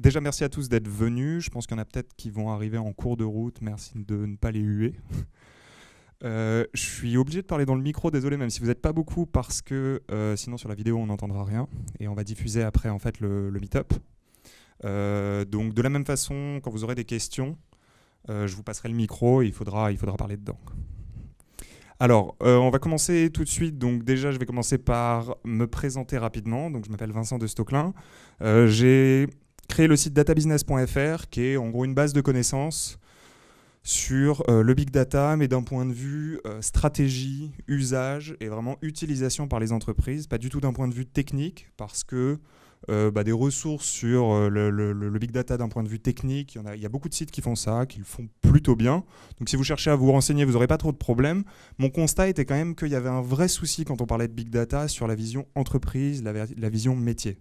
Déjà, merci à tous d'être venus. Je pense qu'il y en a peut-être qui vont arriver en cours de route. Merci de ne pas les huer. Euh, je suis obligé de parler dans le micro, désolé, même si vous n'êtes pas beaucoup, parce que euh, sinon sur la vidéo on n'entendra rien et on va diffuser après en fait le, meet-up. Euh, donc de la même façon, quand vous aurez des questions, je vous passerai le micro et il faudra, il faudra parler dedans. Alors, on va commencer tout de suite. Donc déjà, je vais commencer par me présenter rapidement. Donc je m'appelle Vincent de Stocklin. J'ai créer le site databusiness.fr, qui est en gros une base de connaissances sur euh, le big data, mais d'un point de vue euh, stratégie, usage et vraiment utilisation par les entreprises, pas du tout d'un point de vue technique, parce que euh, bah, des ressources sur euh, le, big data d'un point de vue technique. Il y, en a, il beaucoup de sites qui font ça, qui le font plutôt bien. Donc si vous cherchez à vous renseigner, vous n'aurez pas trop de problèmes. Mon constat était quand même qu'il y avait un vrai souci quand on parlait de big data sur la vision entreprise, la, vision métier.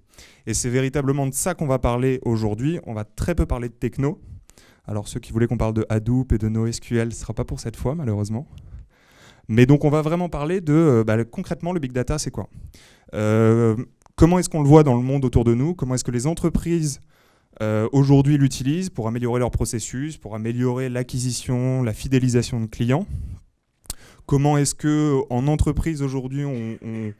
Et c'est véritablement de ça qu'on va parler aujourd'hui. On va très peu parler de techno. Alors ceux qui voulaient qu'on parle de Hadoop et de NoSQL, ce ne sera pas pour cette fois malheureusement. Mais donc on va vraiment parler de euh, bah, concrètement le big data, c'est quoi Comment est-ce qu'on le voit dans le monde autour de nous Comment est-ce que les entreprises euh, aujourd'hui l'utilisent pour améliorer leur processus, pour améliorer l'acquisition, la fidélisation de clients. Comment est-ce que en entreprise aujourd'hui on,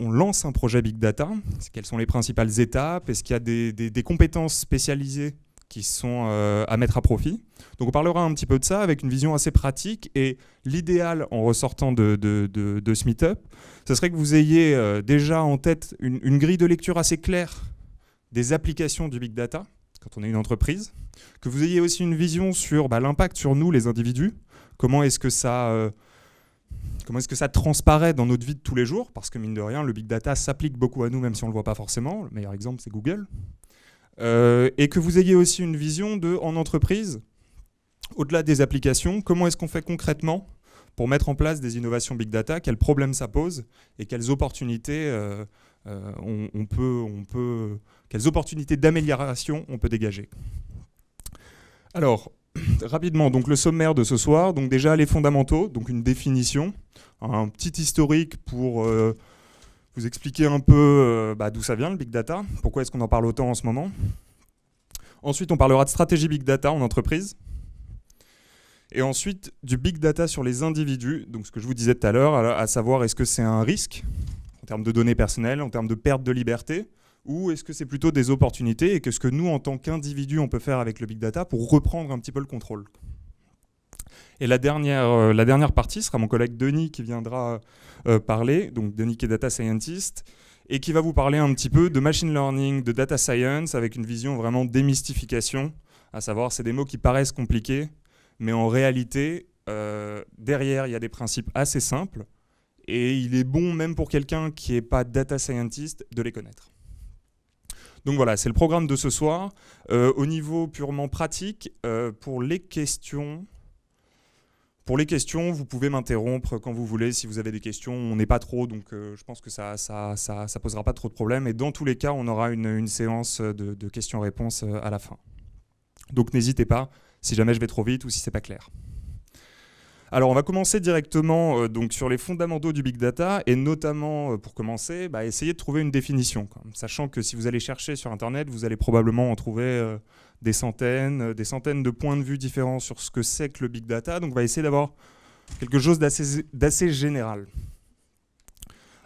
lance un projet big data Quelles sont les principales étapes Est-ce qu'il y a des compétences spécialisées qui sont euh, à mettre à profit. Donc on parlera un petit peu de ça avec une vision assez pratique et l'idéal en ressortant de, de, de, de ce meet-up, ce serait que vous ayez euh, déjà en tête une, grille de lecture assez claire des applications du big data quand on est une entreprise, que vous ayez aussi une vision sur bah, l'impact sur nous les individus, comment est-ce que ça... Euh, comment est-ce que ça transparaît dans notre vie de tous les jours Parce que mine de rien, le big data s'applique beaucoup à nous, même si on ne le voit pas forcément. Le meilleur exemple, c'est Google. Euh, et que vous ayez aussi une vision de, en entreprise, au-delà des applications, comment est-ce qu'on fait concrètement pour mettre en place des innovations big data, quels problèmes ça pose et quelles opportunités euh, euh, on, peut, on peut, quelles opportunités d'amélioration on peut dégager. Alors, rapidement, donc le sommaire de ce soir, donc déjà les fondamentaux, donc une définition, un petit historique pour vous expliquer un peu euh, bah, d'où ça vient le big data, pourquoi est-ce qu'on en parle autant en ce moment. Ensuite, on parlera de stratégie big data en entreprise. Et ensuite, du big data sur les individus, donc ce que je vous disais tout à l'heure, à, savoir est-ce que c'est un risque en termes de données personnelles, en termes de perte de liberté, ou est-ce que c'est plutôt des opportunités et qu'est-ce que nous, en tant qu'individus, on peut faire avec le big data pour reprendre un petit peu le contrôle et la dernière, euh, la dernière partie sera mon collègue Denis qui viendra euh, parler, donc Denis qui est data scientist, et qui va vous parler un petit peu de machine learning, de data science, avec une vision vraiment démystification, à savoir c'est des mots qui paraissent compliqués, mais en réalité, euh, derrière, il y a des principes assez simples, et il est bon, même pour quelqu'un qui n'est pas data scientist, de les connaître. Donc voilà, c'est le programme de ce soir. au niveau purement pratique, pour les questions, pour les questions, vous pouvez m'interrompre quand vous voulez. Si vous avez des questions, on n'est pas trop, donc euh, je pense que ça ça, ça, posera pas trop de problèmes. Et dans tous les cas, on aura une, séance de, questions-réponses euh, à la fin. Donc n'hésitez pas si jamais je vais trop vite ou si c'est pas clair. Alors on va commencer directement euh, donc sur les fondamentaux du big data et notamment pour commencer, essayez bah, essayer de trouver une définition, sachant que si vous allez chercher sur internet, vous allez probablement en trouver des centaines, euh, des centaines de points de vue différents sur ce que c'est que le big data. Donc on va essayer d'avoir quelque chose d'assez général.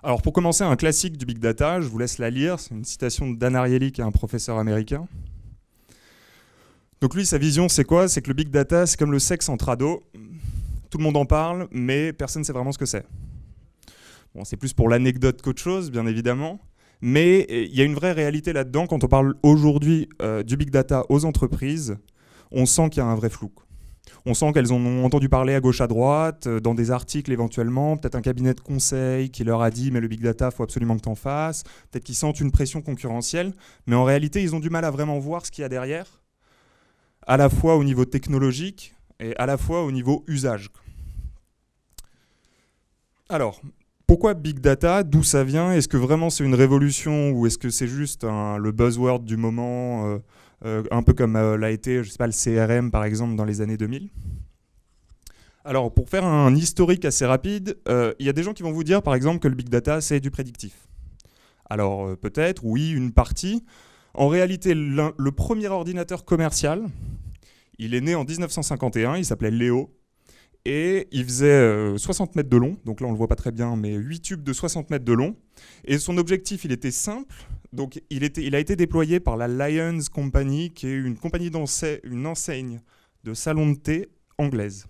Alors pour commencer, un classique du big data, je vous laisse la lire, c'est une citation de Dan Ariely qui est un professeur américain. Donc lui, sa vision, c'est quoi C'est que le big data, c'est comme le sexe en trado, Tout le monde en parle, mais personne ne sait vraiment ce que c'est. Bon, c'est plus pour l'anecdote qu'autre chose, bien évidemment. Mais euh, il y a une vraie réalité là-dedans. Quand on parle aujourd'hui euh, du big data aux entreprises, on sent qu'il y a un vrai flou. On sent qu'elles ont entendu parler à gauche à droite, euh, dans des articles éventuellement, peut-être un cabinet de conseil qui leur a dit mais le big data, faut absolument que tu en fasses, peut-être qu'ils sentent une pression concurrentielle, mais en réalité ils ont du mal à vraiment voir ce qu'il y a derrière, à la fois au niveau technologique et à la fois au niveau usage. Alors, pourquoi big data D'où ça vient Est-ce que vraiment c'est une révolution ou est-ce que c'est juste le buzzword du moment, euh, euh, un peu comme euh, l'a été, je sais pas, le CRM par exemple dans les années 2000 Alors pour faire un historique assez rapide, il y a des gens qui vont vous dire par exemple que le big data c'est du prédictif. Alors peut-être, oui, une partie. En réalité, le premier ordinateur commercial, il est né en 1951, il s'appelait Léo. Et il faisait 60 euh, mètres de long, donc là on le voit pas très bien, mais 8 tubes de 60 mètres de long. Et son objectif, il était simple. Donc il, a été déployé par la Lions Company, qui est une compagnie d'enseigne, une enseigne de salon de thé anglaise.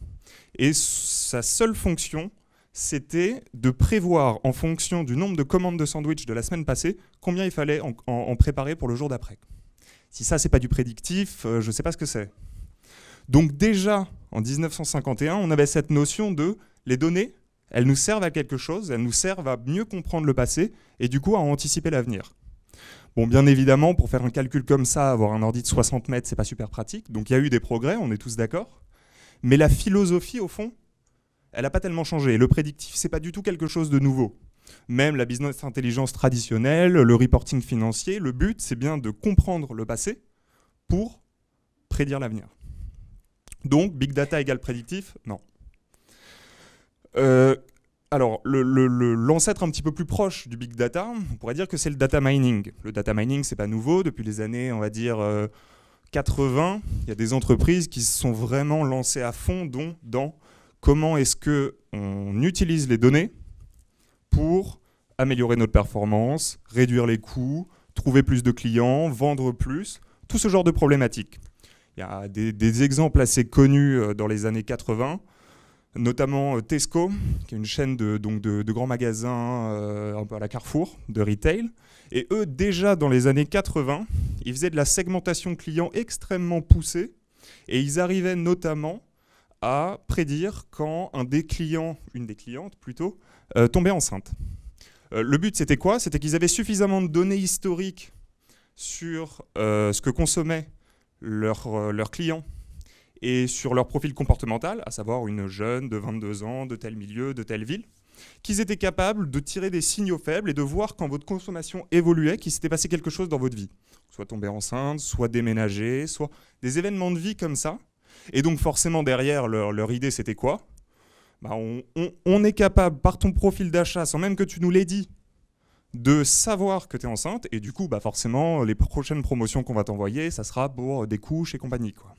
Et sa seule fonction, c'était de prévoir en fonction du nombre de commandes de sandwich de la semaine passée combien il fallait en, préparer pour le jour d'après. Si ça, c'est pas du prédictif, euh, je ne sais pas ce que c'est. Donc déjà, en 1951, on avait cette notion de les données, elles nous servent à quelque chose, elles nous servent à mieux comprendre le passé et du coup à anticiper l'avenir. Bon, bien évidemment, pour faire un calcul comme ça, avoir un ordi de 60 mètres, c'est pas super pratique. Donc il y a eu des progrès, on est tous d'accord. Mais la philosophie, au fond, elle n'a pas tellement changé. le prédictif, c'est pas du tout quelque chose de nouveau. Même la business intelligence traditionnelle, le reporting financier, le but, c'est bien de comprendre le passé pour prédire l'avenir. Donc, big data égale prédictif Non. Euh, alors, l'ancêtre un petit peu plus proche du big data, on pourrait dire que c'est le data mining. Le data mining, c'est pas nouveau. Depuis les années, on va dire 80, euh, il y a des entreprises qui se sont vraiment lancées à fond dont, dans comment est-ce que on utilise les données pour améliorer notre performance, réduire les coûts, trouver plus de clients, vendre plus, tout ce genre de problématiques. Il y a des, exemples assez connus euh, dans les années 80, notamment euh, Tesco, qui est une chaîne de, grands magasins euh, un peu à la carrefour de retail. Et eux, déjà dans les années 80, ils faisaient de la segmentation client extrêmement poussée et ils arrivaient notamment à prédire quand un des clients, une des clientes plutôt, tombait enceinte. le but, c'était quoi C'était qu'ils avaient suffisamment de données historiques sur ce que consommait euh, leurs clients et sur leur profil comportemental, à savoir une jeune de 22 ans, de tel milieu, de telle ville, qu'ils étaient capables de tirer des signaux faibles et de voir quand votre consommation évoluait, qu'il s'était passé quelque chose dans votre vie. Soit tomber enceinte, soit déménager, soit des événements de vie comme ça. Et donc forcément derrière, leur, idée c'était quoi bah on, on, est capable, par ton profil d'achat, sans même que tu nous l'aies dit, de savoir que tu es enceinte, et du coup, bah forcément, les prochaines promotions qu'on va t'envoyer, ça sera pour des couches et compagnie. Quoi.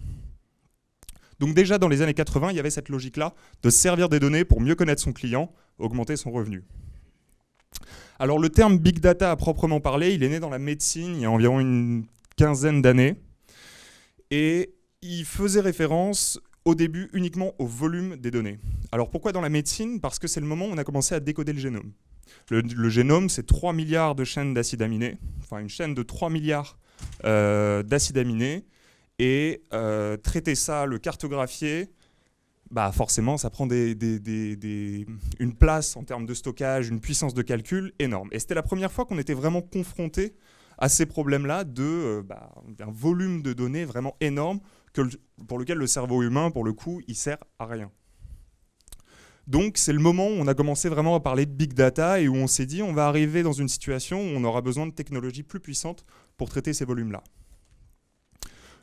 Donc déjà, dans les années 80, il y avait cette logique-là de servir des données pour mieux connaître son client, augmenter son revenu. Alors le terme big data à proprement parler, il est né dans la médecine il y a environ une quinzaine d'années, et il faisait référence au début uniquement au volume des données. Alors pourquoi dans la médecine Parce que c'est le moment où on a commencé à décoder le génome. Le, génome, c'est 3 milliards de chaînes d'acides aminés, enfin une chaîne de 3 milliards euh, d'acides aminés, et euh, traiter ça, le cartographier, bah forcément, ça prend une place en termes de stockage, une puissance de calcul énorme. Et c'était la première fois qu'on était vraiment confronté à ces problèmes-là de euh, bah, volume de données vraiment énorme pour lequel le cerveau humain, pour le coup, il sert à rien. Donc c'est le moment où on a commencé vraiment à parler de big data et où on s'est dit on va arriver dans une situation où on aura besoin de technologies plus puissantes pour traiter ces volumes-là.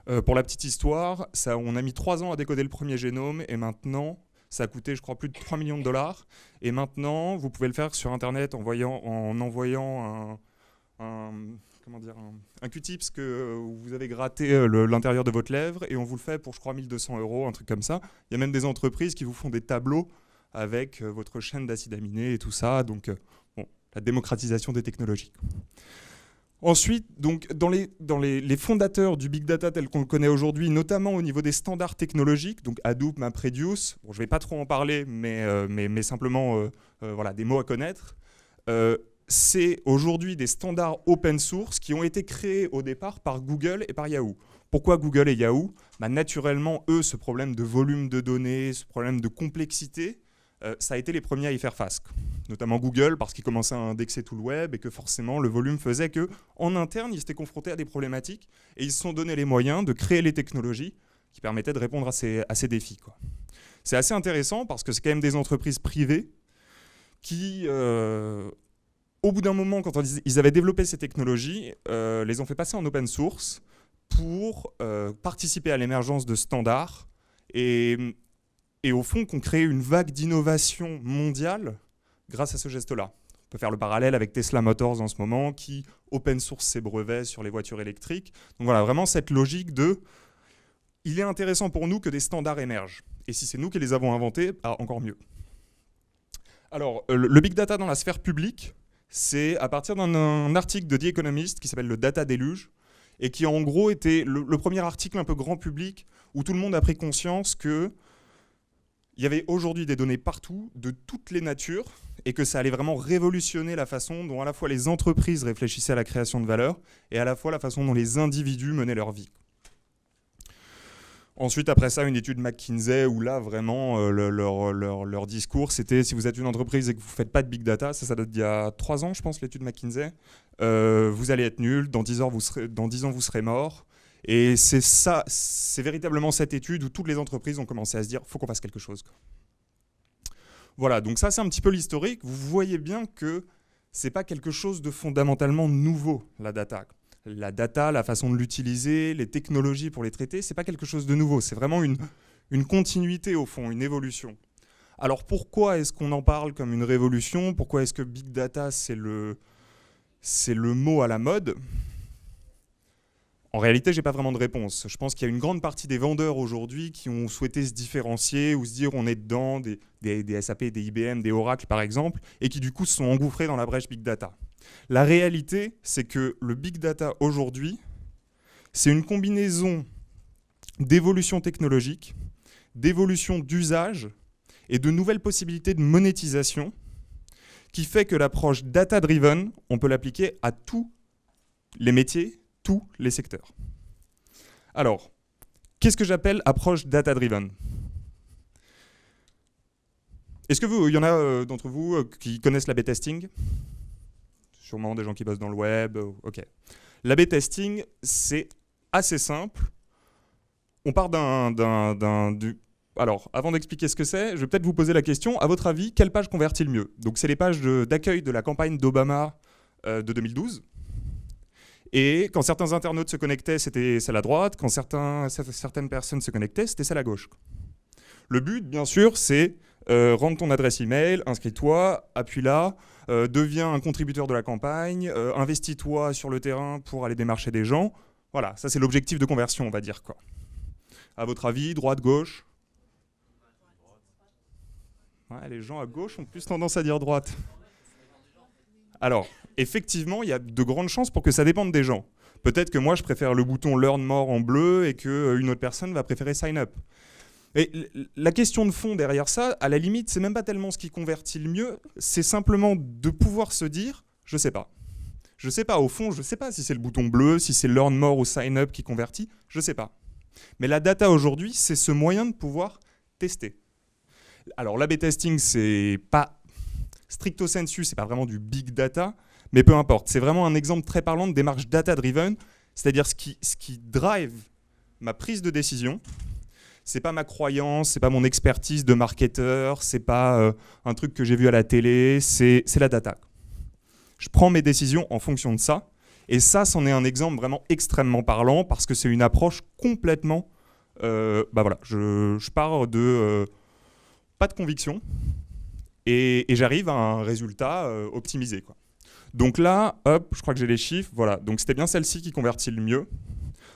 Euh, pour la petite histoire, on a mis trois ans à décoder le premier génome et maintenant, ça a coûté, je crois, plus de 3 millions de dollars. Et maintenant, vous pouvez le faire sur Internet en, envoyant un, comment dire, un, Q-tips que euh, vous avez gratté euh, l'intérieur de votre lèvre et on vous le fait pour, je crois, 1200 euros, un truc comme ça. Il y a même des entreprises qui vous font des tableaux avec euh, votre chaîne d'acides aminés et tout ça. Donc, bon, la démocratisation des technologies. Ensuite, donc, dans, les, dans les, fondateurs du big data tel qu'on le connaît aujourd'hui, notamment au niveau des standards technologiques, donc Hadoop, MapReduce, bon, je ne vais pas trop en parler, mais, mais, simplement voilà, des mots à connaître c'est aujourd'hui des standards open source qui ont été créés au départ par Google et par Yahoo. Pourquoi Google et Yahoo bah, Naturellement, eux, ce problème de volume de données, ce problème de complexité, euh, ça a été les premiers à y faire face. Notamment Google, parce qu'ils commençaient à indexer tout le web et que forcément le volume faisait que, en interne, ils étaient confrontés à des problématiques et ils se sont donné les moyens de créer les technologies qui permettaient de répondre à ces, à ces défis. C'est assez intéressant parce que c'est quand même des entreprises privées qui euh, au bout d'un moment, quand ils avaient développé ces technologies, euh, les ont fait passer en open source pour euh, participer à l'émergence de standards et, et au fond qu'on crée une vague d'innovation mondiale grâce à ce geste-là. On peut faire le parallèle avec Tesla Motors en ce moment qui open source ses brevets sur les voitures électriques. Donc voilà, vraiment cette logique de il est intéressant pour nous que des standards émergent. Et si c'est nous qui les avons inventés, ah, encore mieux. Alors, euh, le big data dans la sphère publique, c'est à partir d'un article de The Economist qui s'appelle Le Data Deluge et qui en gros était le, le, premier article un peu grand public où tout le monde a pris conscience que il y avait aujourd'hui des données partout, de toutes les natures, et que ça allait vraiment révolutionner la façon dont à la fois les entreprises réfléchissaient à la création de valeur et à la fois la façon dont les individus menaient leur vie. Ensuite, après ça, une étude McKinsey où là, vraiment, euh, leur, discours, c'était si vous êtes une entreprise et que vous ne faites pas de big data, ça, ça date d'il y a trois ans, je pense, l'étude McKinsey, euh, vous allez être nul, dans 10 ans, vous serez, dans ans, vous serez mort. Et c'est ça, c'est véritablement cette étude où toutes les entreprises ont commencé à se dire, faut qu'on fasse quelque chose. Voilà, donc ça, c'est un petit peu l'historique. Vous voyez bien que ce n'est pas quelque chose de fondamentalement nouveau, la data la data, la façon de l'utiliser, les technologies pour les traiter, c'est pas quelque chose de nouveau, c'est vraiment une, une continuité au fond, une évolution. Alors pourquoi est-ce qu'on en parle comme une révolution Pourquoi est-ce que big data c'est le le mot à la mode En réalité, je n'ai pas vraiment de réponse. Je pense qu'il y a une grande partie des vendeurs aujourd'hui qui ont souhaité se différencier ou se dire on est dedans des, des, des SAP, des IBM, des Oracle par exemple, et qui du coup se sont engouffrés dans la brèche big data. La réalité, c'est que le big data aujourd'hui, c'est une combinaison d'évolution technologique, d'évolution d'usage et de nouvelles possibilités de monétisation qui fait que l'approche data-driven, on peut l'appliquer à tous les métiers, tous les secteurs. Alors, qu'est-ce que j'appelle approche data-driven Est-ce que vous, y en a euh, d'entre vous euh, qui connaissent l'A-B testing des gens qui bossent dans le web. Euh, ok. b testing, c'est assez simple. On part d'un. Du... Alors, avant d'expliquer ce que c'est, je vais peut-être vous poser la question à votre avis, quelle page convertit le mieux Donc, c'est les pages d'accueil de, la campagne d'Obama euh, de 2012. Et quand certains internautes se connectaient, c'était celle à droite. Quand certains, certaines personnes se connectaient, c'était celle à gauche. Le but, bien sûr, c'est euh, rendre ton adresse email, inscris-toi, appuie là, devient euh, deviens un contributeur de la campagne, euh, investis-toi sur le terrain pour aller démarcher des gens. Voilà, ça c'est l'objectif de conversion, on va dire. Quoi. À votre avis, droite, gauche Les gens à gauche ont plus tendance à dire droite. Alors, effectivement, il y a de grandes chances pour que ça dépende des gens. Peut-être que moi, je préfère le bouton Learn More en bleu et qu'une euh, autre personne va préférer Sign Up. Et la question de fond derrière ça, à la limite, c'est même pas tellement ce qui convertit le mieux, c'est simplement de pouvoir se dire, je sais pas. Je sais pas, au fond, je sais pas si c'est le bouton bleu, si c'est Learn More ou Sign Up qui convertit, je sais pas. Mais la data aujourd'hui, c'est ce moyen de pouvoir tester. Alors l'AB testing, c'est pas stricto sensu, c'est pas vraiment du big data, mais peu importe. C'est vraiment un exemple très parlant de démarche data-driven, c'est-à-dire ce qui, ce qui drive ma prise de décision, c'est pas ma croyance, c'est pas mon expertise de marketeur, c'est pas euh, un truc que j'ai vu à la télé, c'est la data. Je prends mes décisions en fonction de ça. Et ça, c'en est un exemple vraiment extrêmement parlant parce que c'est une approche complètement. Euh, bah voilà, je, pars de euh, pas de conviction et, j'arrive à un résultat optimisé. Quoi. Donc là, hop, je crois que j'ai les chiffres. Voilà, donc c'était bien celle-ci qui convertit le mieux.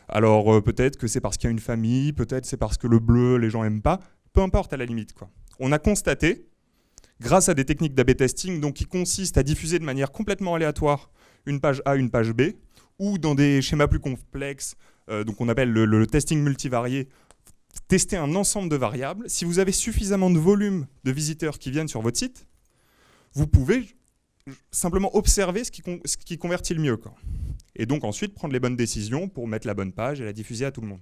Alors euh, peut-être que c'est parce qu'il y a une famille, peut-être c'est parce que le bleu, les gens n'aiment pas. Peu importe à la limite. Quoi. On a constaté, grâce à des techniques d'AB testing, donc qui consistent à diffuser de manière complètement aléatoire une page A, une page B, ou dans des schémas plus complexes, euh, donc on appelle le, le testing multivarié, tester un ensemble de variables. Si vous avez suffisamment de volume de visiteurs qui viennent sur votre site, vous pouvez simplement observer ce qui, convertit le mieux. Et donc ensuite prendre les bonnes décisions pour mettre la bonne page et la diffuser à tout le monde.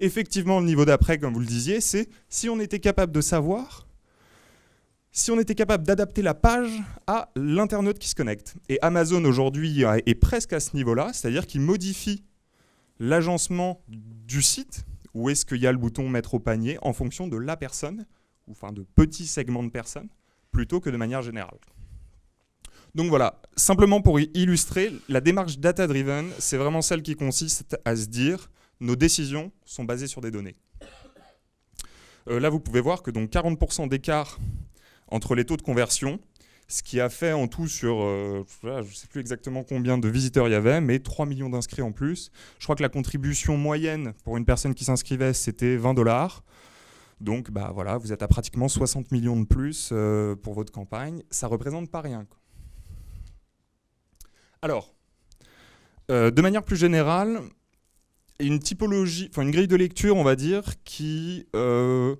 Effectivement, le niveau d'après, comme vous le disiez, c'est si on était capable de savoir, si on était capable d'adapter la page à l'internaute qui se connecte. Et Amazon aujourd'hui est presque à ce niveau-là, c'est-à-dire qu'il modifie l'agencement du site, où est-ce qu'il y a le bouton mettre au panier, en fonction de la personne, ou enfin de petits segments de personnes, plutôt que de manière générale. Donc voilà, simplement pour illustrer, la démarche data-driven, c'est vraiment celle qui consiste à se dire nos décisions sont basées sur des données. Euh, là, vous pouvez voir que donc 40% d'écart entre les taux de conversion, ce qui a fait en tout sur, euh, je ne sais plus exactement combien de visiteurs il y avait, mais 3 millions d'inscrits en plus. Je crois que la contribution moyenne pour une personne qui s'inscrivait, c'était 20 dollars. Donc bah, voilà, vous êtes à pratiquement 60 millions de plus euh, pour votre campagne. Ça représente pas rien. Alors, euh, de manière plus générale, une typologie, enfin une grille de lecture, on va dire, qui, euh,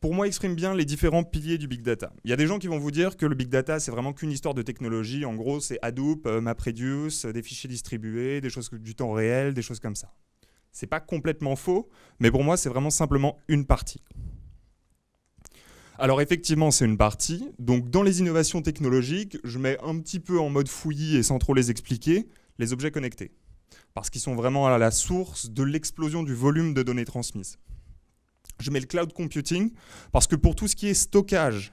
pour moi, exprime bien les différents piliers du big data. Il y a des gens qui vont vous dire que le big data, c'est vraiment qu'une histoire de technologie. En gros, c'est Hadoop, euh, MapReduce, des fichiers distribués, des choses du temps réel, des choses comme ça. n'est pas complètement faux, mais pour moi, c'est vraiment simplement une partie. Alors effectivement, c'est une partie. Donc dans les innovations technologiques, je mets un petit peu en mode fouillis et sans trop les expliquer, les objets connectés. Parce qu'ils sont vraiment à la source de l'explosion du volume de données transmises. Je mets le cloud computing parce que pour tout ce qui est stockage,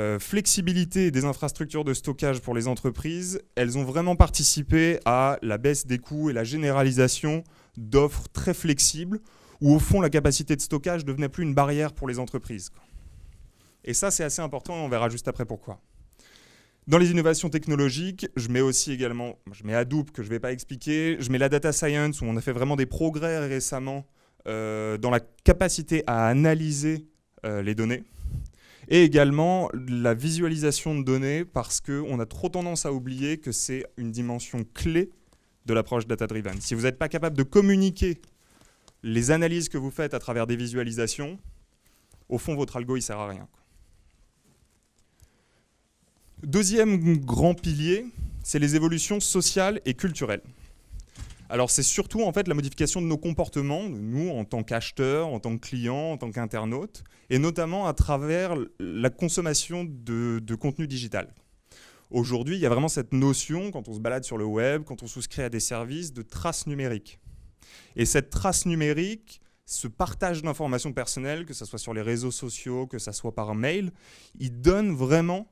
euh, flexibilité des infrastructures de stockage pour les entreprises, elles ont vraiment participé à la baisse des coûts et la généralisation d'offres très flexibles où au fond la capacité de stockage devenait plus une barrière pour les entreprises. Et ça, c'est assez important, on verra juste après pourquoi. Dans les innovations technologiques, je mets aussi également, je mets Hadoop que je ne vais pas expliquer, je mets la data science où on a fait vraiment des progrès récemment euh, dans la capacité à analyser euh, les données et également la visualisation de données parce qu'on a trop tendance à oublier que c'est une dimension clé de l'approche data-driven. Si vous n'êtes pas capable de communiquer les analyses que vous faites à travers des visualisations, au fond, votre algo, il ne sert à rien. Deuxième grand pilier, c'est les évolutions sociales et culturelles. Alors c'est surtout en fait la modification de nos comportements, nous en tant qu'acheteurs, en tant que clients, en tant qu'internautes, et notamment à travers la consommation de, de contenu digital. Aujourd'hui, il y a vraiment cette notion, quand on se balade sur le web, quand on souscrit à des services, de trace numérique. Et cette trace numérique, ce partage d'informations personnelles, que ce soit sur les réseaux sociaux, que ce soit par mail, il donne vraiment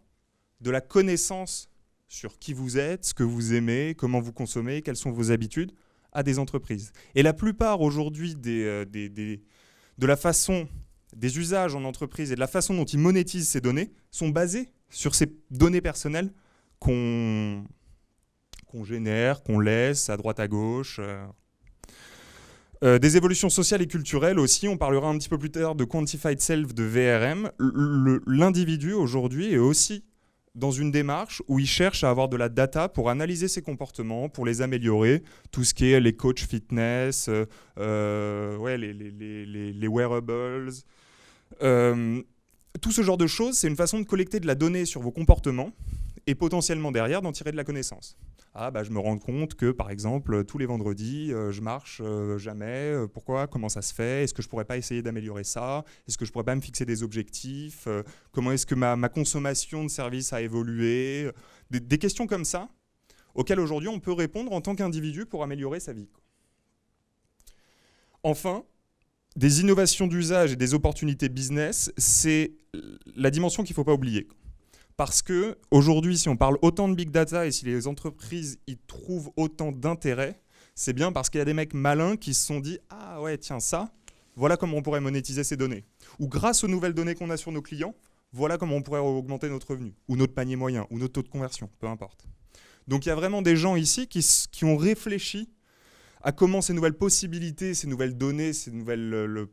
de la connaissance sur qui vous êtes, ce que vous aimez, comment vous consommez, quelles sont vos habitudes, à des entreprises. Et la plupart aujourd'hui des, euh, de la façon des usages en entreprise et de la façon dont ils monétisent ces données sont basés sur ces données personnelles qu'on génère, qu'on laisse à droite à gauche. Euh. Euh, des évolutions sociales et culturelles aussi, on parlera un petit peu plus tard de Quantified Self, de VRM. L'individu aujourd'hui est aussi dans une démarche où ils cherchent à avoir de la data pour analyser ses comportements, pour les améliorer, tout ce qui est les coachs fitness, euh, euh, ouais, les, les, les, les, wearables. Euh, tout ce genre de choses, c'est une façon de collecter de la donnée sur vos comportements et potentiellement derrière d'en tirer de la connaissance. Ah bah je me rends compte que par exemple tous les vendredis euh, je marche euh, jamais, euh, pourquoi, comment ça se fait, est-ce que je ne pourrais pas essayer d'améliorer ça, est-ce que je ne pourrais pas me fixer des objectifs, comment est-ce que ma, consommation de services a évolué, des, des questions comme ça auxquelles aujourd'hui on peut répondre en tant qu'individu pour améliorer sa vie. Enfin, des innovations d'usage et des opportunités business, c'est la dimension qu'il ne faut pas oublier. Parce que aujourd'hui, si on parle autant de big data et si les entreprises y trouvent autant d'intérêt, c'est bien parce qu'il y a des mecs malins qui se sont dit Ah ouais, tiens, ça, voilà comment on pourrait monétiser ces données. Ou grâce aux nouvelles données qu'on a sur nos clients, voilà comment on pourrait augmenter notre revenu, ou notre panier moyen, ou notre taux de conversion, peu importe. Donc il y a vraiment des gens ici qui, ont réfléchi à comment ces nouvelles possibilités, ces nouvelles données, ces nouvelles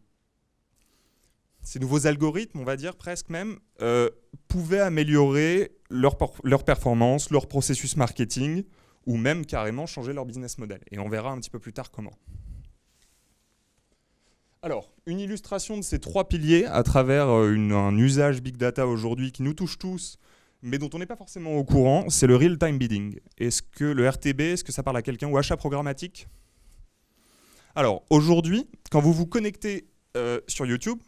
ces nouveaux algorithmes, on va dire presque même, euh, pouvaient améliorer leur, leur, performance, leur processus marketing, ou même carrément changer leur business model. Et on verra un petit peu plus tard comment. Alors, une illustration de ces trois piliers à travers euh, un usage big data aujourd'hui qui nous touche tous, mais dont on n'est pas forcément au courant, c'est le real-time bidding. Est-ce que le RTB, est-ce que ça parle à quelqu'un ou achat programmatique Alors, aujourd'hui, quand vous vous connectez euh, sur YouTube,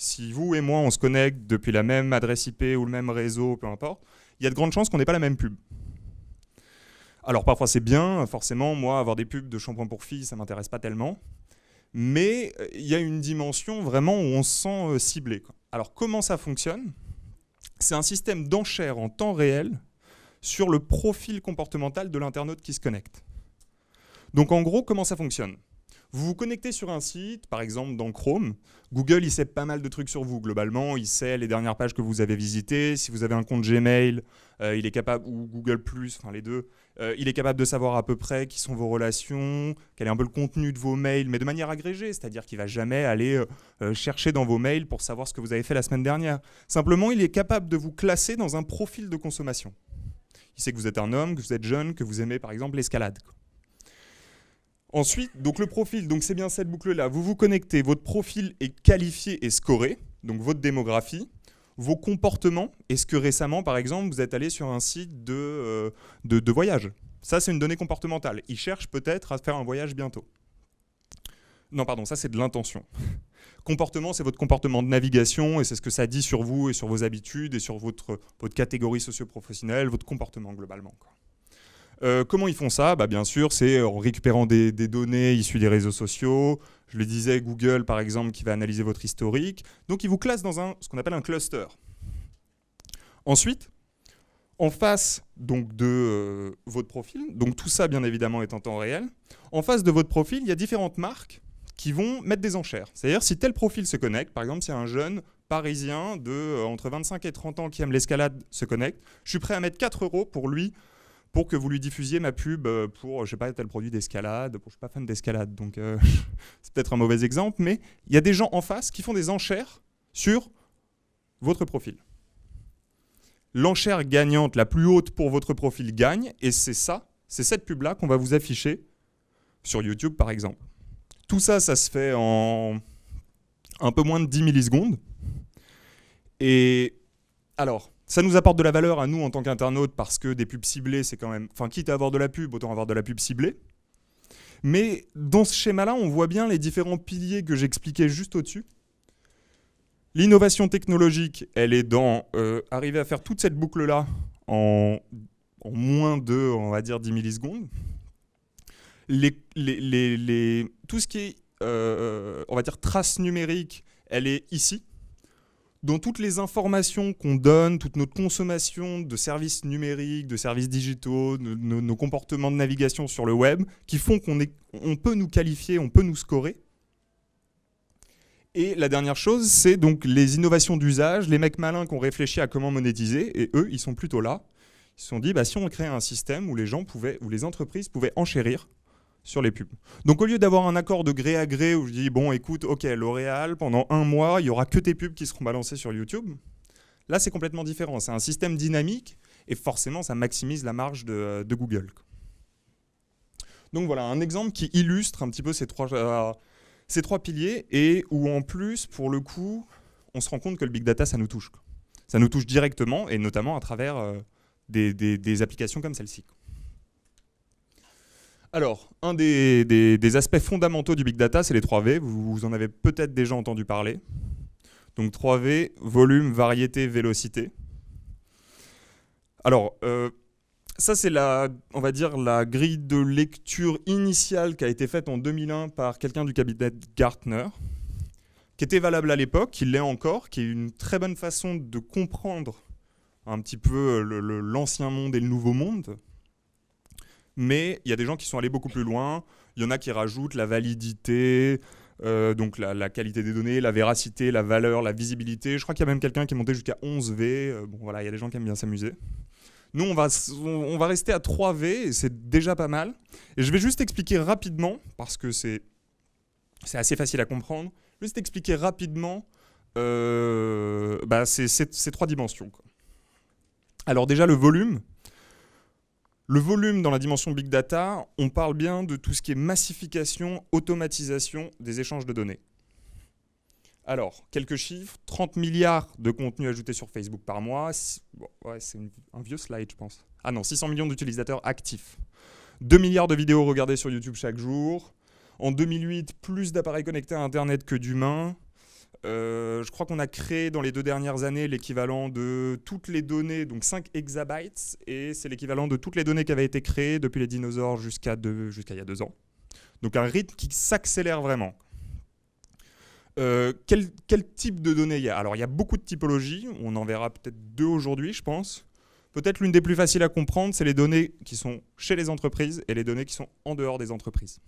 si vous et moi on se connecte depuis la même adresse IP ou le même réseau, peu importe, il y a de grandes chances qu'on n'ait pas la même pub. Alors parfois c'est bien, forcément, moi avoir des pubs de shampoing pour filles, ça m'intéresse pas tellement. Mais euh, il y a une dimension vraiment où on se sent euh, ciblé. Alors comment ça fonctionne C'est un système d'enchères en temps réel sur le profil comportemental de l'internaute qui se connecte. Donc en gros, comment ça fonctionne vous vous connectez sur un site, par exemple dans Chrome. Google, il sait pas mal de trucs sur vous. Globalement, il sait les dernières pages que vous avez visitées. Si vous avez un compte Gmail, euh, il est capable, ou Google, enfin les deux, euh, il est capable de savoir à peu près qui sont vos relations, quel est un peu le contenu de vos mails, mais de manière agrégée. C'est-à-dire qu'il va jamais aller euh, chercher dans vos mails pour savoir ce que vous avez fait la semaine dernière. Simplement, il est capable de vous classer dans un profil de consommation. Il sait que vous êtes un homme, que vous êtes jeune, que vous aimez par exemple l'escalade. Ensuite, donc le profil, donc c'est bien cette boucle-là. Vous vous connectez, votre profil est qualifié et scoré, donc votre démographie, vos comportements. Est-ce que récemment, par exemple, vous êtes allé sur un site de, euh, de, voyage Ça, c'est une donnée comportementale. Il cherche peut-être à faire un voyage bientôt. Non, pardon, ça c'est de l'intention. Comportement, c'est votre comportement de navigation et c'est ce que ça dit sur vous et sur vos habitudes et sur votre, catégorie socio-professionnelle, votre comportement globalement. Euh, comment ils font ça bah, Bien sûr, c'est en récupérant des, données issues des réseaux sociaux. Je le disais, Google, par exemple, qui va analyser votre historique. Donc, ils vous classent dans ce qu'on appelle un cluster. Ensuite, en face de euh, votre profil, donc tout ça, bien évidemment, est en temps réel, en face de votre profil, il y a différentes marques qui vont mettre des enchères. C'est-à-dire, si tel profil se connecte, par exemple, si un jeune parisien de euh, entre 25 et 30 ans qui aime l'escalade se connecte, je suis prêt à mettre 4 euros pour lui pour que vous lui diffusiez ma pub euh, pour, je sais pas, tel produit d'escalade, pour, je suis pas fan d'escalade, donc euh, c'est peut-être un mauvais exemple, mais il y a des gens en face qui font des enchères sur votre profil. L'enchère gagnante la plus haute pour votre profil gagne, et c'est ça, c'est cette pub-là qu'on va vous afficher sur YouTube par exemple. Tout ça, ça se fait en un peu moins de 10 millisecondes. Et alors, ça nous apporte de la valeur à nous en tant qu'internautes parce que des pubs ciblées, c'est quand même. Enfin, quitte à avoir de la pub, autant avoir de la pub ciblée. Mais dans ce schéma-là, on voit bien les différents piliers que j'expliquais juste au-dessus. L'innovation technologique, elle est dans euh, arriver à faire toute cette boucle-là en, moins de, on va dire, 10 millisecondes. tout ce qui est, euh, on va dire, trace numérique, elle est ici dans toutes les informations qu'on donne, toute notre consommation de services numériques, de services digitaux, nos comportements de navigation sur le web, qui font qu'on on peut nous qualifier, on peut nous scorer. Et la dernière chose, c'est donc les innovations d'usage, les mecs malins qui ont réfléchi à comment monétiser, et eux, ils sont plutôt là. Ils se sont dit, bah, si on crée un système où les gens pouvaient, où les entreprises pouvaient enchérir sur les pubs. Donc au lieu d'avoir un accord de gré à gré où je dis bon écoute ok L'Oréal pendant un mois il y aura que tes pubs qui seront balancées sur YouTube, là c'est complètement différent. C'est un système dynamique et forcément ça maximise la marge de, Google. Donc voilà un exemple qui illustre un petit peu ces trois, euh, ces trois piliers et où en plus pour le coup on se rend compte que le big data ça nous touche. Ça nous touche directement et notamment à travers euh, des applications comme celle-ci. Alors, un des, aspects fondamentaux du big data, c'est les 3V. Vous, en avez peut-être déjà entendu parler. Donc 3V, volume, variété, vélocité. Alors, euh, ça c'est la, on va dire, la grille de lecture initiale qui a été faite en 2001 par quelqu'un du cabinet Gartner, qui était valable à l'époque, qui l'est encore, qui est une très bonne façon de comprendre un petit peu l'ancien monde et le nouveau monde mais il y a des gens qui sont allés beaucoup plus loin. Il y en a qui rajoutent la validité, euh, donc la, qualité des données, la véracité, la valeur, la visibilité. Je crois qu'il y a même quelqu'un qui est monté jusqu'à 11V. Euh, bon, voilà, il y a des gens qui aiment bien s'amuser. Nous, on va, on, va rester à 3V, et c'est déjà pas mal. Et je vais juste expliquer rapidement, parce que c'est assez facile à comprendre, juste expliquer rapidement euh, bah, ces, trois dimensions. Alors déjà, le volume, le volume dans la dimension big data, on parle bien de tout ce qui est massification, automatisation des échanges de données. Alors, quelques chiffres, 30 milliards de contenus ajoutés sur Facebook par mois, c'est un vieux slide je pense. Ah non, 600 millions d'utilisateurs actifs. 2 milliards de vidéos regardées sur YouTube chaque jour. En 2008, plus d'appareils connectés à Internet que d'humains. Euh, je crois qu'on a créé dans les deux dernières années l'équivalent de toutes les données, donc 5 exabytes, et c'est l'équivalent de toutes les données qui avaient été créées depuis les dinosaures jusqu'à jusqu'à il y a deux ans. Donc un rythme qui s'accélère vraiment. Euh, quel, quel, type de données il y a Alors il y a beaucoup de typologies, on en verra peut-être deux aujourd'hui je pense. Peut-être l'une des plus faciles à comprendre, c'est les données qui sont chez les entreprises et les données qui sont en dehors des entreprises.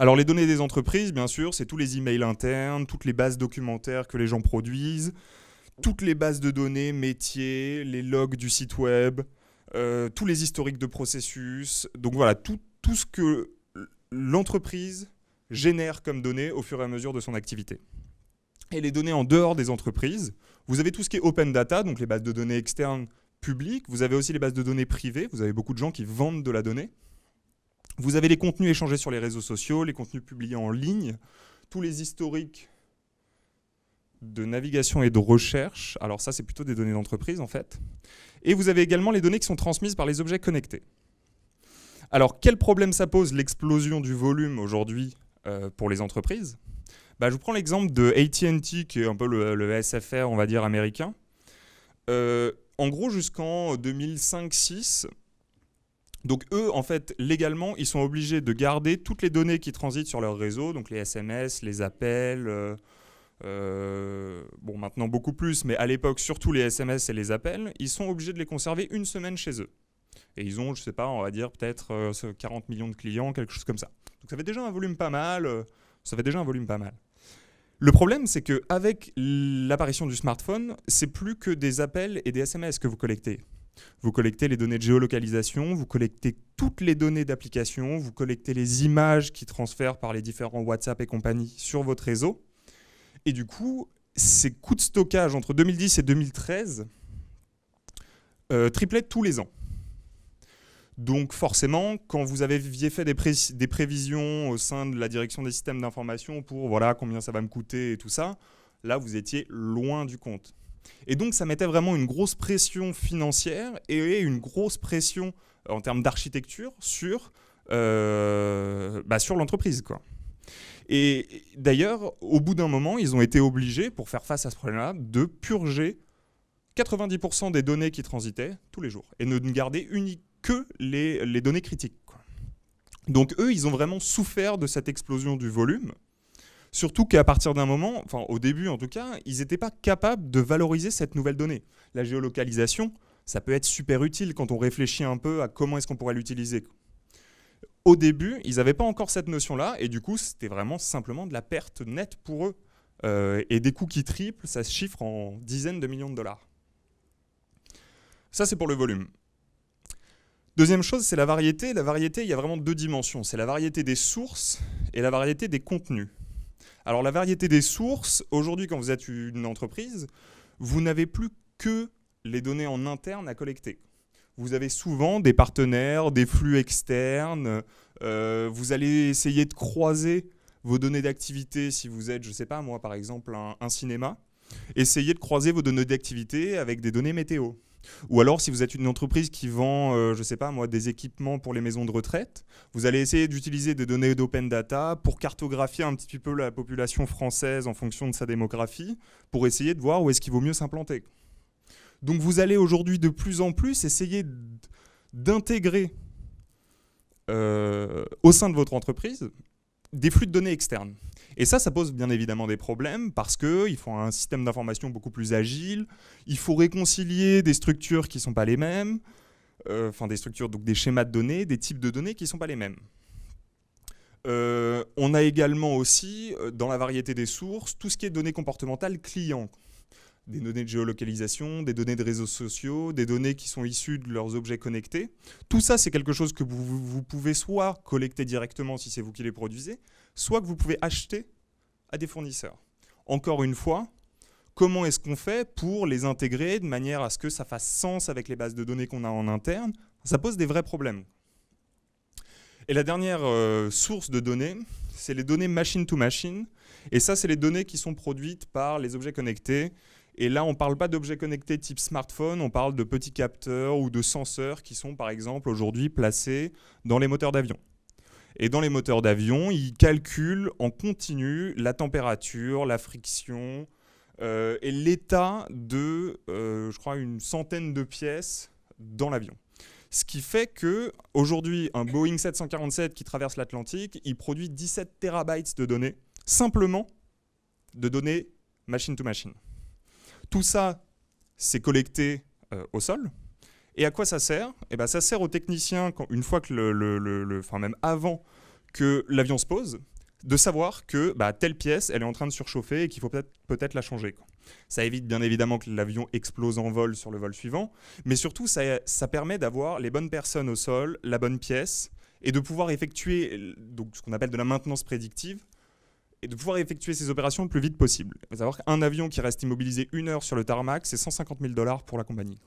Alors les données des entreprises, bien sûr, c'est tous les emails internes, toutes les bases documentaires que les gens produisent, toutes les bases de données, métiers, les logs du site web, euh, tous les historiques de processus. Donc voilà, tout, tout ce que l'entreprise génère comme données au fur et à mesure de son activité. Et les données en dehors des entreprises, vous avez tout ce qui est open data, donc les bases de données externes publiques, vous avez aussi les bases de données privées, vous avez beaucoup de gens qui vendent de la donnée. Vous avez les contenus échangés sur les réseaux sociaux, les contenus publiés en ligne, tous les historiques de navigation et de recherche. Alors ça, c'est plutôt des données d'entreprise en fait. Et vous avez également les données qui sont transmises par les objets connectés. Alors quel problème ça pose l'explosion du volume aujourd'hui euh, pour les entreprises bah, Je vous prends l'exemple de ATT, qui est un peu le, SFR, on va dire, américain. Euh, en gros, jusqu'en 2005-6, donc eux, en fait, légalement, ils sont obligés de garder toutes les données qui transitent sur leur réseau, donc les SMS, les appels, euh, euh, bon maintenant beaucoup plus, mais à l'époque surtout les SMS et les appels, ils sont obligés de les conserver une semaine chez eux. Et ils ont, je sais pas, on va dire peut-être 40 euh, millions de clients, quelque chose comme ça. Donc ça fait déjà un volume pas mal. ça fait déjà un volume pas mal. Le problème, c'est qu'avec l'apparition du smartphone, c'est plus que des appels et des SMS que vous collectez. Vous collectez les données de géolocalisation, vous collectez toutes les données d'application, vous collectez les images qui transfèrent par les différents WhatsApp et compagnie sur votre réseau. Et du coup, ces coûts de stockage entre 2010 et 2013 euh, triplaient tous les ans. Donc forcément, quand vous aviez fait des, des, prévisions au sein de la direction des systèmes d'information pour voilà combien ça va me coûter et tout ça, là vous étiez loin du compte. Et donc ça mettait vraiment une grosse pression financière et une grosse pression euh, en termes d'architecture sur, euh, bah, sur l'entreprise. quoi. Et d'ailleurs, au bout d'un moment, ils ont été obligés, pour faire face à ce problème-là, de purger 90% des données qui transitaient tous les jours et ne garder uniquement que les, données critiques. Donc eux, ils ont vraiment souffert de cette explosion du volume Surtout qu'à partir d'un moment, enfin au début en tout cas, ils n'étaient pas capables de valoriser cette nouvelle donnée. La géolocalisation, ça peut être super utile quand on réfléchit un peu à comment est-ce qu'on pourrait l'utiliser. Au début, ils n'avaient pas encore cette notion-là, et du coup, c'était vraiment simplement de la perte nette pour eux. Euh, et des coûts qui triplent, ça se chiffre en dizaines de millions de dollars. Ça, c'est pour le volume. Deuxième chose, c'est la variété. La variété, il y a vraiment deux dimensions. C'est la variété des sources et la variété des contenus. Alors la variété des sources, aujourd'hui quand vous êtes une entreprise, vous n'avez plus que les données en interne à collecter. Vous avez souvent des partenaires, des flux externes, euh, vous allez essayer de croiser vos données d'activité si vous êtes, je ne sais pas moi par exemple, un, un cinéma, essayez de croiser vos données d'activité avec des données météo. Ou alors, si vous êtes une entreprise qui vend, euh, je sais pas moi, des équipements pour les maisons de retraite, vous allez essayer d'utiliser des données d'open data pour cartographier un petit peu la population française en fonction de sa démographie, pour essayer de voir où est-ce qu'il vaut mieux s'implanter. Donc vous allez aujourd'hui de plus en plus essayer d'intégrer euh, au sein de votre entreprise des flux de données externes. Et ça, ça pose bien évidemment des problèmes parce qu'il faut un système d'information beaucoup plus agile, il faut réconcilier des structures qui ne sont pas les mêmes, euh, enfin des structures, donc des schémas de données, des types de données qui ne sont pas les mêmes. Euh, on a également aussi, euh, dans la variété des sources, tout ce qui est données comportementales clients, des données de géolocalisation, des données de réseaux sociaux, des données qui sont issues de leurs objets connectés. Tout ça, c'est quelque chose que vous, pouvez soit collecter directement si c'est vous qui les produisez, soit que vous pouvez acheter à des fournisseurs. Encore une fois, comment est-ce qu'on fait pour les intégrer de manière à ce que ça fasse sens avec les bases de données qu'on a en interne Ça pose des vrais problèmes. Et la dernière euh, source de données, c'est les données machine to Machine. Et ça, c'est les données qui sont produites par les objets connectés, et là, on ne parle pas d'objets connectés type smartphone, on parle de petits capteurs ou de senseurs qui sont par exemple aujourd'hui placés dans les moteurs d'avion. Et dans les moteurs d'avion, ils calculent en continu la température, la friction euh, et l'état de, euh, je crois, une centaine de pièces dans l'avion. Ce qui fait que aujourd'hui, un Boeing 747 qui traverse l'Atlantique, il produit 17 terabytes de données, simplement de données machine to machine. Tout ça, c'est collecté euh, au sol. Et à quoi ça sert eh ben, Ça sert aux techniciens, quand, une fois que le, même avant que l'avion se pose, de savoir que bah, telle pièce, elle est en train de surchauffer et qu'il faut peut-être la changer. Ça évite bien évidemment que l'avion explose en vol sur le vol suivant, mais surtout ça, permet d'avoir les bonnes personnes au sol, la bonne pièce, et de pouvoir effectuer donc, ce qu'on appelle de la maintenance prédictive, et de pouvoir effectuer ces opérations le plus vite possible. Il faut savoir qu'un avion qui reste immobilisé une heure sur le tarmac, c'est 150 000 dollars pour la compagnie.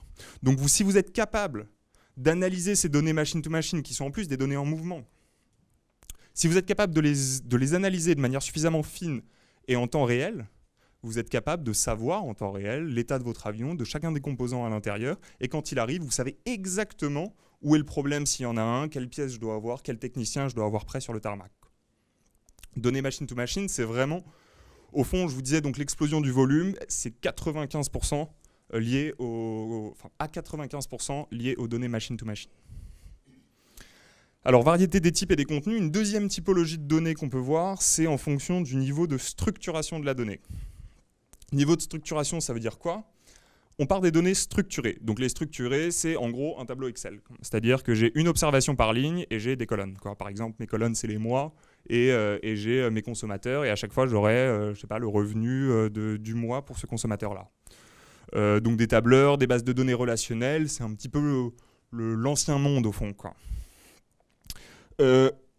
Donc vous, si vous êtes capable d'analyser ces données machine-to-machine, qui sont en plus des données en mouvement, si vous êtes capable de les, de les analyser de manière suffisamment fine et en temps réel, vous êtes capable de savoir en temps réel l'état de votre avion, de chacun des composants à l'intérieur, et quand il arrive, vous savez exactement où est le problème s'il y en a un, quelle pièce je dois avoir, quel technicien je dois avoir prêt sur le tarmac données machine to machine, c'est vraiment, au fond, je vous disais, donc l'explosion du volume, c'est 95% euh, lié au, enfin, à 95% lié aux données machine to machine. Alors, variété des types et des contenus, une deuxième typologie de données qu'on peut voir, c'est en fonction du niveau de structuration de la donnée. Niveau de structuration, ça veut dire quoi On part des données structurées. Donc les structurées, c'est en gros un tableau Excel. C'est-à-dire que j'ai une observation par ligne et j'ai des colonnes. Par exemple, mes colonnes, c'est les mois, euh, et, j'ai euh, mes consommateurs et à chaque fois j'aurai euh, je sais pas le revenu du mois pour ce consommateur là. donc des tableurs, des bases de données relationnelles, c'est un petit peu l'ancien monde au fond quoi.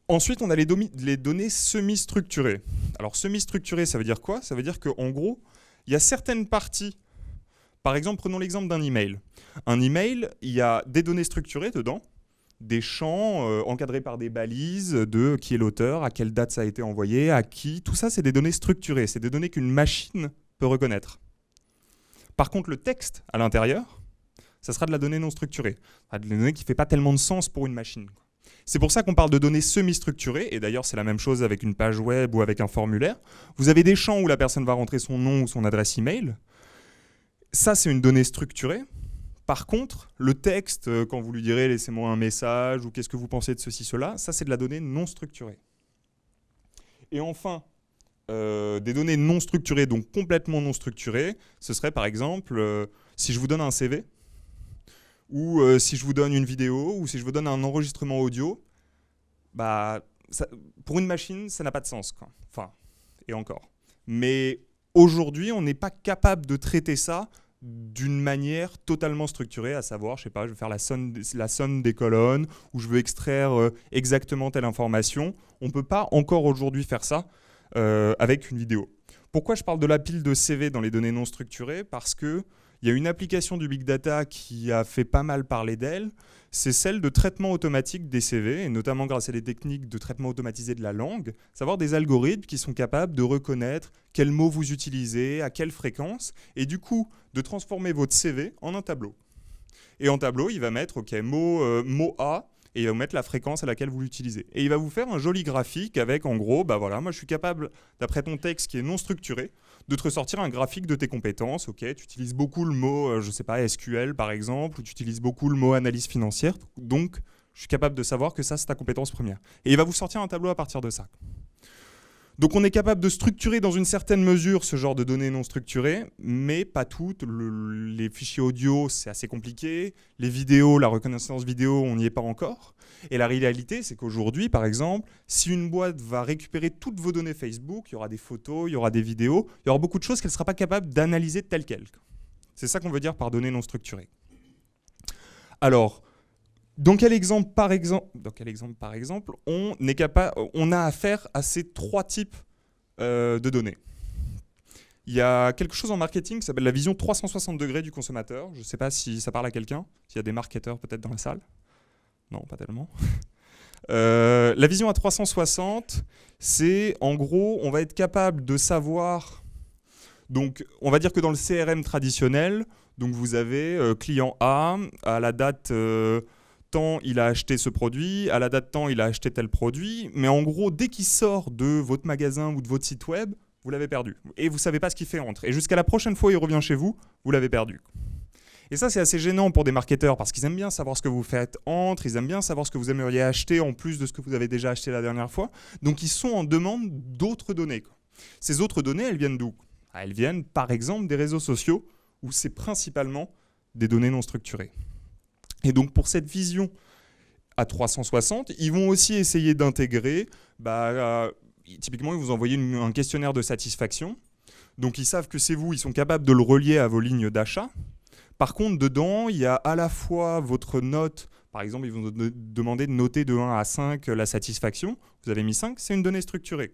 ensuite on a les, données semi-structurées. Alors semi-structurées ça veut dire quoi Ça veut dire qu'en gros il y a certaines parties par exemple, prenons l'exemple d'un email. Un email, il y a des données structurées dedans, des champs euh, encadrés par des balises de qui est l'auteur, à quelle date ça a été envoyé, à qui. Tout ça, c'est des données structurées, c'est des données qu'une machine peut reconnaître. Par contre, le texte à l'intérieur, ça sera de la donnée non structurée, de la donnée qui ne fait pas tellement de sens pour une machine. C'est pour ça qu'on parle de données semi-structurées, et d'ailleurs c'est la même chose avec une page web ou avec un formulaire. Vous avez des champs où la personne va rentrer son nom ou son adresse email. Ça, c'est une donnée structurée. Par contre, le texte, euh, quand vous lui direz laissez-moi un message ou qu'est-ce que vous pensez de ceci, cela, ça c'est de la donnée non structurée. Et enfin, euh, des données non structurées, donc complètement non structurées, ce serait par exemple euh, si je vous donne un CV, ou si je vous donne une vidéo, ou si je vous donne un enregistrement audio, bah, pour une machine, ça n'a pas de sens. Enfin, et encore. Mais aujourd'hui, on n'est pas capable de traiter ça d'une manière totalement structurée, à savoir, je sais pas, je vais faire la somme, des colonnes, ou je veux extraire euh, exactement telle information. On ne peut pas encore aujourd'hui faire ça euh, avec une vidéo. Pourquoi je parle de la pile de CV dans les données non structurées Parce que il y a une application du big data qui a fait pas mal parler d'elle, c'est celle de traitement automatique des CV, et notamment grâce à des techniques de traitement automatisé de la langue, savoir des algorithmes qui sont capables de reconnaître quels mots vous utilisez, à quelle fréquence, et du coup de transformer votre CV en un tableau. Et en tableau, il va mettre OK, mot, euh, mot A, et il va vous mettre la fréquence à laquelle vous l'utilisez. Et il va vous faire un joli graphique avec, en gros, bah voilà, moi je suis capable, d'après ton texte qui est non structuré, de te ressortir un graphique de tes compétences. Ok, tu utilises beaucoup le mot, euh, je sais pas, SQL par exemple, ou tu utilises beaucoup le mot analyse financière. Donc, je suis capable de savoir que ça, c'est ta compétence première. Et il va vous sortir un tableau à partir de ça. Donc on est capable de structurer dans une certaine mesure ce genre de données non structurées, mais pas toutes. les fichiers audio, c'est assez compliqué. Les vidéos, la reconnaissance vidéo, on n'y est pas encore. Et la réalité, c'est qu'aujourd'hui, par exemple, si une boîte va récupérer toutes vos données Facebook, il y aura des photos, il y aura des vidéos, il y aura beaucoup de choses qu'elle ne sera pas capable d'analyser telles quelles. C'est ça qu'on veut dire par données non structurées. Alors, dans quel exemple par exemple, par exemple on, capable, on a affaire à ces trois types euh, de données Il y a quelque chose en marketing qui s'appelle la vision 360 degrés du consommateur. Je ne sais pas si ça parle à quelqu'un, s'il y a des marketeurs peut-être dans la salle. Non, pas tellement. Euh, la vision à 360, c'est en gros, on va être capable de savoir. Donc, on va dire que dans le CRM traditionnel, donc vous avez euh, client A à la date temps, il a acheté ce produit, à la date temps, il a acheté tel produit. Mais en gros, dès qu'il sort de votre magasin ou de votre site web, vous l'avez perdu. Et vous savez pas ce qu'il fait entre Et jusqu'à la prochaine fois, il revient chez vous, vous l'avez perdu. Et ça, c'est assez gênant pour des marketeurs parce qu'ils aiment bien savoir ce que vous faites entre, ils aiment bien savoir ce que vous aimeriez acheter en plus de ce que vous avez déjà acheté la dernière fois. Donc, ils sont en demande d'autres données. Ces autres données, elles viennent d'où Elles viennent, par exemple, des réseaux sociaux où c'est principalement des données non structurées. Et donc pour cette vision à 360, ils vont aussi essayer d'intégrer, bah, euh, typiquement ils vous envoyez un questionnaire de satisfaction, donc ils savent que c'est vous, ils sont capables de le relier à vos lignes d'achat. Par contre, dedans, il y a à la fois votre note, par exemple, ils vont demander de noter de 1 à 5 euh, la satisfaction, vous avez mis 5, c'est une donnée structurée.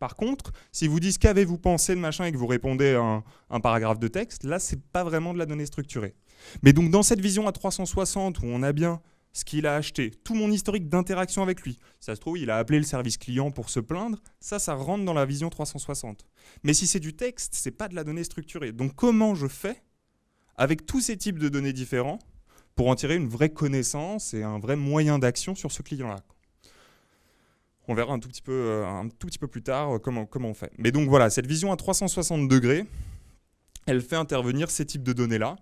Par contre, si vous disent qu'avez-vous pensé de machin et que vous répondez à un, un paragraphe de texte, là, c'est pas vraiment de la donnée structurée. Mais donc dans cette vision à 360 où on a bien ce qu'il a acheté, tout mon historique d'interaction avec lui. ça se trouve, il a appelé le service client pour se plaindre, ça, ça rentre dans la vision 360. Mais si c'est du texte, c'est pas de la donnée structurée. Donc comment je fais avec tous ces types de données différents pour en tirer une vraie connaissance et un vrai moyen d'action sur ce client-là On verra un tout petit peu, euh, un tout petit peu plus tard euh, comment on fait. Mais donc voilà, cette vision à 360 degrés, elle fait intervenir ces types de données-là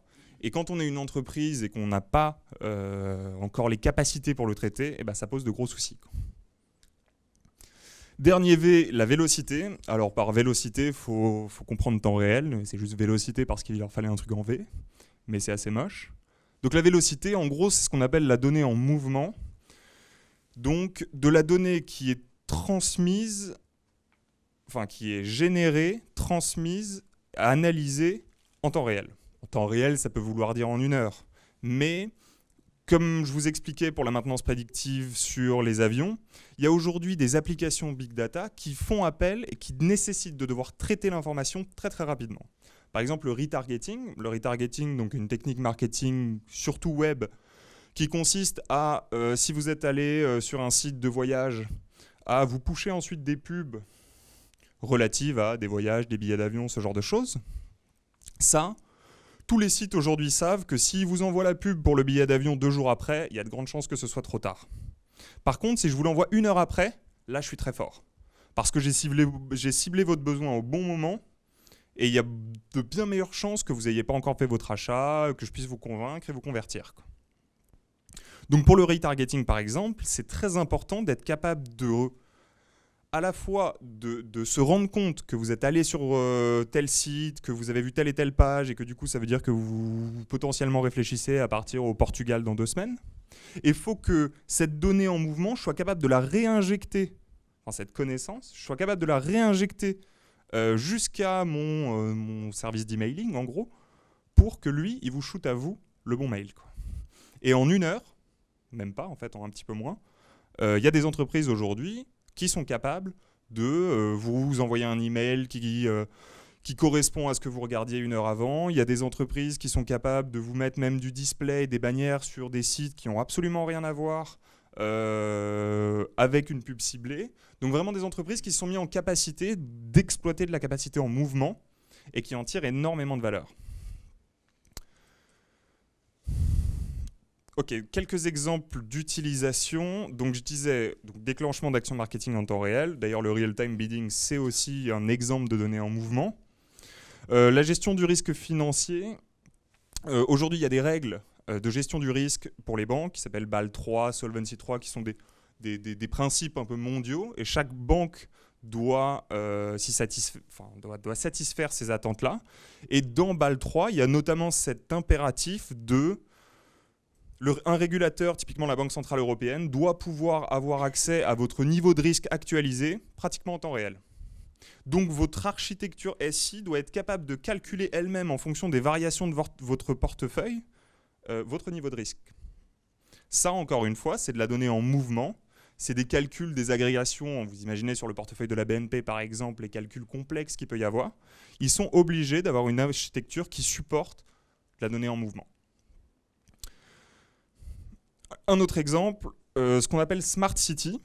et quand on est une entreprise et qu'on n'a pas euh, encore les capacités pour le traiter, eh ben, ça pose de gros soucis. Dernier V, la vélocité. Alors par vélocité, il faut, faut, comprendre temps réel. C'est juste vélocité parce qu'il leur fallait un truc en V, mais c'est assez moche. Donc la vélocité, en gros, c'est ce qu'on appelle la donnée en mouvement. Donc de la donnée qui est transmise, enfin qui est générée, transmise, analysée en temps réel. En temps réel, ça peut vouloir dire en une heure. Mais comme je vous expliquais pour la maintenance prédictive sur les avions, il y a aujourd'hui des applications big data qui font appel et qui nécessitent de devoir traiter l'information très très rapidement. Par exemple, le retargeting. Le retargeting, donc une technique marketing surtout web, qui consiste à, euh, si vous êtes allé euh, sur un site de voyage, à vous pusher ensuite des pubs relatives à des voyages, des billets d'avion, ce genre de choses. Ça, tous les sites aujourd'hui savent que s'ils vous envoient la pub pour le billet d'avion deux jours après, il y a de grandes chances que ce soit trop tard. Par contre, si je vous l'envoie une heure après, là je suis très fort. Parce que j'ai ciblé, ciblé votre besoin au bon moment et il y a de bien meilleures chances que vous n'ayez pas encore fait votre achat, que je puisse vous convaincre et vous convertir. Donc pour le retargeting par exemple, c'est très important d'être capable de à la fois de, se rendre compte que vous êtes allé sur euh, tel site, que vous avez vu telle et telle page, et que du coup ça veut dire que vous potentiellement réfléchissez à partir au Portugal dans deux semaines. il faut que cette donnée en mouvement, je sois capable de la réinjecter, enfin cette connaissance, je sois capable de la réinjecter euh, jusqu'à euh, mon, service d'emailing, en gros, pour que lui, il vous shoot à vous le bon mail. Quoi. Et en une heure, même pas en fait, en un petit peu moins, il y a des entreprises aujourd'hui qui sont capables de euh, vous envoyer un email qui, euh, qui correspond à ce que vous regardiez une heure avant. Il y a des entreprises qui sont capables de vous mettre même du display, des bannières sur des sites qui n'ont absolument rien à voir euh, avec une pub ciblée. Donc vraiment des entreprises qui se sont mis en capacité d'exploiter de la capacité en mouvement et qui en tirent énormément de valeur. Ok, quelques exemples d'utilisation. Donc je disais donc, déclenchement d'action marketing en temps réel. D'ailleurs, le real-time bidding, c'est aussi un exemple de données en mouvement. Euh, la gestion du risque financier. Euh, aujourd'hui, il y a des règles euh, de gestion du risque pour les banques qui s'appellent BAL3, Solvency3, qui sont des, des, principes un peu mondiaux. Et chaque banque doit, doit, doit, satisfaire ces attentes-là. Et dans BAL3, il y a notamment cet impératif de un régulateur, typiquement la Banque Centrale Européenne, doit pouvoir avoir accès à votre niveau de risque actualisé pratiquement en temps réel. Donc votre architecture SI doit être capable de calculer elle-même en fonction des variations de votre portefeuille euh, votre niveau de risque. Ça, encore une fois, c'est de la donnée en mouvement. C'est des calculs, des agrégations. Vous imaginez sur le portefeuille de la BNP, par exemple, les calculs complexes qu'il peut y avoir. Ils sont obligés d'avoir une architecture qui supporte la donnée en mouvement. Un autre exemple, euh, ce qu'on appelle Smart City.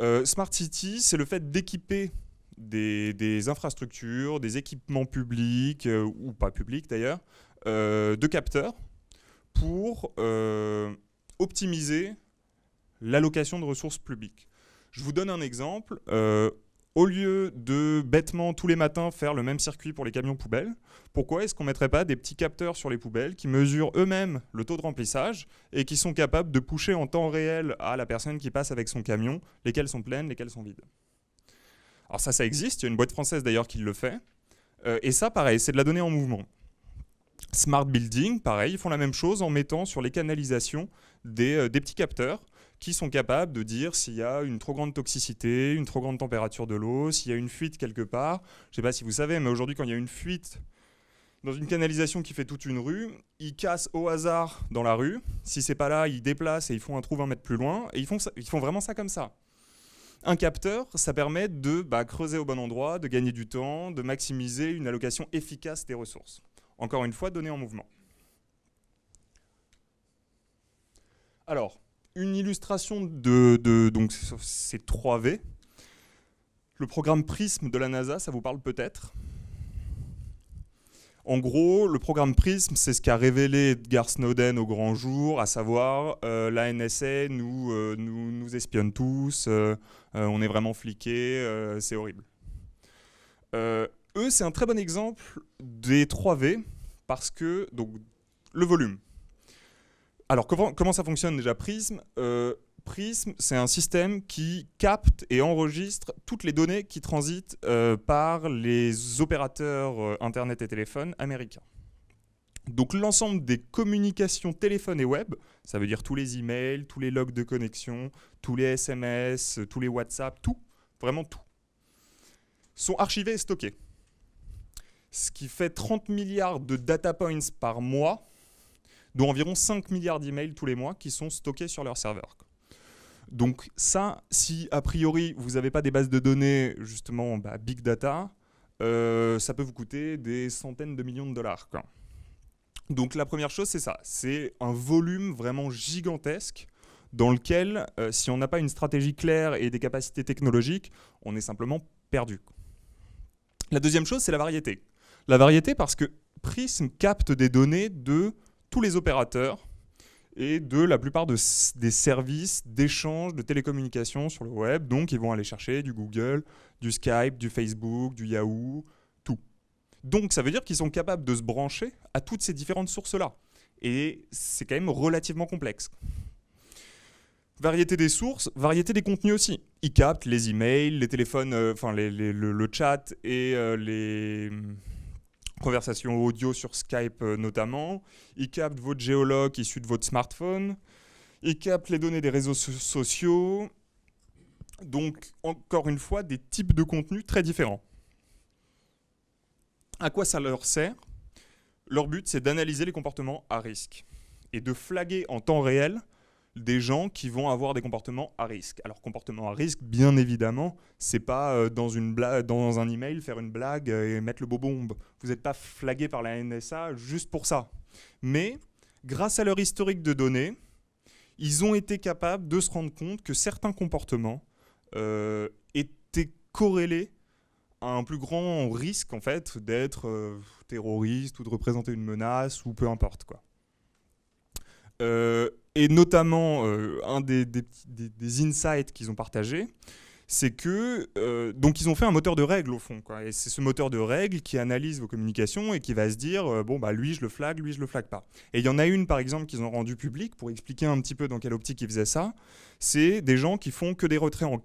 Euh, Smart City, c'est le fait d'équiper des, infrastructures, des équipements publics, euh, ou pas publics d'ailleurs, de capteurs pour optimiser l'allocation de ressources publiques. Je vous donne un exemple au lieu de bêtement tous les matins faire le même circuit pour les camions poubelles, pourquoi est-ce qu'on ne mettrait pas des petits capteurs sur les poubelles qui mesurent eux-mêmes le taux de remplissage et qui sont capables de pousser en temps réel à la personne qui passe avec son camion lesquelles sont pleines, lesquelles sont vides Alors ça, ça existe, il y a une boîte française d'ailleurs qui le fait. Euh, et ça, pareil, c'est de la donnée en mouvement. Smart Building, pareil, ils font la même chose en mettant sur les canalisations des euh, petits capteurs qui sont capables de dire s'il y a une trop grande toxicité, une trop grande température de l'eau, s'il y a une fuite quelque part. Je ne sais pas si vous savez, mais aujourd'hui, quand il y a une fuite dans une canalisation qui fait toute une rue, ils cassent au hasard dans la rue. Si c'est pas là, ils déplacent et ils font un trou 20 mètre plus loin. Et ils font, ça, ils font vraiment ça comme ça. Un capteur, ça permet de bah, creuser au bon endroit, de gagner du temps, de maximiser une allocation efficace des ressources. Encore une fois, données en mouvement. Alors, une illustration de, donc, ces 3 V. Le programme PRISM de la NASA, ça vous parle peut-être en gros, le programme PRISM, c'est ce qu'a révélé Edgar Snowden au grand jour, à savoir euh, la NSA euh, nous, nous, espionne tous, euh, on est vraiment fliqués, c'est horrible. eux, c'est un très bon exemple des 3V, parce que, donc, le volume, alors comment, ça fonctionne déjà Prism euh, Prism, c'est un système qui capte et enregistre toutes les données qui transitent euh, par les opérateurs euh, Internet et téléphone américains. Donc l'ensemble des communications téléphone et web, ça veut dire tous les emails, tous les logs de connexion, tous les SMS, tous les WhatsApp, tout, vraiment tout, sont archivés et stockés. Ce qui fait 30 milliards de data points par mois dont environ 5 milliards d'emails tous les mois qui sont stockés sur leur serveur. Donc ça, si a priori vous n'avez pas des bases de données, justement bah, big data, euh, ça peut vous coûter des centaines de millions de dollars. Donc la première chose, c'est ça, c'est un volume vraiment gigantesque dans lequel, euh, si on n'a pas une stratégie claire et des capacités technologiques, on est simplement perdu. La deuxième chose, c'est la variété. La variété parce que Prism capte des données de les opérateurs et de la plupart de, des services d'échange de télécommunications sur le web. Donc, ils vont aller chercher du Google, du Skype, du Facebook, du Yahoo, tout. Donc, ça veut dire qu'ils sont capables de se brancher à toutes ces différentes sources-là. Et c'est quand même relativement complexe. Variété des sources, variété des contenus aussi. Ils captent les emails, les téléphones, euh, enfin le, chat et euh, les conversations audio sur Skype euh, notamment. Ils captent votre géologue issu de votre smartphone. Ils captent les données des réseaux sociaux. Donc, encore une fois, des types de contenus très différents. À quoi ça leur sert Leur but, c'est d'analyser les comportements à risque et de flaguer en temps réel des gens qui vont avoir des comportements à risque. Alors comportement à risque, bien évidemment, c'est pas euh, dans, une dans un email faire une blague euh, et mettre le beau Vous n'êtes pas flagué par la NSA juste pour ça. Mais grâce à leur historique de données, ils ont été capables de se rendre compte que certains comportements euh, étaient corrélés à un plus grand risque en fait d'être terroriste ou de représenter une menace ou peu importe quoi. Euh, et notamment, euh, un des, des, insights qu'ils ont partagés, c'est que euh, donc ils ont fait un moteur de règles au fond et c'est ce moteur de règles qui analyse vos communications et qui va se dire euh, bon bah lui je le flag lui je le flague pas et il y en a une par exemple qu'ils ont rendue publique pour expliquer un petit peu dans quelle optique ils faisaient ça c'est des gens qui font que des retraits en,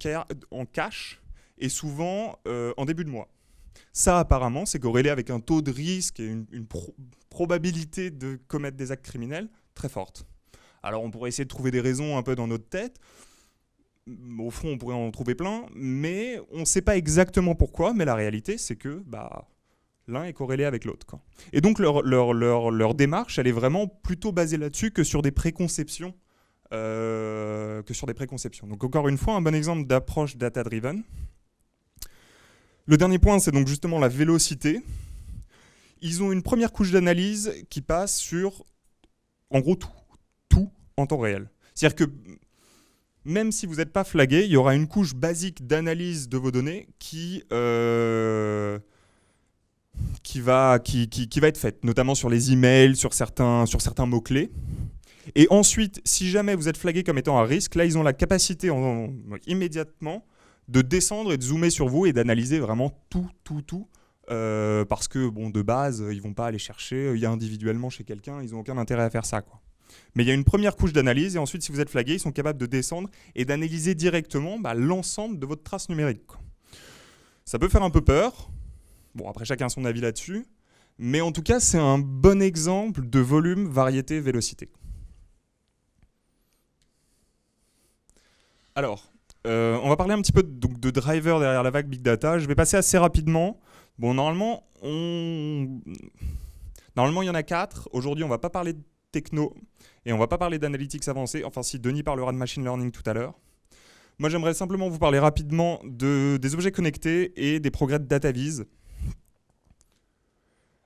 en cash et souvent en début de mois ça apparemment c'est corrélé avec un taux de risque et une, probabilité de commettre des actes criminels très forte alors on pourrait essayer de trouver des raisons un peu dans notre tête. Au fond, on pourrait en trouver plein, mais on ne sait pas exactement pourquoi. Mais la réalité, c'est que bah, l'un est corrélé avec l'autre. Et donc leur, leur, démarche, elle est vraiment plutôt basée là-dessus que sur des préconceptions. Euh, que sur des préconceptions. Donc encore une fois, un bon exemple d'approche data-driven. Le dernier point, c'est donc justement la vélocité. Ils ont une première couche d'analyse qui passe sur, en gros, tout en temps réel. C'est-à-dire que même si vous n'êtes pas flagué, il y aura une couche basique d'analyse de vos données qui, euh, qui, va, qui, qui, va être faite, notamment sur les emails, sur certains, sur certains mots-clés. Et ensuite, si jamais vous êtes flagué comme étant à risque, là, ils ont la capacité en, immédiatement de descendre et de zoomer sur vous et d'analyser vraiment tout, tout, tout. Euh, parce que, bon, de base, ils vont pas aller chercher euh, il y a individuellement chez quelqu'un, ils n'ont aucun intérêt à faire ça, quoi. Mais il y a une première couche d'analyse et ensuite, si vous êtes flagué, ils sont capables de descendre et d'analyser directement bah, l'ensemble de votre trace numérique. Ça peut faire un peu peur. Bon, après, chacun son avis là-dessus. Mais en tout cas, c'est un bon exemple de volume, variété, vélocité. Alors, euh, on va parler un petit peu de, donc, de driver derrière la vague Big Data. Je vais passer assez rapidement. Bon, normalement, on... Normalement, il y en a quatre. Aujourd'hui, on ne va pas parler de techno. Et on va pas parler d'analytics avancée, enfin si Denis parlera de machine learning tout à l'heure. Moi j'aimerais simplement vous parler rapidement de, des objets connectés et des progrès de DataVis.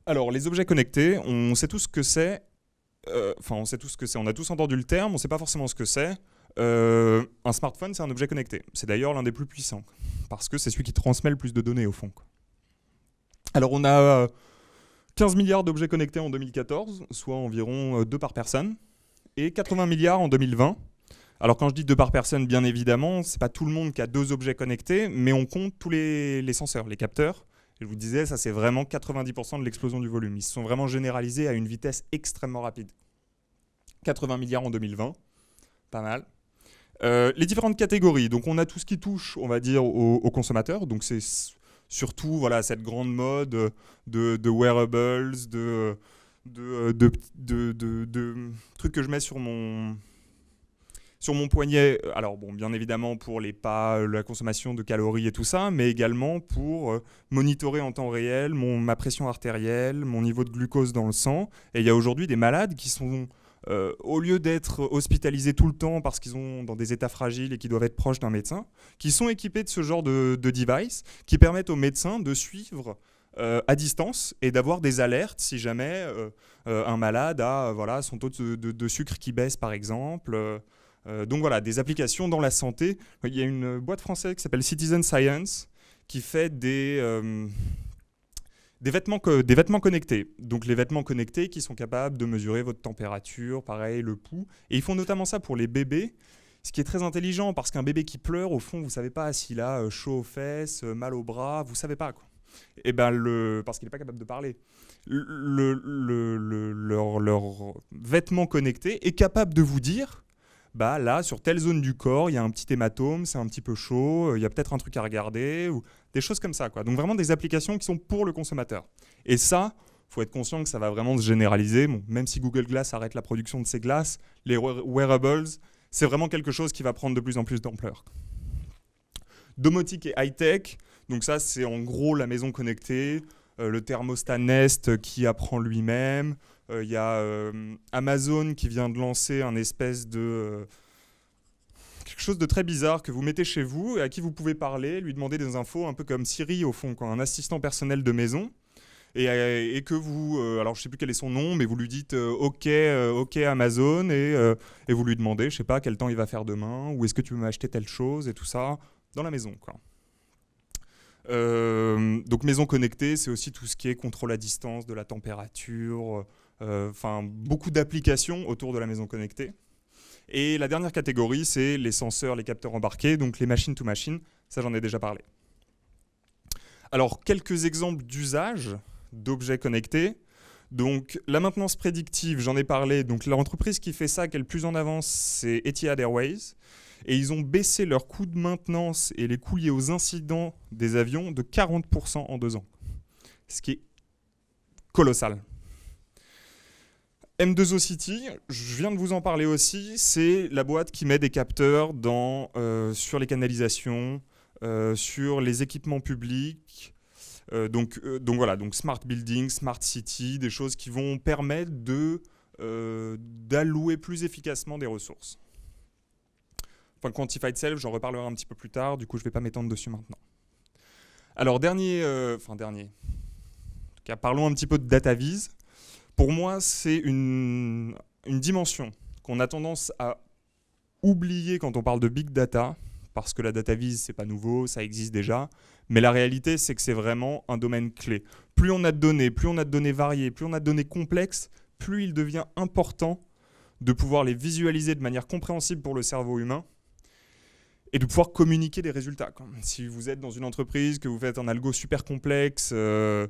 Alors les objets connectés, on sait tous ce que c'est. Euh, enfin on sait tous ce que c'est, on a tous entendu le terme, on sait pas forcément ce que c'est. Euh, un smartphone c'est un objet connecté. C'est d'ailleurs l'un des plus puissants, parce que c'est celui qui transmet le plus de données au fond. Alors on a... Euh, 15 milliards d'objets connectés en 2014, soit environ 2 euh, par personne, et 80 milliards en 2020. Alors quand je dis 2 par personne, bien évidemment, c'est pas tout le monde qui a deux objets connectés, mais on compte tous les, les senseurs, les capteurs. je vous disais, ça c'est vraiment 90% de l'explosion du volume. Ils se sont vraiment généralisés à une vitesse extrêmement rapide. 80 milliards en 2020, pas mal. Euh, les différentes catégories, donc on a tout ce qui touche, on va dire, aux, aux consommateurs, donc c'est surtout voilà cette grande mode de, wearables, euh, de trucs que je mets sur mon sur mon poignet. Alors bon, bien évidemment pour les pas, euh, la consommation de calories et tout ça, mais également pour euh, monitorer en temps réel mon ma pression artérielle, mon niveau de glucose dans le sang. Et il y a aujourd'hui des malades qui sont euh, au lieu d'être hospitalisés tout le temps parce qu'ils sont dans des états fragiles et qu'ils doivent être proches d'un médecin, qui sont équipés de ce genre de, device qui permettent aux médecins de suivre euh, à distance et d'avoir des alertes si jamais euh, un malade a voilà, son taux de, sucre qui baisse par exemple. donc voilà, des applications dans la santé. Il y a une boîte française qui s'appelle Citizen Science qui fait des, des vêtements, que, des vêtements connectés. Donc les vêtements connectés qui sont capables de mesurer votre température, pareil, le pouls. Et ils font notamment ça pour les bébés, ce qui est très intelligent parce qu'un bébé qui pleure, au fond, vous ne savez pas s'il a euh, chaud aux fesses, euh, mal aux bras, vous ne savez pas quoi. Et ben le, parce qu'il n'est pas capable de parler. Le, le, leur, leur vêtement connecté est capable de vous dire bah là, sur telle zone du corps, il y a un petit hématome, c'est un petit peu chaud, euh, il y a peut-être un truc à regarder, ou des choses comme ça. Donc vraiment des applications qui sont pour le consommateur. Et ça, faut être conscient que ça va vraiment se généraliser. même si Google Glass arrête la production de ses glaces, les wearables, c'est vraiment quelque chose qui va prendre de plus en plus d'ampleur. Domotique et high-tech, donc ça c'est en gros la maison connectée, euh, le thermostat Nest qui apprend lui-même, euh, il y a euh, Amazon qui vient de lancer un espèce de euh, quelque chose de très bizarre que vous mettez chez vous, et à qui vous pouvez parler, lui demander des infos, un peu comme Siri au fond, un assistant personnel de maison. Et, que vous, alors je sais plus quel est son nom, mais vous lui dites OK, OK Amazon, et, vous lui demandez, je sais pas, quel temps il va faire demain, ou est-ce que tu peux m'acheter telle chose, et tout ça, dans la maison. Quoi. donc maison connectée, c'est aussi tout ce qui est contrôle à distance de la température, euh, enfin beaucoup d'applications autour de la maison connectée. Et la dernière catégorie, c'est les senseurs, les capteurs embarqués, donc les machines to machine. Ça, j'en ai déjà parlé. Alors, quelques exemples d'usages d'objets connectés. Donc, la maintenance prédictive, j'en ai parlé. Donc, l'entreprise qui fait ça, qu'elle est plus en avance, c'est Etihad Airways. Et ils ont baissé leur coût de maintenance et les coûts liés aux incidents des avions de 40% en deux ans. Ce qui est colossal. M2O City, je viens de vous en parler aussi, c'est la boîte qui met des capteurs dans, euh, sur les canalisations, euh, sur les équipements publics. Euh, donc, donc voilà, donc smart building, smart city, des choses qui vont permettre de, d'allouer plus efficacement des ressources. Enfin, Quantified Self, j'en reparlerai un petit peu plus tard, du coup je ne vais pas m'étendre dessus maintenant. Alors dernier, enfin dernier, en parlons un petit peu de DataVis. Pour moi, c'est une, dimension qu'on a tendance à oublier quand on parle de big data, parce que la data vise, c'est pas nouveau, ça existe déjà. Mais la réalité, c'est que c'est vraiment un domaine clé. Plus on a de données, plus on a de données variées, plus on a de données complexes, plus il devient important de pouvoir les visualiser de manière compréhensible pour le cerveau humain et de pouvoir communiquer des résultats. Si vous êtes dans une entreprise, que vous faites un algo super complexe, euh,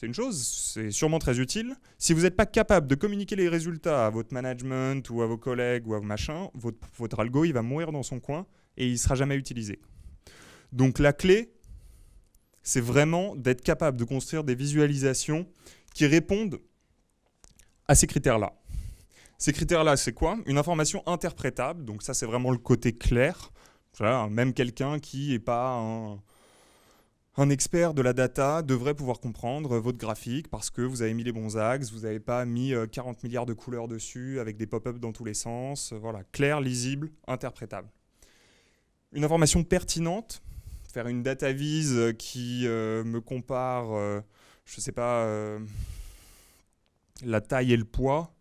c'est une chose, c'est sûrement très utile. Si vous n'êtes pas capable de communiquer les résultats à votre management ou à vos collègues ou à vos machins, votre, votre algo, il va mourir dans son coin et il ne sera jamais utilisé. Donc la clé, c'est vraiment d'être capable de construire des visualisations qui répondent à ces critères-là. Ces critères-là, c'est quoi Une information interprétable, donc ça c'est vraiment le côté clair. même quelqu'un qui n'est pas un, un expert de la data devrait pouvoir comprendre votre graphique parce que vous avez mis les bons axes, vous n'avez pas mis 40 euh, milliards de couleurs dessus avec des pop ups dans tous les sens. Euh, voilà, clair, lisible, interprétable. Une information pertinente, faire une data vise euh, qui me compare, je sais pas, la taille et le poids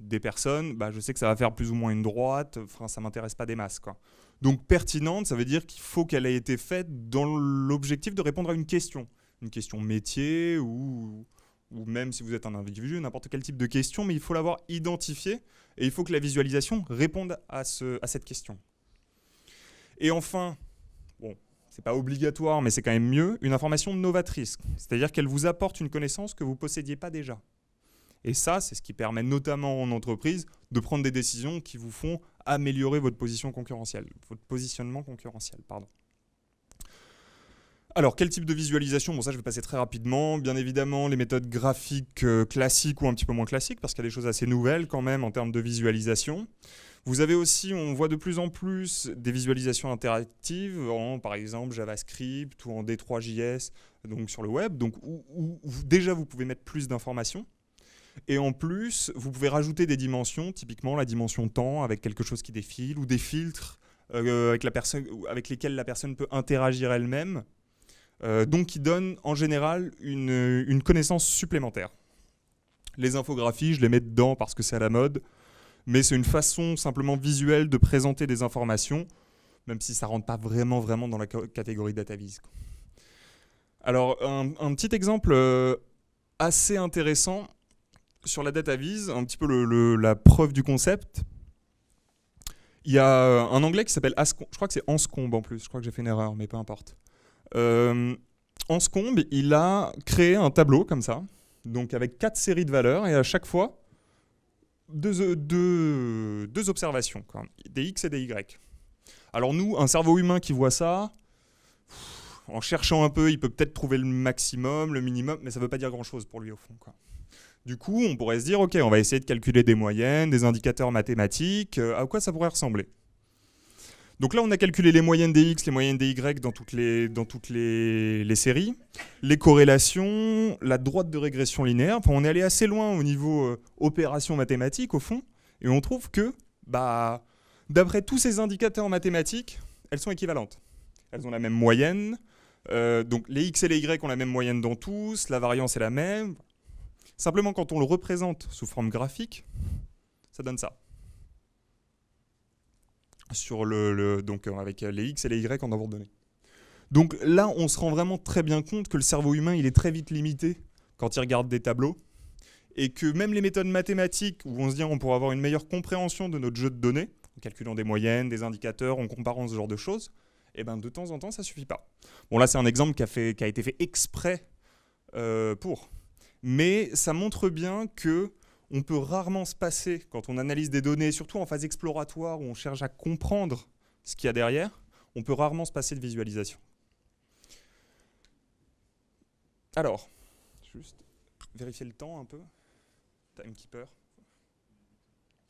des personnes, bah, je sais que ça va faire plus ou moins une droite, enfin, ça m'intéresse pas des masses. Quoi. Donc pertinente, ça veut dire qu'il faut qu'elle ait été faite dans l'objectif de répondre à une question. Une question métier ou, même si vous êtes un individu, n'importe quel type de question, mais il faut l'avoir identifiée et il faut que la visualisation réponde à, ce, cette question. Et enfin, bon, c'est pas obligatoire, mais c'est quand même mieux, une information novatrice, c'est-à-dire qu'elle vous apporte une connaissance que vous ne possédiez pas déjà. Et ça, c'est ce qui permet notamment en entreprise de prendre des décisions qui vous font améliorer votre position concurrentielle, votre positionnement concurrentiel, pardon. Alors, quel type de visualisation Bon, ça, je vais passer très rapidement. Bien évidemment, les méthodes graphiques euh, classiques ou un petit peu moins classiques, parce qu'il y a des choses assez nouvelles quand même en termes de visualisation. Vous avez aussi, on voit de plus en plus des visualisations interactives en, par exemple, JavaScript ou en d 3 donc sur le web, donc où déjà vous pouvez mettre plus d'informations. Et en plus, vous pouvez rajouter des dimensions, typiquement la dimension temps avec quelque chose qui défile, ou des filtres euh, avec, la avec lesquels la personne peut interagir elle-même. Euh, donc qui donne en général une, connaissance supplémentaire. Les infographies, je les mets dedans parce que c'est à la mode, mais c'est une façon simplement visuelle de présenter des informations, même si ça rentre pas vraiment vraiment dans la catégorie DataVis. Alors un, petit exemple euh, assez intéressant, sur la data vise, un petit peu la preuve du concept, il y a euh, un anglais qui s'appelle Ascombe, je crois que c'est Anscombe en plus, je crois que j'ai fait une erreur, mais peu importe. Euh, il a créé un tableau comme ça, donc avec quatre séries de valeurs, et à chaque fois, deux, euh, observations, des X et des Y. Alors nous, un cerveau humain qui voit ça, en cherchant un peu, il peut peut-être trouver le maximum, le minimum, mais ça ne veut pas dire grand-chose pour lui au fond. Du coup, on pourrait se dire, OK, on va essayer de calculer des moyennes, des indicateurs mathématiques, euh, à quoi ça pourrait ressembler donc là, on a calculé les moyennes des X, les moyennes des Y dans toutes les, dans toutes les, séries, les corrélations, la droite de régression linéaire. on est allé assez loin au niveau euh, opération mathématique, au fond, et on trouve que, bah, d'après tous ces indicateurs mathématiques, elles sont équivalentes. Elles ont la même moyenne. Euh, donc les X et les Y ont la même moyenne dans tous, la variance est la même. Simplement, quand on le représente sous forme graphique, ça donne ça. Sur le, donc euh, avec euh, les x et les y qu'on en donné Donc là, on se rend vraiment très bien compte que le cerveau humain, il est très vite limité quand il regarde des tableaux, et que même les méthodes mathématiques, où on se dit on pourrait avoir une meilleure compréhension de notre jeu de données, en calculant des moyennes, des indicateurs, en comparant ce genre de choses, et eh ben de temps en temps, ça suffit pas. Bon là, c'est un exemple qui a, été fait exprès euh, pour mais ça montre bien qu'on peut rarement se passer quand on analyse des données, surtout en phase exploratoire où on cherche à comprendre ce qu'il y a derrière, on peut rarement se passer de visualisation. Alors, juste vérifier le temps un peu. Timekeeper.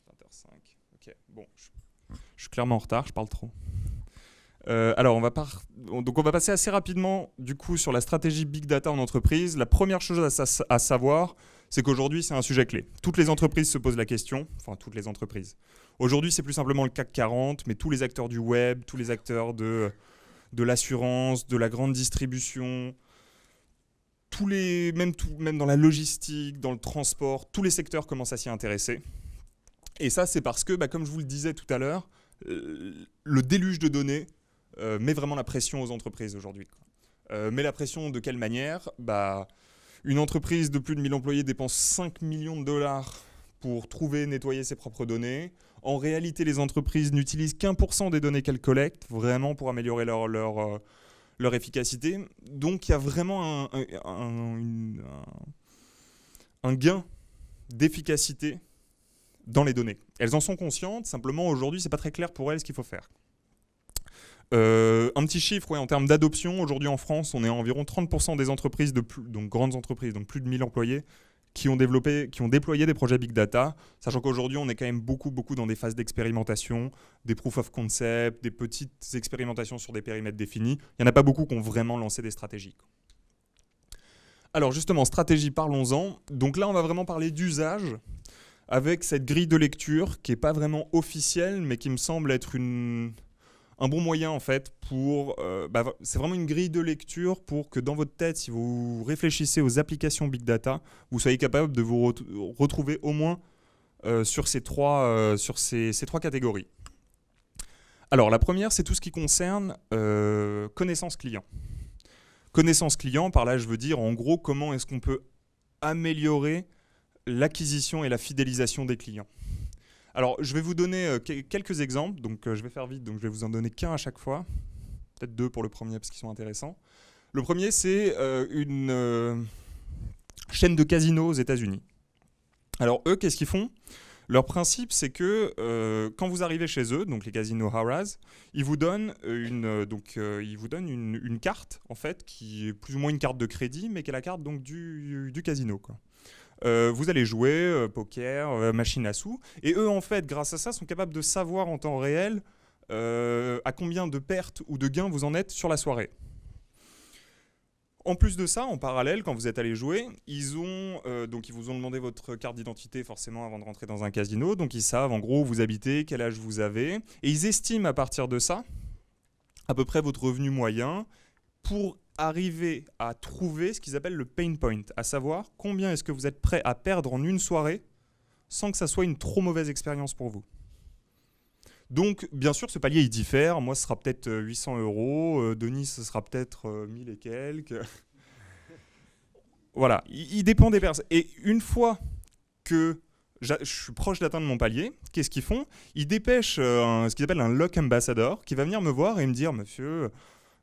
20h05. Ok, bon, je suis clairement en retard, je parle trop. Euh, alors, on va, Donc on va passer assez rapidement du coup sur la stratégie big data en entreprise. La première chose à, savoir, c'est qu'aujourd'hui, c'est un sujet clé. Toutes les entreprises se posent la question, enfin toutes les entreprises. Aujourd'hui, c'est plus simplement le CAC 40, mais tous les acteurs du web, tous les acteurs de, de l'assurance, de la grande distribution, tous les, même, même dans la logistique, dans le transport, tous les secteurs commencent à s'y intéresser. Et ça, c'est parce que, bah, comme je vous le disais tout à l'heure, euh, le déluge de données euh, met vraiment la pression aux entreprises aujourd'hui. Euh, mais la pression de quelle manière bah, Une entreprise de plus de 1000 employés dépense 5 millions de dollars pour trouver, nettoyer ses propres données. En réalité, les entreprises n'utilisent qu'un pour cent des données qu'elles collectent, vraiment pour améliorer leur, leur, euh, leur efficacité. Donc il y a vraiment un, un gain d'efficacité dans les données. Elles en sont conscientes, simplement aujourd'hui, c'est pas très clair pour elles ce qu'il faut faire. Euh, un petit chiffre, ouais, en termes d'adoption, aujourd'hui en France, on est à environ 30% des entreprises, de donc grandes entreprises, donc plus de 1000 employés, qui ont, développé, qui ont déployé des projets big data, sachant qu'aujourd'hui on est quand même beaucoup, beaucoup dans des phases d'expérimentation, des proof of concept, des petites expérimentations sur des périmètres définis. Il n'y en a pas beaucoup qui ont vraiment lancé des stratégies. Alors justement, stratégie, parlons-en. Donc là, on va vraiment parler d'usage avec cette grille de lecture qui n'est pas vraiment officielle, mais qui me semble être une, un bon moyen en fait pour... Euh, bah, c'est vraiment une grille de lecture pour que dans votre tête, si vous réfléchissez aux applications Big Data, vous soyez capable de vous retrouver au moins euh, sur, ces trois, euh, sur ces, ces, trois catégories. Alors la première, c'est tout ce qui concerne connaissance client. Connaissance client, par là je veux dire en gros comment est-ce qu'on peut améliorer l'acquisition et la fidélisation des clients. Alors, je vais vous donner euh, quelques exemples, donc euh, je vais faire vite, donc je vais vous en donner qu'un à chaque fois, peut-être deux pour le premier parce qu'ils sont intéressants. Le premier, c'est euh, une chaîne de casinos aux États-Unis. Alors, eux, qu'est-ce qu'ils font leur principe, c'est que quand vous arrivez chez eux, donc les casinos Haraz, ils vous donnent une ils vous une, carte en fait qui est plus ou moins une carte de crédit, mais qui est la carte donc du, casino euh, vous allez jouer, euh, poker, euh, machine à sous, et eux en fait, grâce à ça, sont capables de savoir en temps réel à combien de pertes ou de gains vous en êtes sur la soirée. En plus de ça, en parallèle, quand vous êtes allé jouer, ils donc ils vous ont demandé votre carte d'identité forcément avant de rentrer dans un casino, donc ils savent en gros où vous habitez, quel âge vous avez, et ils estiment à partir de ça à peu près votre revenu moyen pour arriver à trouver ce qu'ils appellent le pain point, à savoir combien est-ce que vous êtes prêt à perdre en une soirée sans que ça soit une trop mauvaise expérience pour vous. Donc, bien sûr, ce palier, il diffère. Moi, ce sera peut-être 800 euh, euros. Euh, Denis, ce sera peut-être 1000 euh, et quelques. voilà, il, dépend des personnes. Et une fois que je suis proche d'atteindre mon palier, qu'est-ce qu'ils font Ils dépêchent ce qu'ils appellent un lock ambassador qui va venir me voir et me dire, monsieur,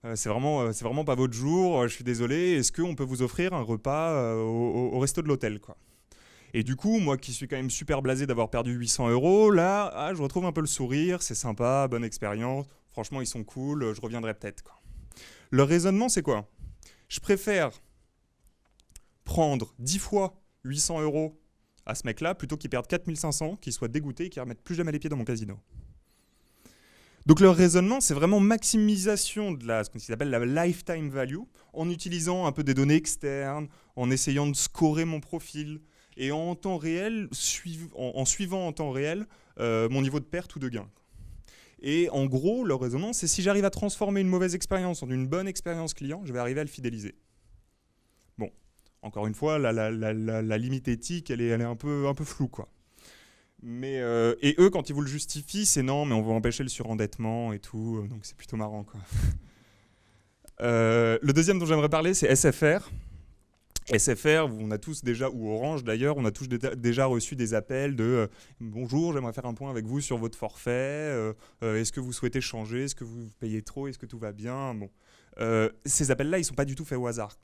euh, c'est vraiment, euh, c'est vraiment pas votre jour, euh, je suis désolé, est-ce qu'on peut vous offrir un repas au, resto de l'hôtel quoi et du coup, moi qui suis quand même super blasé d'avoir perdu 800 euros, là, ah, je retrouve un peu le sourire, c'est sympa, bonne expérience, franchement, ils sont cool, je reviendrai peut-être. Le raisonnement, c'est quoi Je préfère prendre 10 fois 800 euros à ce mec-là plutôt qu'il perde 4500, qu'il soit dégoûté et qu'il remette plus jamais les pieds dans mon casino. Donc leur raisonnement, c'est vraiment maximisation de la, ce qu'on appelle la lifetime value, en utilisant un peu des données externes, en essayant de scorer mon profil, et en temps réel, suiv en, suivant en temps réel euh, mon niveau de perte ou de gain. Et en gros, leur raisonnement, c'est si j'arrive à transformer une mauvaise expérience en une bonne expérience client, je vais arriver à le fidéliser. Bon, encore une fois, la, la limite éthique, elle est, elle est un, peu, un peu floue, quoi. Mais euh, et eux, quand ils vous le justifient, c'est non, mais on veut empêcher le surendettement et tout. Euh, donc c'est plutôt marrant, quoi. Euh, le deuxième dont j'aimerais parler, c'est SFR. SFR, on a tous déjà, ou Orange d'ailleurs, on a tous déjà reçu des appels de Bonjour, j'aimerais faire un point avec vous sur votre forfait. Est-ce que vous souhaitez changer Est-ce que vous payez trop Est-ce que tout va bien bon. Ces appels-là, ils ne sont pas du tout faits au hasard.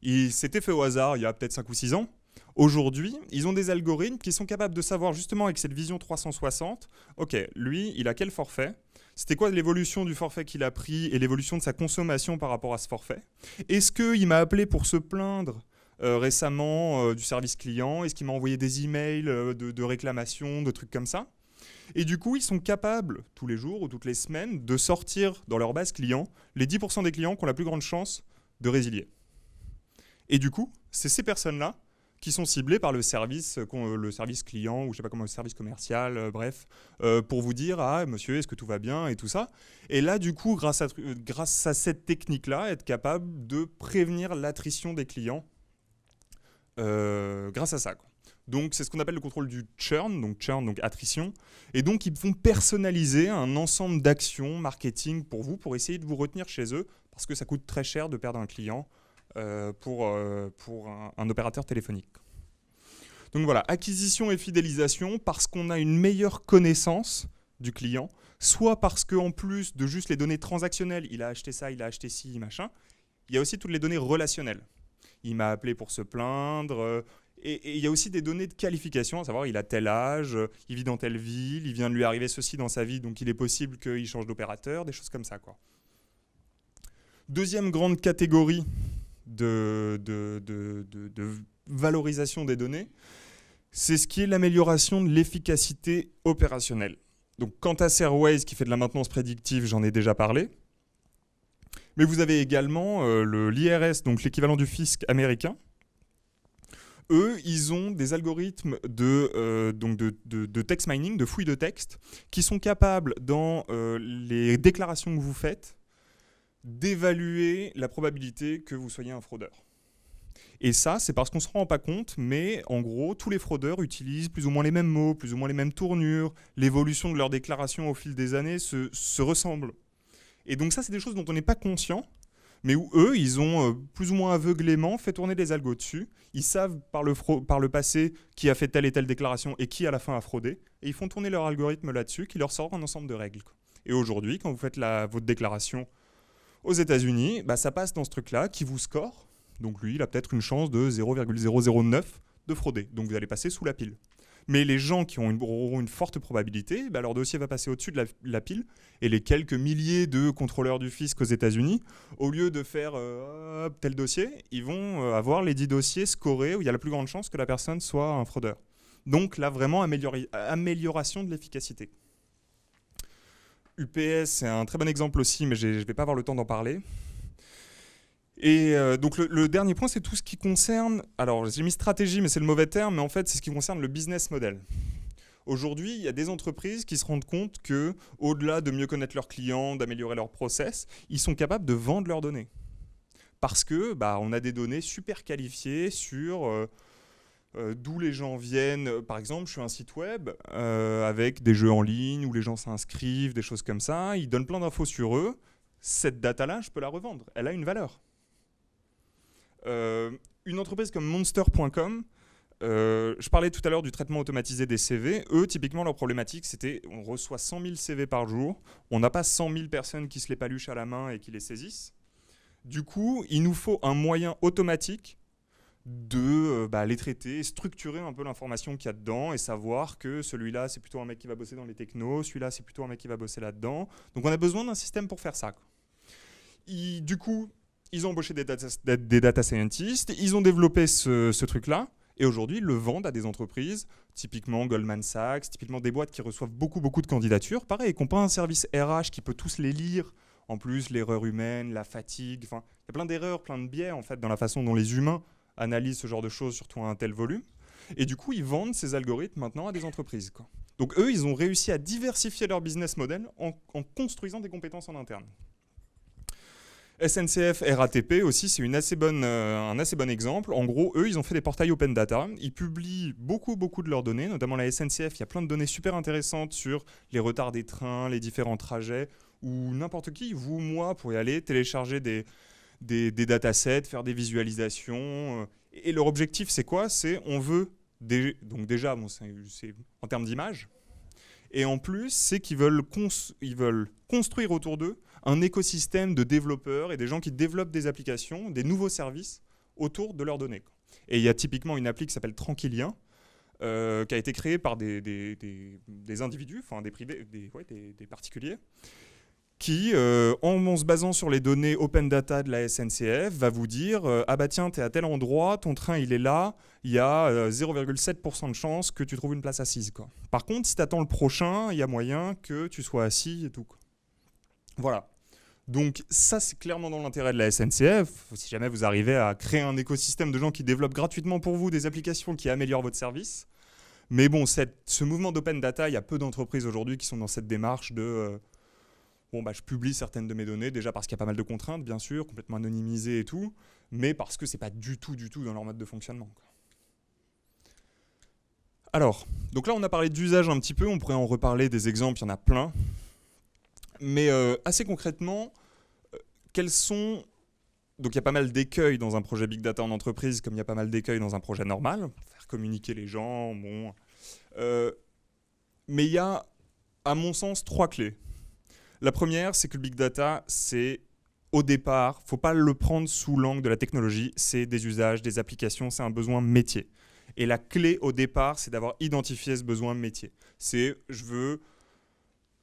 Ils s'étaient faits au hasard il y a peut-être 5 ou 6 ans. Aujourd'hui, ils ont des algorithmes qui sont capables de savoir justement avec cette vision 360, ok, lui, il a quel forfait c'était quoi l'évolution du forfait qu'il a pris et l'évolution de sa consommation par rapport à ce forfait Est-ce qu'il m'a appelé pour se plaindre euh, récemment euh, du service client Est-ce qu'il m'a envoyé des emails euh, de, de réclamations, de trucs comme ça Et du coup, ils sont capables, tous les jours ou toutes les semaines, de sortir dans leur base client les 10% des clients qui ont la plus grande chance de résilier. Et du coup, c'est ces personnes-là qui sont ciblés par le service, euh, euh, le service client ou je sais pas comment, le service commercial, euh, bref, pour vous dire ah monsieur est-ce que tout va bien et tout ça. Et là du coup grâce à, grâce à cette technique là être capable de prévenir l'attrition des clients grâce à ça. Donc c'est ce qu'on appelle le contrôle du churn, donc churn, donc attrition. Et donc ils vont personnaliser un ensemble d'actions marketing pour vous pour essayer de vous retenir chez eux parce que ça coûte très cher de perdre un client. Euh, pour, euh, pour un, opérateur téléphonique. Donc voilà, acquisition et fidélisation parce qu'on a une meilleure connaissance du client, soit parce qu'en plus de juste les données transactionnelles, il a acheté ça, il a acheté ci, machin, il y a aussi toutes les données relationnelles. Il m'a appelé pour se plaindre. Euh, et, et il y a aussi des données de qualification, à savoir il a tel âge, il vit dans telle ville, il vient de lui arriver ceci dans sa vie, donc il est possible qu'il change d'opérateur, des choses comme ça. Quoi. Deuxième grande catégorie de, valorisation des données, c'est ce qui est l'amélioration de l'efficacité opérationnelle. Donc quant à Cerways qui fait de la maintenance prédictive, j'en ai déjà parlé. Mais vous avez également euh, le l'IRS, donc l'équivalent du fisc américain. Eux, ils ont des algorithmes de, euh, donc de, text mining, de fouille de texte, qui sont capables, dans euh, les déclarations que vous faites, d'évaluer la probabilité que vous soyez un fraudeur. Et ça, c'est parce qu'on ne se rend pas compte, mais en gros, tous les fraudeurs utilisent plus ou moins les mêmes mots, plus ou moins les mêmes tournures, l'évolution de leurs déclarations au fil des années se, ressemble. Et donc ça, c'est des choses dont on n'est pas conscient, mais où eux, ils ont euh, plus ou moins aveuglément fait tourner des algos dessus. Ils savent par le, par le passé qui a fait telle et telle déclaration et qui à la fin a fraudé, et ils font tourner leur algorithme là-dessus qui leur sort un ensemble de règles. Et aujourd'hui, quand vous faites la, votre déclaration aux États-Unis, bah, ça passe dans ce truc-là qui vous score. Donc lui, il a peut-être une chance de 0,009 de frauder. Donc vous allez passer sous la pile. Mais les gens qui auront une forte probabilité, bah, leur dossier va passer au-dessus de la, pile. Et les quelques milliers de contrôleurs du fisc aux États-Unis, au lieu de faire euh, tel dossier, ils vont euh, avoir les 10 dossiers scorés où il y a la plus grande chance que la personne soit un fraudeur. Donc là, vraiment, amélioration de l'efficacité. UPS, c'est un très bon exemple aussi, mais je ne vais pas avoir le temps d'en parler. Et euh, donc le, dernier point, c'est tout ce qui concerne, alors j'ai mis stratégie, mais c'est le mauvais terme, mais en fait c'est ce qui concerne le business model. Aujourd'hui, il y a des entreprises qui se rendent compte que, au-delà de mieux connaître leurs clients, d'améliorer leurs process, ils sont capables de vendre leurs données. Parce que, bah, on a des données super qualifiées sur euh, euh, d'où les gens viennent. Par exemple, je suis un site web euh, avec des jeux en ligne où les gens s'inscrivent, des choses comme ça. Ils donnent plein d'infos sur eux. Cette data-là, je peux la revendre. Elle a une valeur. Euh, une entreprise comme monster.com, je parlais tout à l'heure du traitement automatisé des CV. Eux, typiquement, leur problématique, c'était on reçoit 100 000 CV par jour. On n'a pas 100 000 personnes qui se les paluchent à la main et qui les saisissent. Du coup, il nous faut un moyen automatique de euh, bah, les traiter, structurer un peu l'information qu'il y a dedans et savoir que celui-là, c'est plutôt un mec qui va bosser dans les technos, celui-là, c'est plutôt un mec qui va bosser là-dedans. Donc on a besoin d'un système pour faire ça. du coup, ils ont embauché des data, scientists, ils ont développé ce, truc-là et aujourd'hui ils le vendent à des entreprises, typiquement Goldman Sachs, typiquement des boîtes qui reçoivent beaucoup, beaucoup de candidatures. Pareil, qui n'ont pas un service RH qui peut tous les lire en plus l'erreur humaine, la fatigue, il y a plein d'erreurs, plein de biais en fait dans la façon dont les humains analyse ce genre de choses, surtout à un tel volume. Et du coup, ils vendent ces algorithmes maintenant à des entreprises. Quoi. Donc eux, ils ont réussi à diversifier leur business model en, construisant des compétences en interne. SNCF, RATP aussi, c'est une assez euh, un assez bon exemple. En gros, eux, ils ont fait des portails open data. Ils publient beaucoup, beaucoup de leurs données, notamment la SNCF. Il y a plein de données super intéressantes sur les retards des trains, les différents trajets, ou n'importe qui, vous, moi, pour y aller télécharger des, des, des datasets, faire des visualisations. Euh, et leur objectif, c'est quoi C'est on veut, donc déjà, c'est en termes d'image, et en plus, c'est qu'ils veulent, ils veulent construire autour d'eux un écosystème de développeurs et des gens qui développent des applications, des nouveaux services autour de leurs données. Et il y a typiquement une appli qui s'appelle Tranquilien, euh, qui a été créée par des, des, individus, enfin des, privés, des particuliers, qui, euh, en, se basant sur les données open data de la SNCF, va vous dire euh, Ah bah tiens, t'es à tel endroit, ton train il est là, il y a 0,7% euh, de chance que tu trouves une place assise. Quoi. Par contre, si t'attends le prochain, il y a moyen que tu sois assis et tout. Voilà. Donc ça, c'est clairement dans l'intérêt de la SNCF. Si jamais vous arrivez à créer un écosystème de gens qui développent gratuitement pour vous des applications qui améliorent votre service. Mais bon, ce mouvement d'open data, il y a peu d'entreprises aujourd'hui qui sont dans cette démarche de bon, bah, je publie certaines de mes données, déjà parce qu'il y a pas mal de contraintes, bien sûr, complètement anonymisées et tout, mais parce que c'est pas du tout, du tout dans leur mode de fonctionnement. Alors, donc là on a parlé d'usage un petit peu, on pourrait en reparler des exemples, il y en a plein. Mais euh, assez concrètement, euh, quels sont... Donc il y a pas mal d'écueils dans un projet Big Data en entreprise, comme il y a pas mal d'écueils dans un projet normal, faire communiquer les gens, bon... Euh, mais il y a, à mon sens, trois clés la première, c'est que le big data, c'est au départ, faut pas le prendre sous l'angle de la technologie, c'est des usages, des applications, c'est un besoin métier. Et la clé au départ, c'est d'avoir identifié ce besoin métier. C'est je veux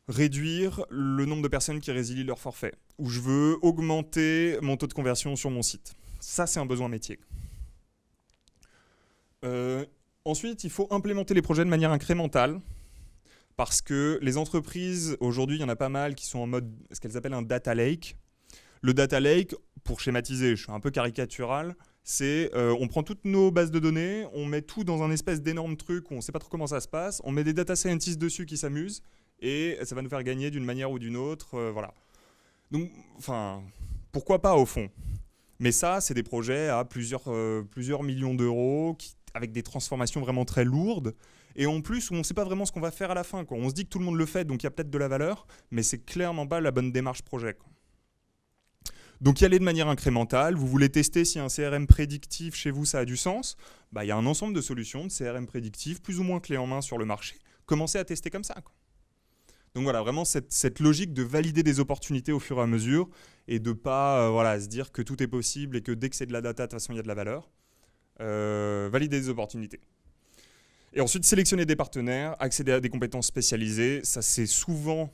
réduire le nombre de personnes qui résilient leur forfait, ou je veux augmenter mon taux de conversion sur mon site. Ça, c'est un besoin métier. Euh, ensuite, il faut implémenter les projets de manière incrémentale, parce que les entreprises, aujourd'hui, il y en a pas mal qui sont en mode ce qu'elles appellent un data lake. Le data lake, pour schématiser, je suis un peu caricatural, c'est euh, on prend toutes nos bases de données, on met tout dans un espèce d'énorme truc où on ne sait pas trop comment ça se passe, on met des data scientists dessus qui s'amusent, et ça va nous faire gagner d'une manière ou d'une autre. Euh, voilà. Donc, enfin, pourquoi pas au fond Mais ça, c'est des projets à plusieurs, euh, plusieurs millions d'euros, avec des transformations vraiment très lourdes, et en plus on ne sait pas vraiment ce qu'on va faire à la fin. On se dit que tout le monde le fait, donc il y a peut-être de la valeur, mais c'est clairement pas la bonne démarche projet. Donc y aller de manière incrémentale, vous voulez tester si un CRM prédictif chez vous ça a du sens, il bah, y a un ensemble de solutions de CRM prédictifs, plus ou moins clés en main sur le marché, commencez à tester comme ça. Donc voilà, vraiment cette, logique de valider des opportunités au fur et à mesure et de ne pas euh, voilà, se dire que tout est possible et que dès que c'est de la data, de toute façon, il y a de la valeur. Euh, valider des opportunités. Et ensuite, sélectionner des partenaires, accéder à des compétences spécialisées. Ça, c'est souvent,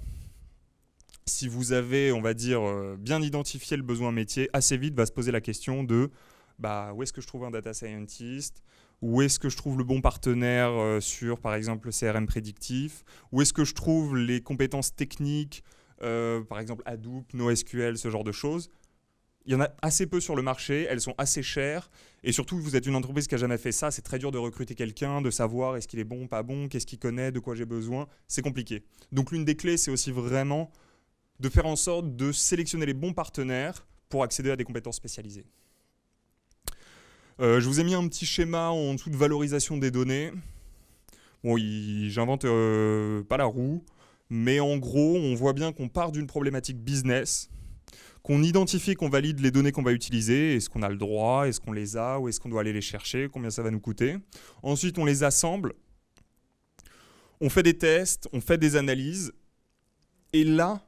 si vous avez, on va dire, euh, bien identifié le besoin métier, assez vite va se poser la question de bah, où est-ce que je trouve un data scientist où est-ce que je trouve le bon partenaire euh, sur, par exemple, le CRM prédictif Où est-ce que je trouve les compétences techniques, euh, par exemple Hadoop, NoSQL, ce genre de choses il y en a assez peu sur le marché, elles sont assez chères. Et surtout, vous êtes une entreprise qui n'a jamais fait ça, c'est très dur de recruter quelqu'un, de savoir est-ce qu'il est bon, pas bon, qu'est-ce qu'il connaît, de quoi j'ai besoin. C'est compliqué. Donc l'une des clés, c'est aussi vraiment de faire en sorte de sélectionner les bons partenaires pour accéder à des compétences spécialisées. Euh, je vous ai mis un petit schéma en dessous de valorisation des données. Bon, j'invente euh, pas la roue, mais en gros, on voit bien qu'on part d'une problématique business qu'on identifie, qu'on valide les données qu'on va utiliser, est-ce qu'on a le droit, est-ce qu'on les a, où est-ce qu'on doit aller les chercher, combien ça va nous coûter. Ensuite, on les assemble, on fait des tests, on fait des analyses, et là,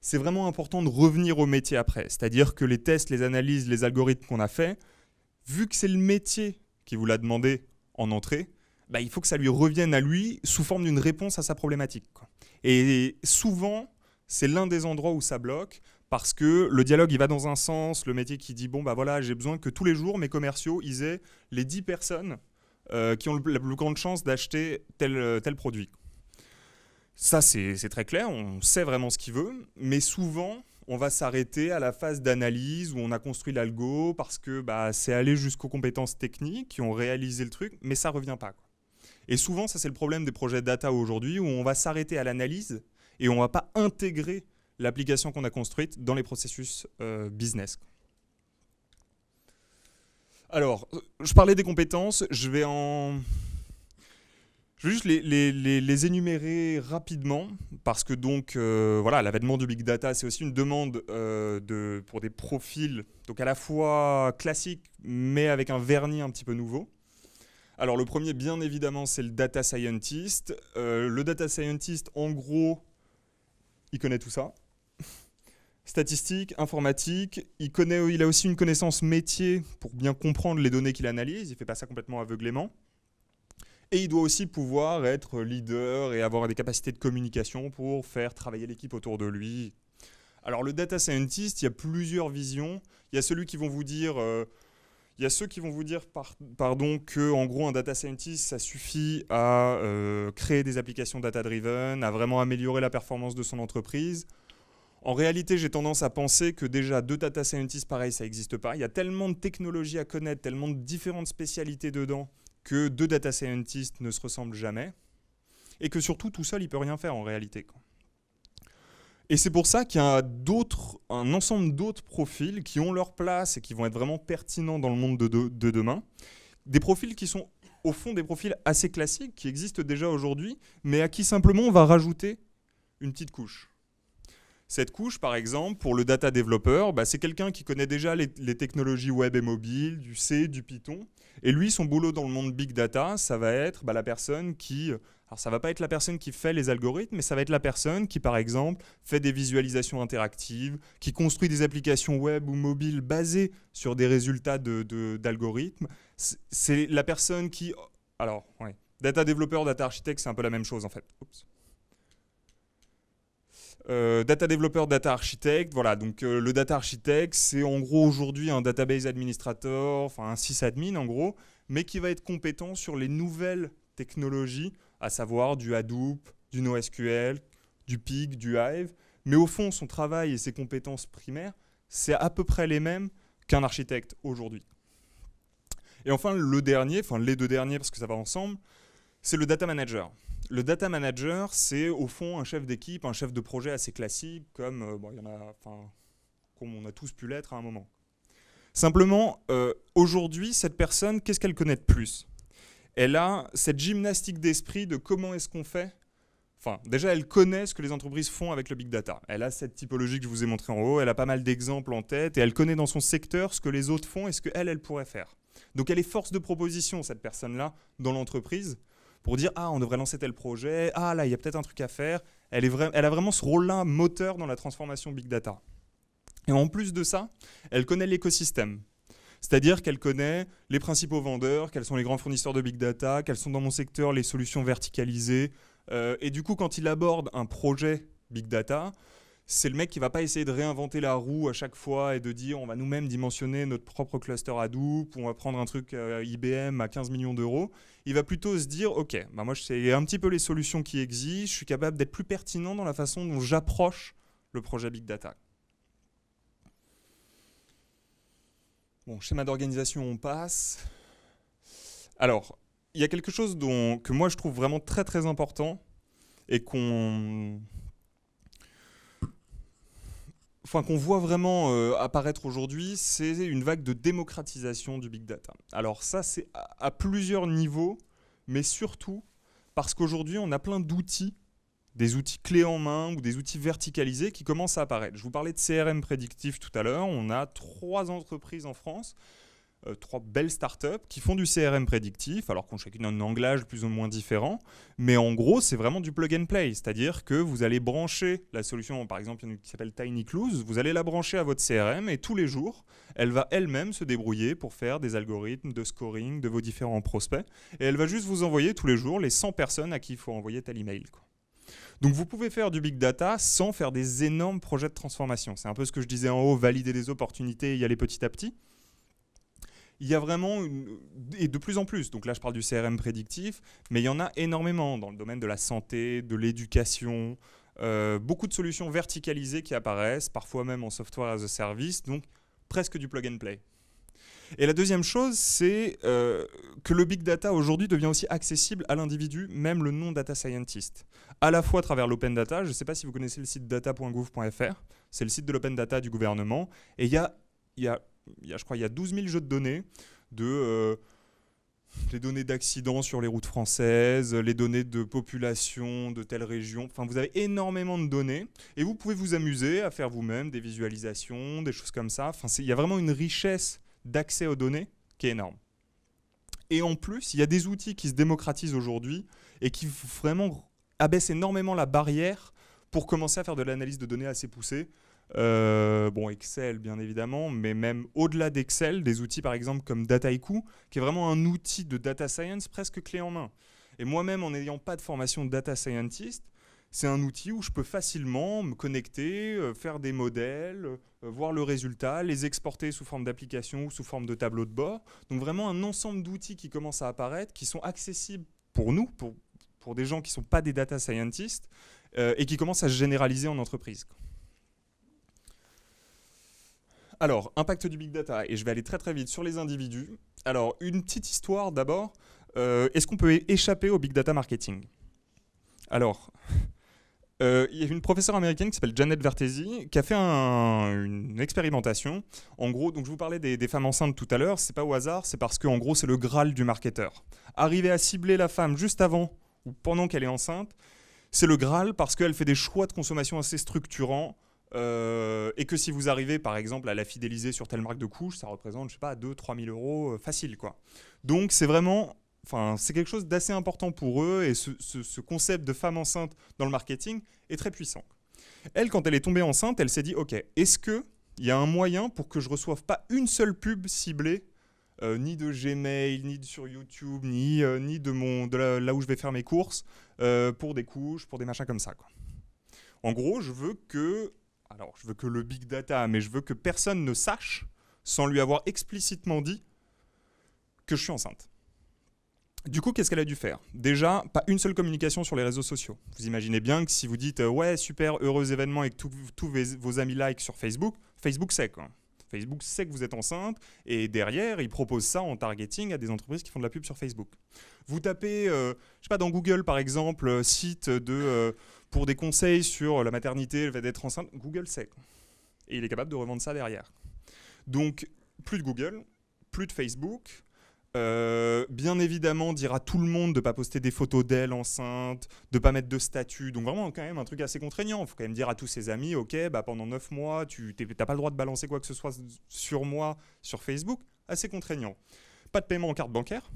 c'est vraiment important de revenir au métier après. C'est-à-dire que les tests, les analyses, les algorithmes qu'on a faits, vu que c'est le métier qui vous l'a demandé en entrée, bah, il faut que ça lui revienne à lui sous forme d'une réponse à sa problématique. Et souvent, c'est l'un des endroits où ça bloque, parce que le dialogue, il va dans un sens, le métier qui dit, bon, bah voilà, j'ai besoin que tous les jours, mes commerciaux, aient les 10 personnes euh, qui ont la plus grande chance d'acheter tel, euh, tel produit. Ça, c'est très clair, on sait vraiment ce qu'il veut, mais souvent, on va s'arrêter à la phase d'analyse où on a construit l'algo parce que bah, c'est aller jusqu'aux compétences techniques qui ont réalisé le truc, mais ça revient pas. Et souvent, ça c'est le problème des projets data aujourd'hui où on va s'arrêter à l'analyse et on ne va pas intégrer l'application qu'on a construite dans les processus euh, business. Alors, je parlais des compétences, je vais en... juste les, énumérer rapidement, parce que donc, euh, voilà, l'avènement du big data, c'est aussi une demande euh, de, pour des profils, donc à la fois classiques, mais avec un vernis un petit peu nouveau. Alors le premier, bien évidemment, c'est le data scientist. le data scientist, en gros, il connaît tout ça statistiques informatique. Il, connaît, il a aussi une connaissance métier pour bien comprendre les données qu'il analyse. Il ne fait pas ça complètement aveuglément. Et il doit aussi pouvoir être leader et avoir des capacités de communication pour faire travailler l'équipe autour de lui. Alors le data scientist, il y a plusieurs visions. Il y a ceux qui vont vous dire... Euh, il y a ceux qui vont vous dire, pardon, que en gros un data scientist, ça suffit à euh, créer des applications data-driven, à vraiment améliorer la performance de son entreprise. En réalité, j'ai tendance à penser que déjà deux data scientists pareils, ça n'existe pas. Il y a tellement de technologies à connaître, tellement de différentes spécialités dedans que deux data scientists ne se ressemblent jamais. Et que surtout, tout seul, il peut rien faire en réalité. Et c'est pour ça qu'il y a d'autres, un ensemble d'autres profils qui ont leur place et qui vont être vraiment pertinents dans le monde de demain. Des profils qui sont au fond des profils assez classiques qui existent déjà aujourd'hui, mais à qui simplement on va rajouter une petite couche. Cette couche, par exemple, pour le data developer, bah, c'est quelqu'un qui connaît déjà les, technologies web et mobile, du C, du Python. Et lui, son boulot dans le monde big data, ça va être bah, la personne qui... Euh, alors ça va pas être la personne qui fait les algorithmes, mais ça va être la personne qui, par exemple, fait des visualisations interactives, qui construit des applications web ou mobiles basées sur des résultats d'algorithmes. De, c'est la personne qui... Oh, alors, ouais. Data developer, data architecte, c'est un peu la même chose en fait. Oups. Euh, data développeur, data Architect, voilà. Donc euh, le data Architect c'est en gros aujourd'hui un database administrator, enfin un sysadmin en gros, mais qui va être compétent sur les nouvelles technologies, à savoir du Hadoop, du NoSQL, du Pig, du Hive. Mais au fond, son travail et ses compétences primaires, c'est à peu près les mêmes qu'un architecte aujourd'hui. Et enfin, le dernier, enfin les deux derniers parce que ça va ensemble, c'est le data manager. Le data manager, c'est au fond un chef d'équipe, un chef de projet assez classique, comme, euh, y en a, comme on a tous pu l'être à un moment. Simplement, euh, aujourd'hui, cette personne, qu'est-ce qu'elle connaît de plus Elle a cette gymnastique d'esprit de comment est-ce qu'on fait. Enfin, déjà, elle connaît ce que les entreprises font avec le big data. Elle a cette typologie que je vous ai montrée en haut, elle a pas mal d'exemples en tête, et elle connaît dans son secteur ce que les autres font et ce qu'elle, elle pourrait faire. Donc elle est force de proposition, cette personne-là, dans l'entreprise, pour dire ah on devrait lancer tel projet, ah là il y a peut-être un truc à faire. Elle, a vraiment ce rôle-là moteur dans la transformation big data. Et en plus de ça, elle connaît l'écosystème. C'est-à-dire qu'elle connaît les principaux vendeurs, quels sont les grands fournisseurs de big data, quels sont dans mon secteur les solutions verticalisées. Euh, et du coup, quand il aborde un projet big data, c'est le mec qui va pas essayer de réinventer la roue à chaque fois et de dire on va nous-mêmes dimensionner notre propre cluster Hadoop, on va prendre un truc euh, IBM à 15 millions d'euros. Il va plutôt se dire ok, bah moi je sais un petit peu les solutions qui existent, je suis capable d'être plus pertinent dans la façon dont j'approche le projet Big Data. Bon, schéma d'organisation, on passe. Alors, il y a quelque chose dont, que moi je trouve vraiment très très important et qu'on qu'on voit vraiment euh, apparaître aujourd'hui, c'est une vague de démocratisation du big data. Alors ça, c'est à, à plusieurs niveaux, mais surtout parce qu'aujourd'hui, on a plein d'outils des outils clés en main ou des outils verticalisés qui commencent à apparaître. Je vous parlais de CRM prédictif tout à l'heure. On a trois entreprises en France euh, trois belles startups qui font du CRM prédictif, alors qu'on chacune un anglage plus ou moins différent. Mais en gros, c'est vraiment du plug and play, c'est-à-dire que vous allez brancher la solution, par exemple, il y en a une qui s'appelle Tiny Clues, vous allez la brancher à votre CRM et tous les jours, elle va elle-même se débrouiller pour faire des algorithmes de scoring de vos différents prospects. Et elle va juste vous envoyer tous les jours les 100 personnes à qui il faut envoyer tel email. Donc vous pouvez faire du big data sans faire des énormes projets de transformation. C'est un peu ce que je disais en haut, valider des opportunités et y aller petit à petit il y a vraiment, et de plus en plus, donc là je parle du CRM prédictif, mais il y en a énormément dans le domaine de la santé, de l'éducation, euh, beaucoup de solutions verticalisées qui apparaissent, parfois même en software as a service, donc presque du plug and play. Et la deuxième chose, c'est euh, que le big data aujourd'hui devient aussi accessible à l'individu, même le non-data scientist. À la fois à travers l'open data, je ne sais pas si vous connaissez le site data.gouv.fr, c'est le site de l'open data du gouvernement, et il y a, y a y a, je crois il y a 12 000 jeux de données de euh, les données d'accidents sur les routes françaises, les données de population de telle région. Enfin, vous avez énormément de données et vous pouvez vous amuser à faire vous-même des visualisations, des choses comme ça. Enfin, il y a vraiment une richesse d'accès aux données qui est énorme. Et en plus, il y a des outils qui se démocratisent aujourd'hui et qui vraiment abaissent énormément la barrière pour commencer à faire de l'analyse de données assez poussée. Euh, bon, Excel, bien évidemment, mais même au-delà d'Excel, des outils par exemple comme Dataiku, qui est vraiment un outil de data science presque clé en main. Et moi-même, en n'ayant pas de formation de data scientist, c'est un outil où je peux facilement me connecter, euh, faire des modèles, euh, voir le résultat, les exporter sous forme d'application ou sous forme de tableau de bord. Donc vraiment un ensemble d'outils qui commencent à apparaître, qui sont accessibles pour nous, pour, pour des gens qui ne sont pas des data scientists, et qui commencent à se généraliser en entreprise. Alors, impact du big data, et je vais aller très très vite sur les individus. Alors, une petite histoire d'abord. Euh, est-ce qu'on peut échapper au big data marketing Alors, euh, il y a une professeure américaine qui s'appelle Janet Vertesi qui a fait une expérimentation. En gros, donc je vous parlais des, femmes enceintes tout à l'heure, c'est pas au hasard, c'est parce qu'en gros c'est le graal du marketeur. Arriver à cibler la femme juste avant ou pendant qu'elle est enceinte, c'est le graal parce qu'elle fait des choix de consommation assez structurants euh, et que si vous arrivez par exemple à la fidéliser sur telle marque de couche, ça représente, je sais pas, 2-3 000 euros euh, facile. quoi. Donc c'est vraiment, enfin, c'est quelque chose d'assez important pour eux et ce, concept de femme enceinte dans le marketing est très puissant. Elle, quand elle est tombée enceinte, elle s'est dit, ok, est-ce que il y a un moyen pour que je reçoive pas une seule pub ciblée, euh, ni de Gmail, ni de, sur YouTube, ni, ni de, mon, là où je vais faire mes courses, pour des couches, pour des machins comme ça. Quoi. En gros, je veux que alors je veux que le big data, mais je veux que personne ne sache, sans lui avoir explicitement dit, que je suis enceinte. Du coup, qu'est-ce qu'elle a dû faire Déjà, pas une seule communication sur les réseaux sociaux. Vous imaginez bien que si vous dites euh, ouais, super, heureux événement et tous vos amis like sur Facebook, Facebook sait quoi. Facebook sait que vous êtes enceinte et derrière, il propose ça en targeting à des entreprises qui font de la pub sur Facebook. Vous tapez, je euh, je sais pas, dans Google par exemple, euh, site de pour des conseils sur la maternité, le fait d'être enceinte, Google sait. Et il est capable de revendre ça derrière. Donc, plus de Google, plus de Facebook. Euh, bien évidemment, dire à tout le monde de ne pas poster des photos d'elle enceinte, de ne pas mettre de statut. Donc, vraiment, quand même, un truc assez contraignant. Il faut quand même dire à tous ses amis Ok, bah, pendant 9 mois, tu n'as pas le droit de balancer quoi que ce soit sur moi, sur Facebook. Assez contraignant. Pas de paiement en carte bancaire,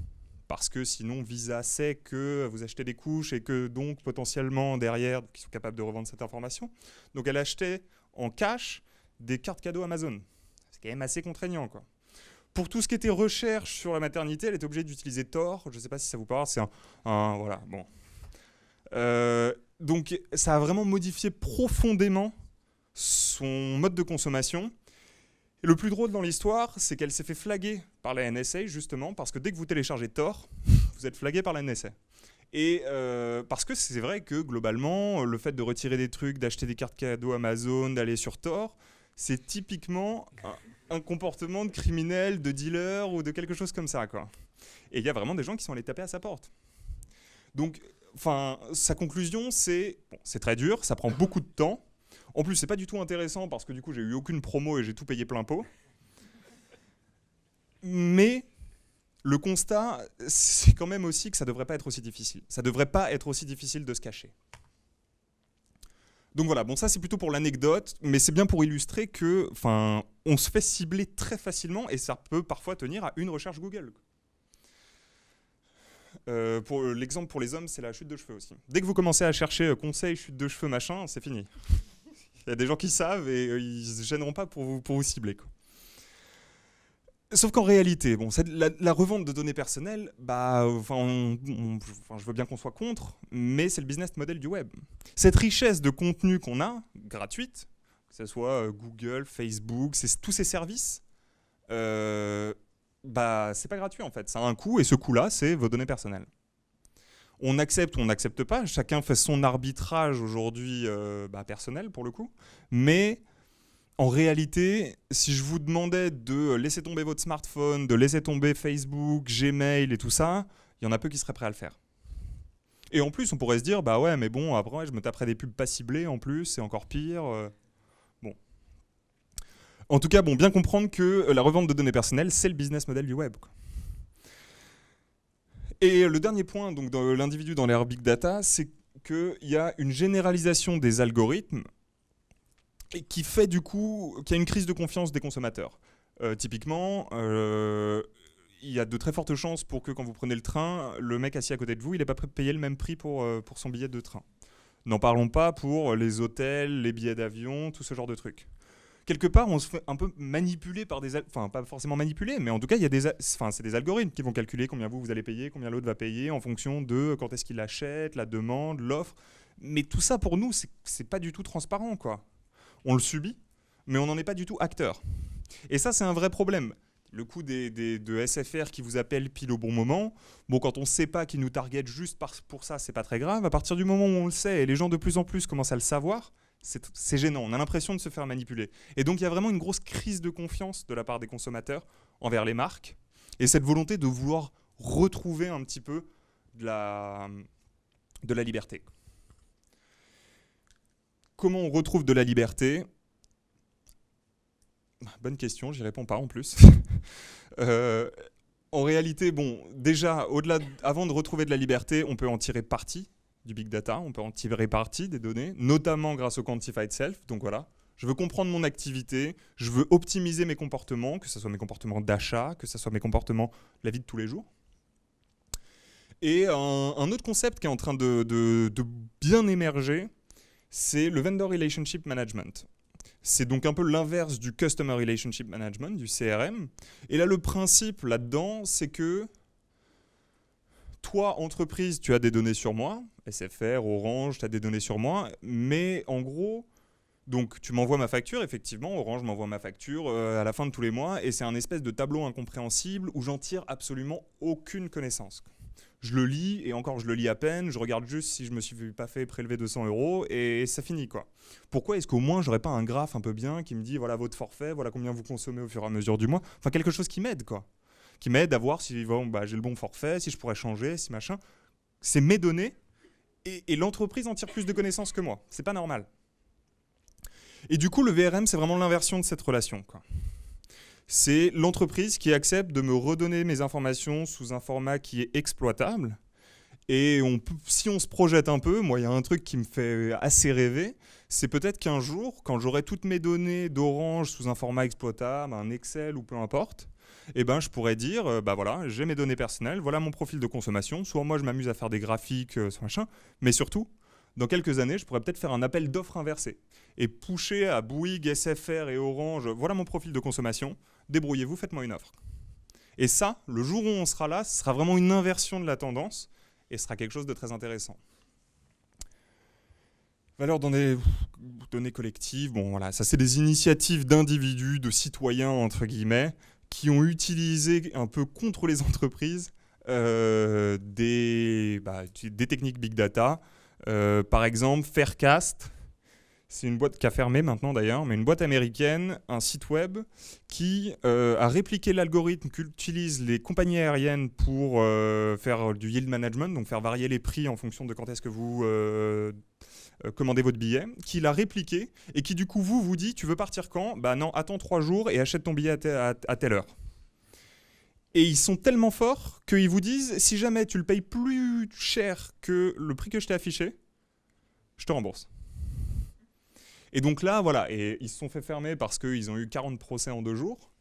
parce que sinon Visa sait que vous achetez des couches et que donc potentiellement derrière, ils sont capables de revendre cette information. Donc elle achetait en cash des cartes cadeaux Amazon. C'est quand même assez contraignant. Quoi. Pour tout ce qui était recherche sur la maternité, elle était obligée d'utiliser Tor. Je ne sais pas si ça vous parle, c'est un, Voilà, bon. Euh, donc ça a vraiment modifié profondément son mode de consommation le plus drôle dans l'histoire, c'est qu'elle s'est fait flaguer par la NSA, justement, parce que dès que vous téléchargez Tor, vous êtes flagué par la NSA. Et euh, parce que c'est vrai que globalement, le fait de retirer des trucs, d'acheter des cartes cadeaux Amazon, d'aller sur Tor, c'est typiquement un, comportement de criminel, de dealer ou de quelque chose comme ça. Quoi. Et il y a vraiment des gens qui sont allés taper à sa porte. Donc, enfin, sa conclusion, c'est bon, c'est très dur, ça prend beaucoup de temps, en plus, c'est pas du tout intéressant parce que du coup, j'ai eu aucune promo et j'ai tout payé plein pot. Mais le constat, c'est quand même aussi que ça devrait pas être aussi difficile. Ça devrait pas être aussi difficile de se cacher. Donc voilà, bon ça c'est plutôt pour l'anecdote, mais c'est bien pour illustrer que, enfin, on se fait cibler très facilement et ça peut parfois tenir à une recherche Google. Euh, pour euh, l'exemple pour les hommes, c'est la chute de cheveux aussi. Dès que vous commencez à chercher euh, conseil chute de cheveux machin, c'est fini. Il y a des gens qui savent et euh, ils ne se gêneront pas pour vous, pour vous cibler. Quoi. Sauf qu'en réalité, bon, la, la, revente de données personnelles, bah, enfin, enfin je veux bien qu'on soit contre, mais c'est le business model du web. Cette richesse de contenu qu'on a, gratuite, que ce soit euh, Google, Facebook, tous ces services, euh, bah, c'est pas gratuit en fait. Ça a un coût et ce coût-là, c'est vos données personnelles on accepte ou on n'accepte pas. Chacun fait son arbitrage aujourd'hui euh, bah, personnel pour le coup. Mais en réalité, si je vous demandais de laisser tomber votre smartphone, de laisser tomber Facebook, Gmail et tout ça, il y en a peu qui seraient prêts à le faire. Et en plus, on pourrait se dire, bah ouais, mais bon, après, je me taperais des pubs pas ciblées en plus, c'est encore pire. Euh, bon. En tout cas, bon, bien comprendre que euh, la revente de données personnelles, c'est le business model du web. Et le dernier point donc, de l'individu dans l'ère big data, c'est qu'il y a une généralisation des algorithmes qui fait du coup qu'il y a une crise de confiance des consommateurs. Euh, typiquement, euh, il y a de très fortes chances pour que quand vous prenez le train, le mec assis à côté de vous, il n'est pas prêt de payer le même prix pour, euh, pour son billet de train. N'en parlons pas pour les hôtels, les billets d'avion, tout ce genre de trucs quelque part, on se fait un peu manipuler par des. Enfin, pas forcément manipuler, mais en tout cas, il y a des. Enfin, c'est des algorithmes qui vont calculer combien vous, vous allez payer, combien l'autre va payer, en fonction de quand est-ce qu'il achète, la demande, l'offre. Mais tout ça, pour nous, c'est pas du tout transparent, quoi. On le subit, mais on n'en est pas du tout acteur. Et ça, c'est un vrai problème le coup des, des, de SFR qui vous appelle pile au bon moment, bon, quand on ne sait pas qu'ils nous target juste pour ça, c'est pas très grave. À partir du moment où on le sait et les gens de plus en plus commencent à le savoir, c'est gênant, on a l'impression de se faire manipuler. Et donc il y a vraiment une grosse crise de confiance de la part des consommateurs envers les marques, et cette volonté de vouloir retrouver un petit peu de la, de la liberté. Comment on retrouve de la liberté Bonne question, j'y réponds pas en plus. Euh, en réalité, bon, déjà, au-delà, avant de retrouver de la liberté, on peut en tirer parti du big data, on peut en tirer parti des données, notamment grâce au quantified self. Donc voilà, je veux comprendre mon activité, je veux optimiser mes comportements, que ce soit mes comportements d'achat, que ce soit mes comportements la vie de tous les jours. Et un, autre concept qui est en train de bien émerger, c'est le Vendor Relationship Management. C'est donc un peu l'inverse du Customer Relationship Management, du CRM. Et là, le principe là-dedans, c'est que toi, entreprise, tu as des données sur moi, SFR, Orange, tu as des données sur moi, mais en gros, donc tu m'envoies ma facture, effectivement, Orange m'envoie ma facture euh, à la fin de tous les mois, et c'est un espèce de tableau incompréhensible où j'en tire absolument aucune connaissance. Je le lis, et encore je le lis à peine, je regarde juste si je me suis pas fait prélever 200 euros, et ça finit quoi. Pourquoi est-ce qu'au moins j'aurais pas un graphe un peu bien qui me dit voilà votre forfait, voilà combien vous consommez au fur et à mesure du mois, enfin quelque chose qui m'aide quoi qui m'aide à voir si bon, bah, j'ai le bon forfait, si je pourrais changer, si machin. C'est mes données et, l'entreprise en tire plus de connaissances que moi. C'est pas normal. Et du coup, le VRM, c'est vraiment l'inversion de cette relation. c'est l'entreprise qui accepte de me redonner mes informations sous un format qui est exploitable. Et on, si on se projette un peu, moi, il y a un truc qui me fait euh, assez rêver, c'est peut-être qu'un jour, quand j'aurai toutes mes données d'Orange sous un format exploitable, un Excel ou peu importe, eh ben, je pourrais dire, euh, bah voilà, j'ai mes données personnelles, voilà mon profil de consommation, soit moi je m'amuse à faire des graphiques, euh, ce machin, mais surtout, dans quelques années, je pourrais peut-être faire un appel d'offres inversé et pousser à Bouygues, SFR et Orange, voilà mon profil de consommation, débrouillez-vous, faites-moi une offre. Et ça, le jour où on sera là, ce sera vraiment une inversion de la tendance et ce sera quelque chose de très intéressant. Valeurs données, données collectives, bon voilà, ça c'est des initiatives d'individus, de citoyens entre guillemets qui ont utilisé un peu contre les entreprises euh, des, bah, des techniques big data. Euh, par exemple, Faircast, c'est une boîte qui a fermé maintenant d'ailleurs, mais une boîte américaine, un site web qui euh, a répliqué l'algorithme qu'utilisent les compagnies aériennes pour faire du yield management, donc faire varier les prix en fonction de quand est-ce que vous euh, Commandez votre billet, qui l'a répliqué et qui du coup vous vous dit tu veux partir quand Bah non, attends trois jours et achète ton billet à, à telle heure. Et ils sont tellement forts qu'ils vous disent si jamais tu le payes plus cher que le prix que je t'ai affiché, je te rembourse. Et donc là, voilà, et ils se sont fait fermer parce qu'ils ont eu 40 procès en deux jours.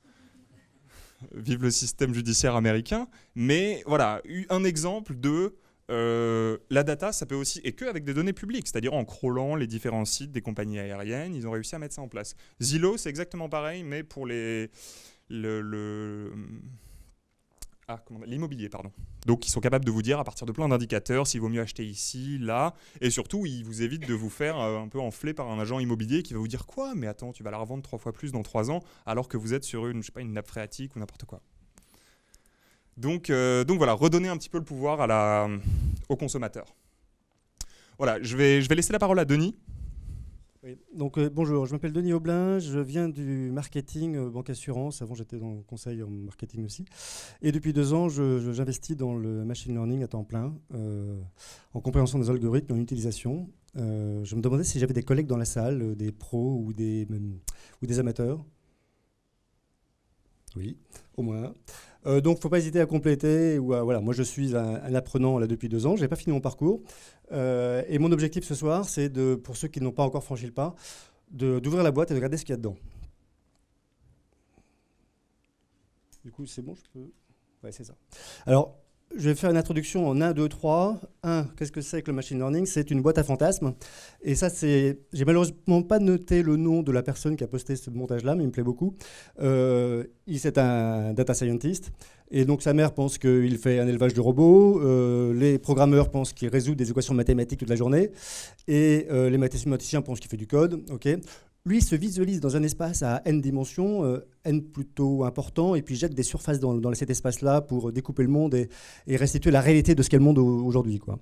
Vive le système judiciaire américain. Mais voilà, un exemple de euh, la data, ça peut aussi, et que avec des données publiques, c'est-à-dire en crawlant les différents sites des compagnies aériennes, ils ont réussi à mettre ça en place. Zillow, c'est exactement pareil, mais pour les le, ah, l'immobilier, pardon. Donc, ils sont capables de vous dire à partir de plein d'indicateurs s'il vaut mieux acheter ici, là, et surtout, ils vous évitent de vous faire euh, un peu enfler par un agent immobilier qui va vous dire quoi Mais attends, tu vas la revendre trois fois plus dans trois ans, alors que vous êtes sur une, je sais pas, une nappe phréatique ou n'importe quoi. Donc, euh, donc, voilà, redonner un petit peu le pouvoir à la, aux consommateurs. Voilà, je vais, laisser la parole à Denis. donc euh, bonjour, je m'appelle Denis Aublin, je viens du marketing euh, banque assurance, avant j'étais dans le conseil en marketing aussi, et depuis deux ans j'investis dans le machine learning à temps plein, en compréhension des algorithmes, en utilisation. je me demandais si j'avais des collègues dans la salle, des pros ou ou des amateurs, oui, au moins il euh, donc, faut pas hésiter à compléter. Ou voilà, moi, je suis un, apprenant là depuis deux ans. Je n'ai pas fini mon parcours. Euh, et mon objectif ce soir, c'est de, pour ceux qui n'ont pas encore franchi le pas, d'ouvrir la boîte et de regarder ce qu'il y a dedans. Du coup, c'est bon, je peux. Ouais, c'est ça. Alors, je vais faire une introduction en 1, 2, 3. 1, qu'est-ce que c'est que le machine learning C'est une boîte à fantasmes. Et ça, c'est. J'ai malheureusement pas noté le nom de la personne qui a posté ce montage-là, mais il me plaît beaucoup. Euh, il c'est un data scientist. Et donc sa mère pense qu'il fait un élevage de robots. Euh, les programmeurs pensent qu'il résout des équations mathématiques toute la journée. Et euh, les mathématiciens pensent qu'il fait du code. ok lui se visualise dans un espace à n dimensions, euh, n plutôt important, et puis jette des surfaces dans, cet espace-là pour découper le monde et, restituer la réalité de ce qu'est le monde aujourd'hui. Quoi.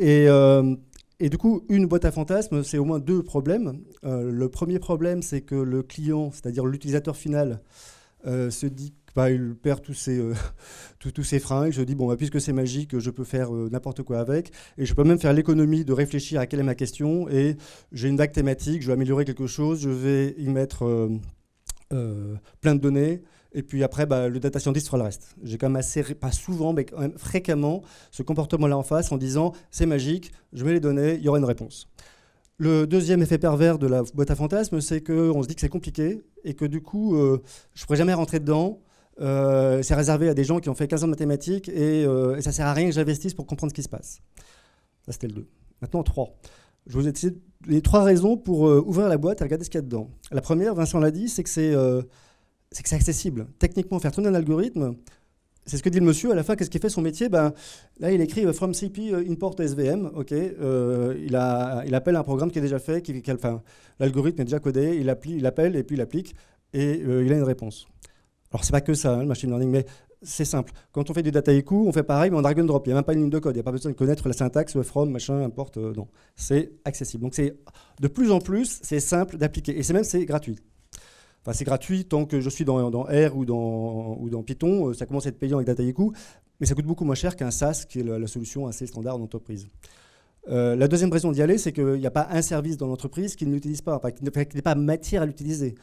Euh, et, du coup, une boîte à fantasmes, c'est au moins deux problèmes. Euh, le premier problème, c'est que le client, c'est-à-dire l'utilisateur final, se dit il perd tous ses, euh, tous, tous ses et Je dis, bon, bah, puisque c'est magique, je peux faire euh, n'importe quoi avec. Et je peux même faire l'économie de réfléchir à quelle est ma question. Et j'ai une vague thématique, je vais améliorer quelque chose, je vais y mettre euh, plein de données. Et puis après, bah, le data scientist fera le reste. J'ai quand même assez, pas souvent, mais fréquemment, ce comportement-là en face en disant, c'est magique, je mets les données, il y aura une réponse. Le deuxième effet pervers de la boîte à fantasmes, c'est qu'on se dit que c'est compliqué et que du coup, je ne pourrais jamais rentrer dedans. Euh, c'est réservé à des gens qui ont fait 15 ans de mathématiques et, ça euh, ne ça sert à rien que j'investisse pour comprendre ce qui se passe. Ça, c'était le 2. Maintenant, 3. Je vous ai dit les trois raisons pour euh, ouvrir la boîte et regarder ce qu'il y a dedans. La première, Vincent l'a dit, c'est que c'est accessible. Techniquement, faire tourner un algorithme, c'est ce que dit le monsieur à la fin. Qu'est-ce qu'il fait son métier ben, Là, il écrit From CP import SVM. ok. il, il, appelle un programme qui est déjà fait, qui, l'algorithme est déjà codé, il, appli, et puis il applique, et il a une réponse. Alors, c'est pas que ça, hein, le machine learning, mais c'est simple. Quand on fait du data on fait pareil, mais en drag and drop. Il n'y a même pas une ligne de code. Il n'y a pas besoin de connaître la syntaxe, le from, machin, importe. Euh, non, c'est accessible. Donc, c'est de plus en plus, c'est simple d'appliquer. Et c'est même, c'est gratuit. Enfin, c'est gratuit tant que je suis dans, dans R ou dans, ou dans, Python. Euh, ça commence à être payant avec data mais ça coûte beaucoup moins cher qu'un SaaS, qui est la, solution assez standard d'entreprise. Euh, la deuxième raison d'y aller, c'est qu'il n'y a pas un service dans l'entreprise qui ne l'utilise pas, qui n'est pas matière à l'utiliser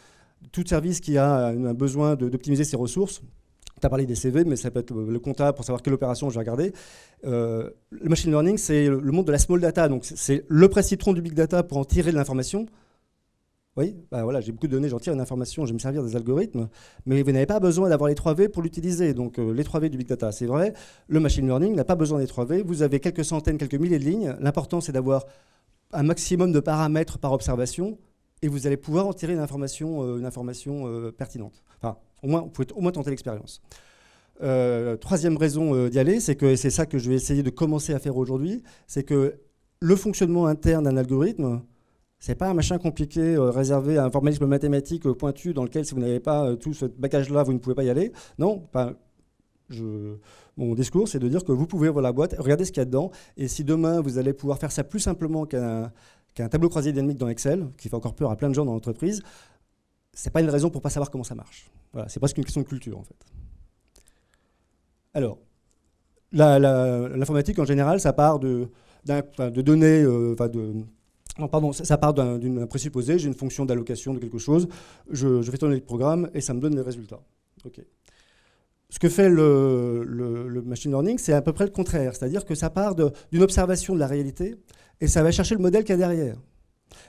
tout service qui a un besoin d'optimiser ses ressources, tu as parlé des CV, mais ça peut être euh, le comptable pour savoir quelle opération je vais regarder. Euh, le machine learning, c'est le monde de la small data. Donc, c'est le précitron du big data pour en tirer de l'information. Oui, bah voilà, j'ai beaucoup de données, j'en tire une information, je vais me servir des algorithmes, mais vous n'avez pas besoin d'avoir les 3V pour l'utiliser. Donc euh, les 3V du big data, c'est vrai, le machine learning n'a pas besoin des 3V, vous avez quelques centaines, quelques milliers de lignes, l'important c'est d'avoir un maximum de paramètres par observation, et vous allez pouvoir en tirer une information, euh, une information euh, pertinente. Enfin, au moins, vous pouvez au moins tenter l'expérience. Euh, troisième raison d'y aller, c'est que, et c'est ça que je vais essayer de commencer à faire aujourd'hui, c'est que le fonctionnement interne d'un algorithme, c'est pas un machin compliqué réservé à un formalisme mathématique pointu dans lequel, si vous n'avez pas tout ce bagage-là, vous ne pouvez pas y aller. Non, je... mon discours, c'est de dire que vous pouvez ouvrir la boîte, regarder ce qu'il y a dedans, et si demain vous allez pouvoir faire ça plus simplement qu'un qui un tableau croisé dynamique dans Excel, qui fait encore peur à plein de gens dans l'entreprise, ce n'est pas une raison pour ne pas savoir comment ça marche. c'est presque une question de culture en fait. Alors, l'informatique en général, ça part de, données, euh, pardon, ça part d'un présupposé, j'ai une fonction d'allocation de quelque chose, je, fais tourner le programme et ça me donne les résultats. Ok. Ce que fait le machine learning, c'est à peu près le contraire, c'est-à-dire que ça part d'une observation de la réalité et ça va chercher le modèle qu'il y a derrière.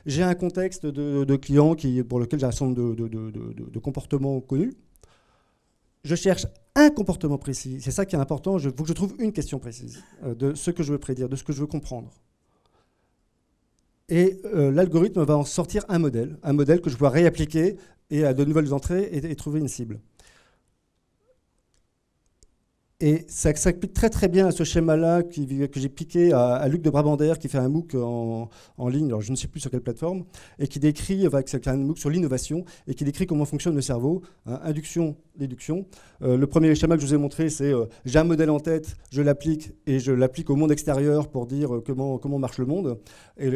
J'ai un contexte de, client qui, pour lequel j'ai un certain nombre de, comportements connus. Je cherche un comportement précis. C'est ça qui est important. Il faut que je trouve une question précise euh, de ce que je veux prédire, de ce que je veux comprendre. Et euh, l'algorithme va en sortir un modèle, un modèle que je dois réappliquer et à de nouvelles entrées et trouver une cible. Et ça s'applique très très bien à ce schéma-là que j'ai piqué à, Luc de Brabander qui fait un MOOC en, en, ligne, alors je ne sais plus sur quelle plateforme, et qui décrit, avec fait un MOOC sur l'innovation, et qui décrit comment fonctionne le cerveau, hein. induction, déduction. Euh, le premier schéma que je vous ai montré, c'est euh, j'ai un modèle en tête, je l'applique, et je l'applique au monde extérieur pour dire euh, comment, comment marche le monde. Et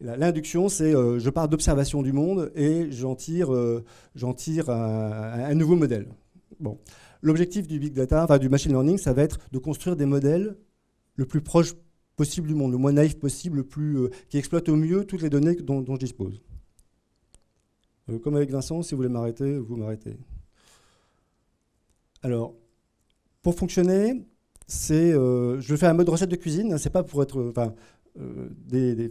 L'induction, c'est je pars d'observation du monde et j'en tire, j'en tire un, un, nouveau modèle. Bon. L'objectif du big data, enfin du machine learning, ça va être de construire des modèles le plus proche possible du monde, le moins naïf possible, plus, euh, qui exploite au mieux toutes les données dont, je dispose. comme avec Vincent, si vous voulez m'arrêter, vous m'arrêtez. Alors, pour fonctionner, c'est, euh, je fais un mode recette de cuisine, hein, c'est pas pour être, euh, des,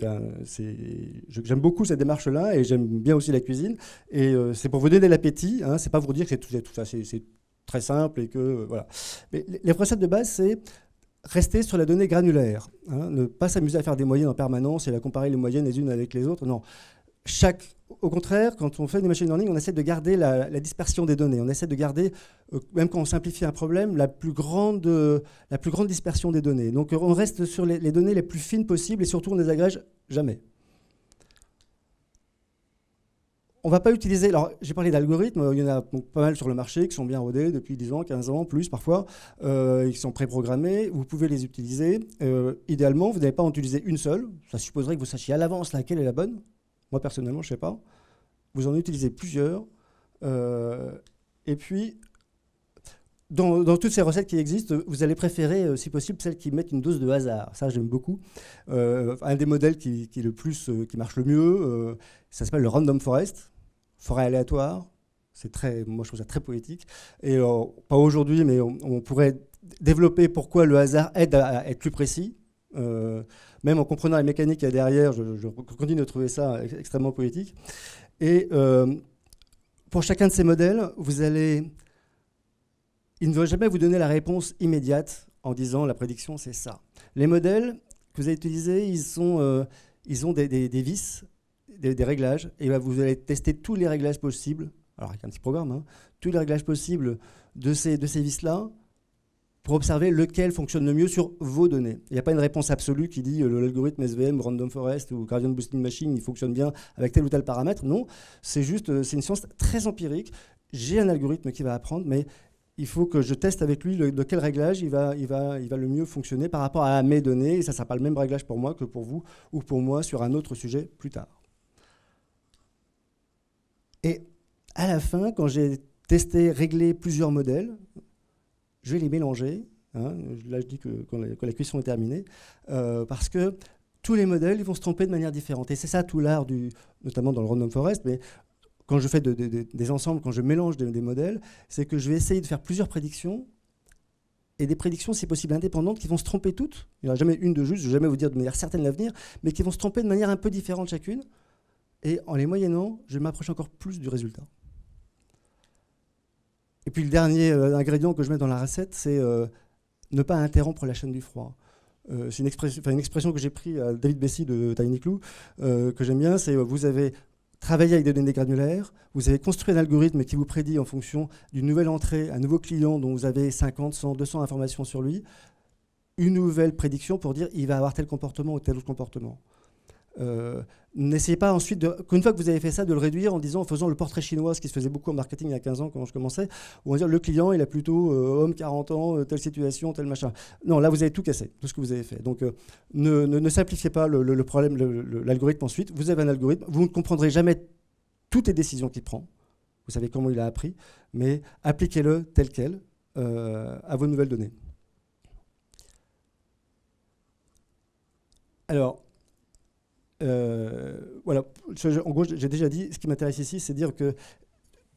j'aime beaucoup cette démarche-là et j'aime bien aussi la cuisine. Et c'est pour vous donner l'appétit. Hein, c'est pas pour vous dire que c'est tout, tout, ça, c'est très simple et que voilà. Mais les recettes de base, c'est rester sur la donnée granulaire, hein. ne pas s'amuser à faire des moyennes en permanence et à comparer les moyennes les unes avec les autres. Non, chaque au contraire, quand on fait machines machine learning, on essaie de garder la, dispersion des données. On essaie de garder, euh, même quand on simplifie un problème, la plus grande, la plus grande dispersion des données. Donc on reste sur les, les données les plus fines possibles et surtout on ne les agrège jamais. on va pas utiliser. Alors, j'ai parlé d'algorithmes, euh, il y en a pas mal sur le marché qui sont bien rodés depuis 10 ans, 15 ans, plus parfois. Euh, ils sont préprogrammés, vous pouvez les utiliser. Euh, idéalement, vous n'allez pas en utiliser une seule. Ça supposerait que vous sachiez à l'avance laquelle est la bonne. Moi, personnellement, je ne sais pas. Vous en utilisez plusieurs. et puis, dans, toutes ces recettes qui existent, vous allez préférer, si possible, celles qui mettent une dose de hasard. Ça, j'aime beaucoup. un des modèles qui, le plus, qui marche le mieux, ça s'appelle le Random Forest forêt aléatoire. C'est très, moi je trouve ça très poétique. Et euh, pas aujourd'hui, mais on, pourrait développer pourquoi le hasard aide à, être plus précis. Euh, même en comprenant les mécaniques qu'il y a derrière, je, continue de trouver ça extrêmement poétique. Et euh, pour chacun de ces modèles, vous allez, Ils ne vont jamais vous donner la réponse immédiate en disant la prédiction c'est ça. Les modèles que vous avez utilisés, ils sont, ils ont des, des, des vis des, réglages, et ben, vous allez tester tous les réglages possibles, alors avec un petit programme, hein. tous les réglages possibles de ces, de ces vis-là pour observer lequel fonctionne le mieux sur vos données. Il n'y a pas une réponse absolue qui dit euh, l'algorithme SVM, Random Forest ou Gradient Boosting Machine, il fonctionne bien avec tel ou tel paramètre. Non, c'est juste, euh, c'est une science très empirique. J'ai un algorithme qui va apprendre, mais il faut que je teste avec lui de quel réglage il va, il, va, il va le mieux fonctionner par rapport à mes données. Et ça ne sera pas le même réglage pour moi que pour vous ou pour moi sur un autre sujet plus tard. Et à la fin, quand j'ai testé, réglé plusieurs modèles, je vais les mélanger. Hein. là, je dis que quand la, cuisson est terminée, euh, parce que tous les modèles ils vont se tromper de manière différente. Et c'est ça tout l'art, du, notamment dans le Random Forest, mais quand je fais des ensembles, quand je mélange des, des modèles, c'est que je vais essayer de faire plusieurs prédictions, et des prédictions, si possible, indépendantes, qui vont se tromper toutes. Il n'y aura jamais une de juste, je ne vais jamais vous dire de manière certaine l'avenir, mais qui vont se tromper de manière un peu différente chacune. Et en les moyennant, je m'approche encore plus du résultat. Et puis le dernier euh, ingrédient que je mets dans la recette, c'est euh, ne pas interrompre la chaîne du froid. Euh, c'est une, expression, que j'ai prise à David Bessy de Tiny Clou, que j'aime bien, c'est vous avez travaillé avec des données granulaires, vous avez construit un algorithme qui vous prédit en fonction d'une nouvelle entrée, un nouveau client dont vous avez 50, 100, 200 informations sur lui, une nouvelle prédiction pour dire il va avoir tel comportement ou tel autre comportement. Euh, n'essayez pas ensuite, qu'une fois que vous avez fait ça, de le réduire en disant, en faisant le portrait chinois, ce qui se faisait beaucoup en marketing il y a 15 ans quand je commençais, où on va dire le client, il a plutôt euh, homme 40 ans, euh, telle situation, tel machin. Non, là, vous avez tout cassé, tout ce que vous avez fait. Donc, ne, simplifiez pas le, le problème, l'algorithme ensuite. Vous avez un algorithme, vous ne comprendrez jamais toutes les décisions qu'il prend. Vous savez comment il a appris, mais appliquez-le tel quel à vos nouvelles données. Alors, euh, voilà, en gros, j'ai déjà dit, ce qui m'intéresse ici, c'est dire que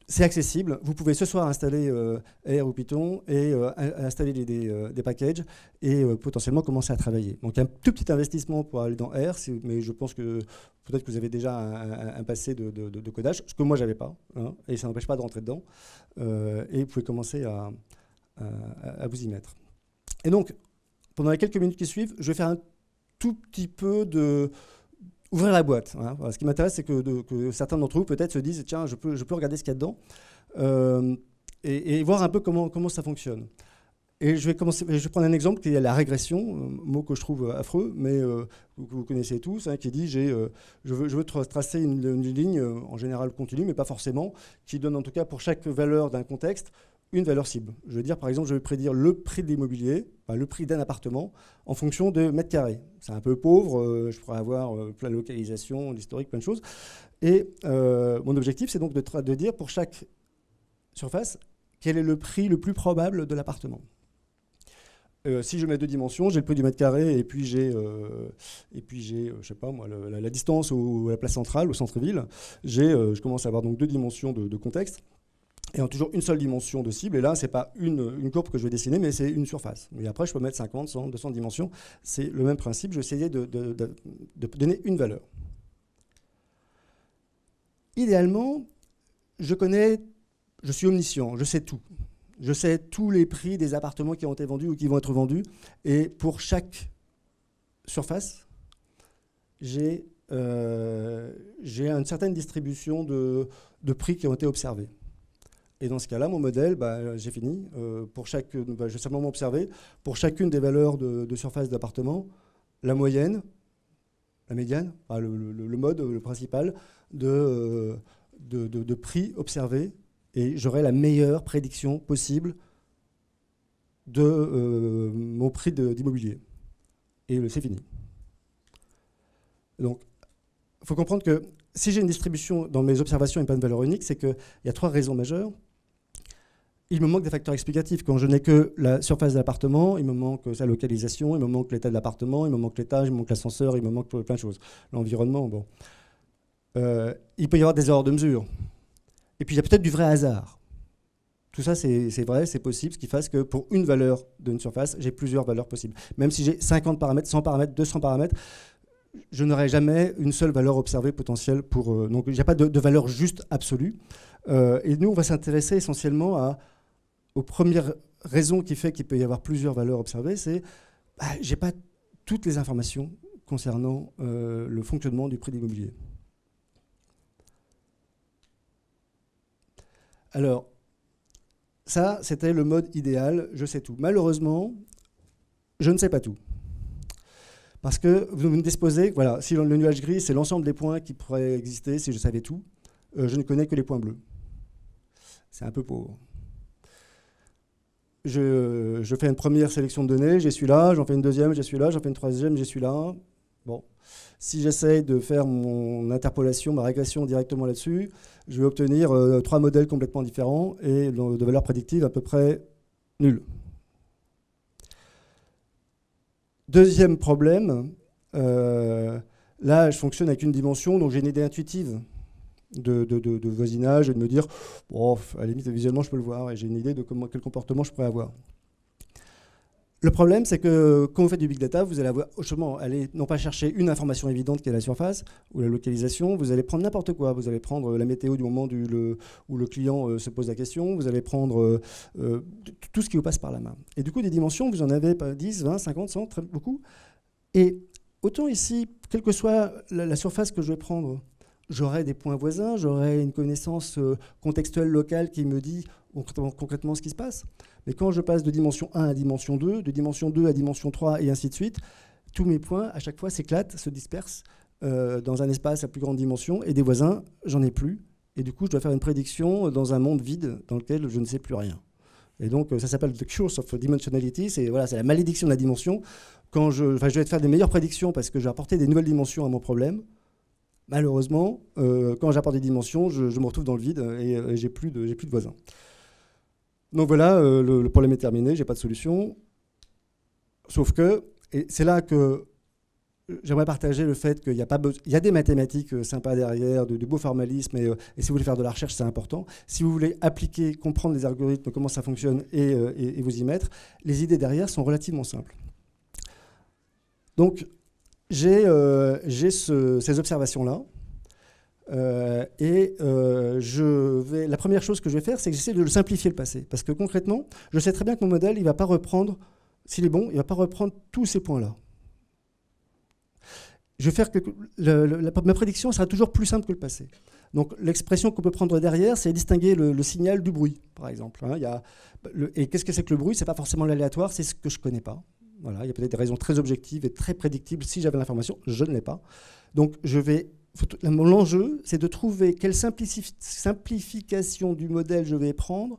c'est accessible. Vous pouvez ce soir installer euh, R ou Python et euh, installer des, packages et potentiellement commencer à travailler. Donc un tout petit investissement pour aller dans R, mais je pense que peut-être que vous avez déjà un, passé de, codage, ce que moi j'avais pas, hein, et ça n'empêche pas de rentrer dedans. et vous pouvez commencer à vous y mettre. Et donc, pendant les quelques minutes qui suivent, je vais faire un tout petit peu de, ouvrir la boîte. Hein. ce qui m'intéresse, c'est que, certains d'entre vous peut-être se disent tiens, je peux, je peux regarder ce qu'il y a dedans euh, et, voir un peu comment, comment ça fonctionne. Et je vais, commencer, je prendre un exemple qui est la régression, euh, mot que je trouve affreux, mais euh, que vous connaissez tous, hein, qui dit je, veux, je, veux, tracer une, ligne, en général continue, mais pas forcément, qui donne en tout cas pour chaque valeur d'un contexte une valeur cible. Je veux dire, par exemple, je vais prédire le prix de l'immobilier, le prix d'un appartement, en fonction de mètres carrés. C'est un peu pauvre, euh, je pourrais avoir euh, plein de localisations, l'historique, plein de choses. Et euh, mon objectif, c'est donc de, dire pour chaque surface, quel est le prix le plus probable de l'appartement. si je mets deux dimensions, j'ai le prix du mètre carré et puis j'ai, et puis j'ai, je sais pas moi, la, distance ou la place centrale au centre-ville. J'ai, je commence à avoir donc deux dimensions de contexte et ont toujours une seule dimension de cible. Et là, ce n'est pas une, courbe que je vais dessiner, mais c'est une surface. Mais après, je peux mettre 50, 100, 200 dimensions. C'est le même principe. Je vais essayer de, donner une valeur. Idéalement, je connais, je suis omniscient, je sais tout. Je sais tous les prix des appartements qui ont été vendus ou qui vont être vendus. Et pour chaque surface, j'ai euh, une certaine distribution de prix qui ont été observés. Et dans ce cas-là, mon modèle, bah, j'ai fini. Euh, pour chaque, bah, je vais simplement observer, pour chacune des valeurs de, surface d'appartement, la moyenne, la médiane, le, mode, principal, de, euh, prix observé, et j'aurai la meilleure prédiction possible de euh, mon prix d'immobilier. Et c'est fini. Donc, il faut comprendre que si j'ai une distribution dans mes observations et pas une valeur unique, c'est qu'il y a trois raisons majeures il me manque des facteurs explicatifs. Quand je n'ai que la surface de l'appartement, il me manque sa localisation, il me manque l'état de l'appartement, il me manque l'étage, il me manque l'ascenseur, il me manque plein de choses. L'environnement, bon. Euh, il peut y avoir des erreurs de mesure. Et puis il y a peut-être du vrai hasard. Tout ça, c'est vrai, c'est possible, ce qui fasse que pour une valeur d'une surface, j'ai plusieurs valeurs possibles. Même si j'ai 50 paramètres, 100 paramètres, 200 paramètres, je n'aurai jamais une seule valeur observée potentielle. Pour, euh, donc il n'y a pas de, valeur juste absolue. Euh, et nous, on va s'intéresser essentiellement à aux premières raisons qui fait qu'il peut y avoir plusieurs valeurs observées, c'est bah, j'ai pas toutes les informations concernant euh, le fonctionnement du prix de l'immobilier. Alors, ça, c'était le mode idéal, je sais tout. Malheureusement, je ne sais pas tout. Parce que vous me disposez, voilà, si le nuage gris, c'est l'ensemble des points qui pourraient exister si je savais tout, euh, je ne connais que les points bleus. C'est un peu pauvre je, fais une première sélection de données, j'y suis là j'en fais une deuxième, j'y suis là j'en fais une troisième, j'y suis là Bon. Si j'essaye de faire mon interpolation, ma régression directement là-dessus, je vais obtenir euh, trois modèles complètement différents et de valeur prédictive à peu près nulles. Deuxième problème, euh, là je fonctionne avec une dimension, donc j'ai une idée intuitive de, voisinage et de me dire, oh, à la limite, visuellement, je peux le voir et j'ai une idée de quel comportement je pourrais avoir. Le problème, c'est que quand vous faites du big data, vous allez avoir, aller non pas chercher une information évidente qui est la surface ou la localisation, vous allez prendre n'importe quoi. Vous allez prendre euh, la météo du moment du, où le client euh, se pose la question, vous allez prendre euh, tout ce qui vous passe par la main. Et du coup, des dimensions, vous en avez 10, 20, 50, 100, très beaucoup. Et autant ici, quelle que soit la surface que je vais prendre, j'aurai des points voisins, j'aurai une connaissance euh, contextuelle locale qui me dit concrètement ce qui se passe. Mais quand je passe de dimension 1 à dimension 2, de dimension 2 à dimension 3 et ainsi de suite, tous mes points à chaque fois s'éclatent, se dispersent euh, dans un espace à plus grande dimension et des voisins, j'en ai plus. Et du coup, je dois faire une prédiction dans un monde vide dans lequel je ne sais plus rien. Et donc, euh, ça s'appelle The Curse of Dimensionality. C'est voilà, la malédiction de la dimension. Quand je, je vais faire des meilleures prédictions parce que je vais apporter des nouvelles dimensions à mon problème. Malheureusement, euh, quand j'apporte des dimensions, je, me retrouve dans le vide et, euh, j'ai plus, plus, de voisins. Donc voilà, euh, le, problème est terminé, j'ai pas de solution. Sauf que, et c'est là que j'aimerais partager le fait qu'il y a il y a des mathématiques sympas derrière, du, beau formalisme, et, si vous voulez faire de la recherche, c'est important. Si vous voulez appliquer, comprendre les algorithmes, comment ça fonctionne et, et vous y mettre, les idées derrière sont relativement simples. Donc, j'ai euh, ces observations-là. Euh, et euh, la première chose que je vais faire, c'est que j'essaie de simplifier le passé. Parce que concrètement, je sais très bien que mon modèle, il va pas reprendre, s'il est bon, il ne va pas reprendre tous ces points-là. ma prédiction sera toujours plus simple que le passé. Donc l'expression qu'on peut prendre derrière, c'est distinguer le, signal du bruit, par exemple. Hein. et qu'est-ce que c'est que le bruit Ce n'est pas forcément l'aléatoire, c'est ce que je ne connais pas il y a peut-être des raisons très objectives et très prédictibles. Si j'avais l'information, je ne l'ai pas. Donc je vais L'enjeu, c'est de trouver quelle simplification du modèle je vais prendre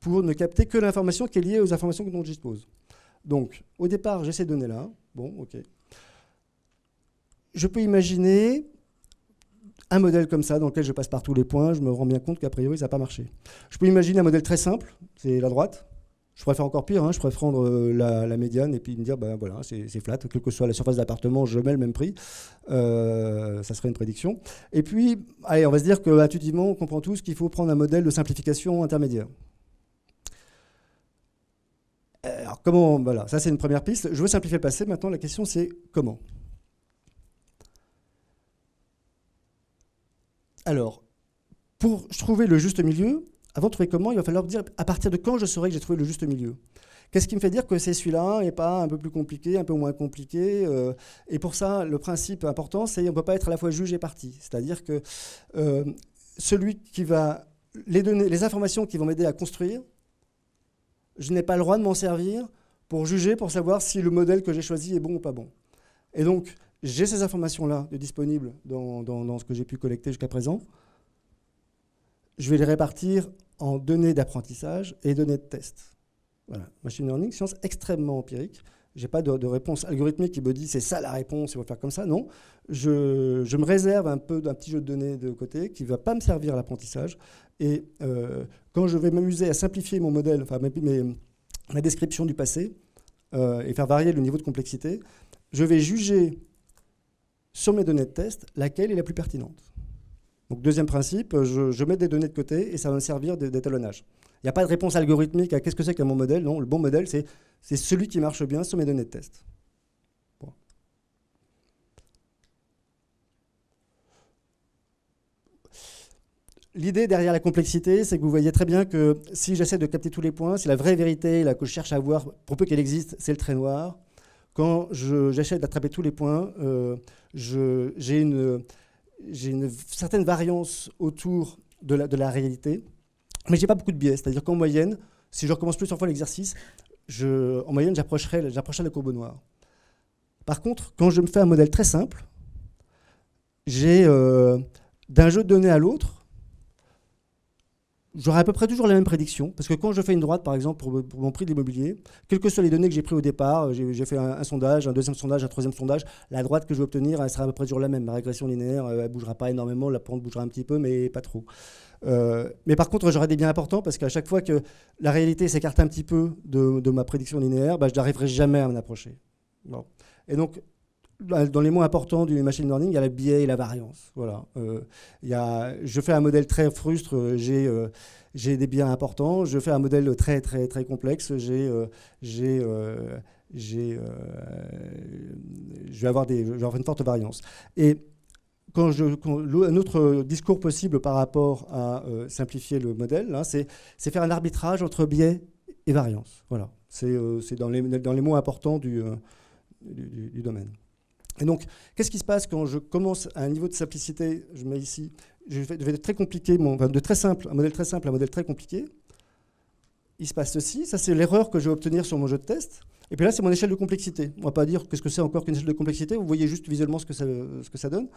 pour ne capter que l'information qui est liée aux informations dont je dispose. Donc, au départ, j'ai ces données-là. Bon, ok. Je peux imaginer un modèle comme ça, dans lequel je passe par tous les points. Je me rends bien compte qu'a priori, ça n'a pas marché. Je peux imaginer un modèle très simple, c'est la droite je préfère encore pire, hein. je préfère prendre euh, la, médiane et puis me dire, ben voilà, c'est flat, quelle que soit la surface d'appartement, je mets le même prix. Euh, ça serait une prédiction. Et puis, allez, on va se dire qu'intuitivement, on comprend tous qu'il faut prendre un modèle de simplification intermédiaire. Euh, alors, comment, voilà, ça c'est une première piste. Je veux simplifier le passé, maintenant la question c'est comment Alors, pour trouver le juste milieu, avant de trouver comment, il va falloir dire à partir de quand je saurai que j'ai trouvé le juste milieu. Qu'est-ce qui me fait dire que c'est celui-là et pas un peu plus compliqué, un peu moins compliqué euh, Et pour ça, le principe important, c'est qu'on ne peut pas être à la fois juge et parti. C'est-à-dire que euh, celui qui va les données, les informations qui vont m'aider à construire, je n'ai pas le droit de m'en servir pour juger, pour savoir si le modèle que j'ai choisi est bon ou pas bon. Et donc, j'ai ces informations-là disponibles dans, ce que j'ai pu collecter jusqu'à présent je vais les répartir en données d'apprentissage et données de test. Voilà. Machine learning, science extrêmement empirique. Je n'ai pas de, réponse algorithmique qui me dit c'est ça la réponse, il faut faire comme ça. Non, je, me réserve un peu d'un petit jeu de données de côté qui ne va pas me servir à l'apprentissage. Et euh, quand je vais m'amuser à simplifier mon modèle, enfin ma description du passé, euh, et faire varier le niveau de complexité, je vais juger sur mes données de test laquelle est la plus pertinente. Donc deuxième principe, je, mets des données de côté et ça va me servir d'étalonnage. Il n'y a pas de réponse algorithmique à qu'est-ce que c'est que mon modèle. Non, le bon modèle, c'est celui qui marche bien sur mes données de test. L'idée derrière la complexité, c'est que vous voyez très bien que si j'essaie de capter tous les points, si la vraie vérité là, que je cherche à voir, pour peu qu'elle existe, c'est le trait noir, quand j'essaie d'attraper tous les points, euh, j'ai une j'ai une certaine variance autour de la, de la réalité, mais j'ai pas beaucoup de biais. C'est-à-dire qu'en moyenne, si je recommence plusieurs fois l'exercice, en moyenne, j'approcherai la courbe noire. Par contre, quand je me fais un modèle très simple, j'ai euh, d'un jeu de données à l'autre, j'aurai à peu près toujours la même prédiction, Parce que quand je fais une droite, par exemple, pour, mon prix de l'immobilier, quelles que soient les données que j'ai prises au départ, euh, j'ai fait un, sondage, un deuxième sondage, un troisième sondage, la droite que je vais obtenir, elle sera à peu près toujours la même. Ma régression linéaire, euh, elle ne bougera pas énormément, la pente bougera un petit peu, mais pas trop. Euh, mais par contre, j'aurai des biens importants parce qu'à chaque fois que la réalité s'écarte un petit peu de, ma prédiction linéaire, bah, je n'arriverai jamais à m'en approcher. Et donc, bah, dans les mots importants du machine learning, il y a le biais et la variance. Voilà. Euh, il y a, je fais un modèle très frustre, euh, euh, j'ai des biais importants. Je fais un modèle très, très, très complexe, j'ai. je, vais avoir des, je une forte variance. Et quand je, un autre discours possible par rapport à simplifier le modèle, hein, c'est faire un arbitrage entre biais et variance. Voilà. C'est dans, les, dans les mots importants du, du domaine. Et donc, qu'est-ce qui se passe quand je commence à un niveau de simplicité Je mets ici, je vais de très compliqué, mon, de très simple, un modèle très simple, un modèle très compliqué. Il se passe ceci. Ça, c'est l'erreur que je vais obtenir sur mon jeu de test. Et puis là, c'est mon échelle de complexité. On ne va pas dire qu'est-ce que c'est encore qu'une échelle de complexité. Vous voyez juste visuellement ce que ça, donne.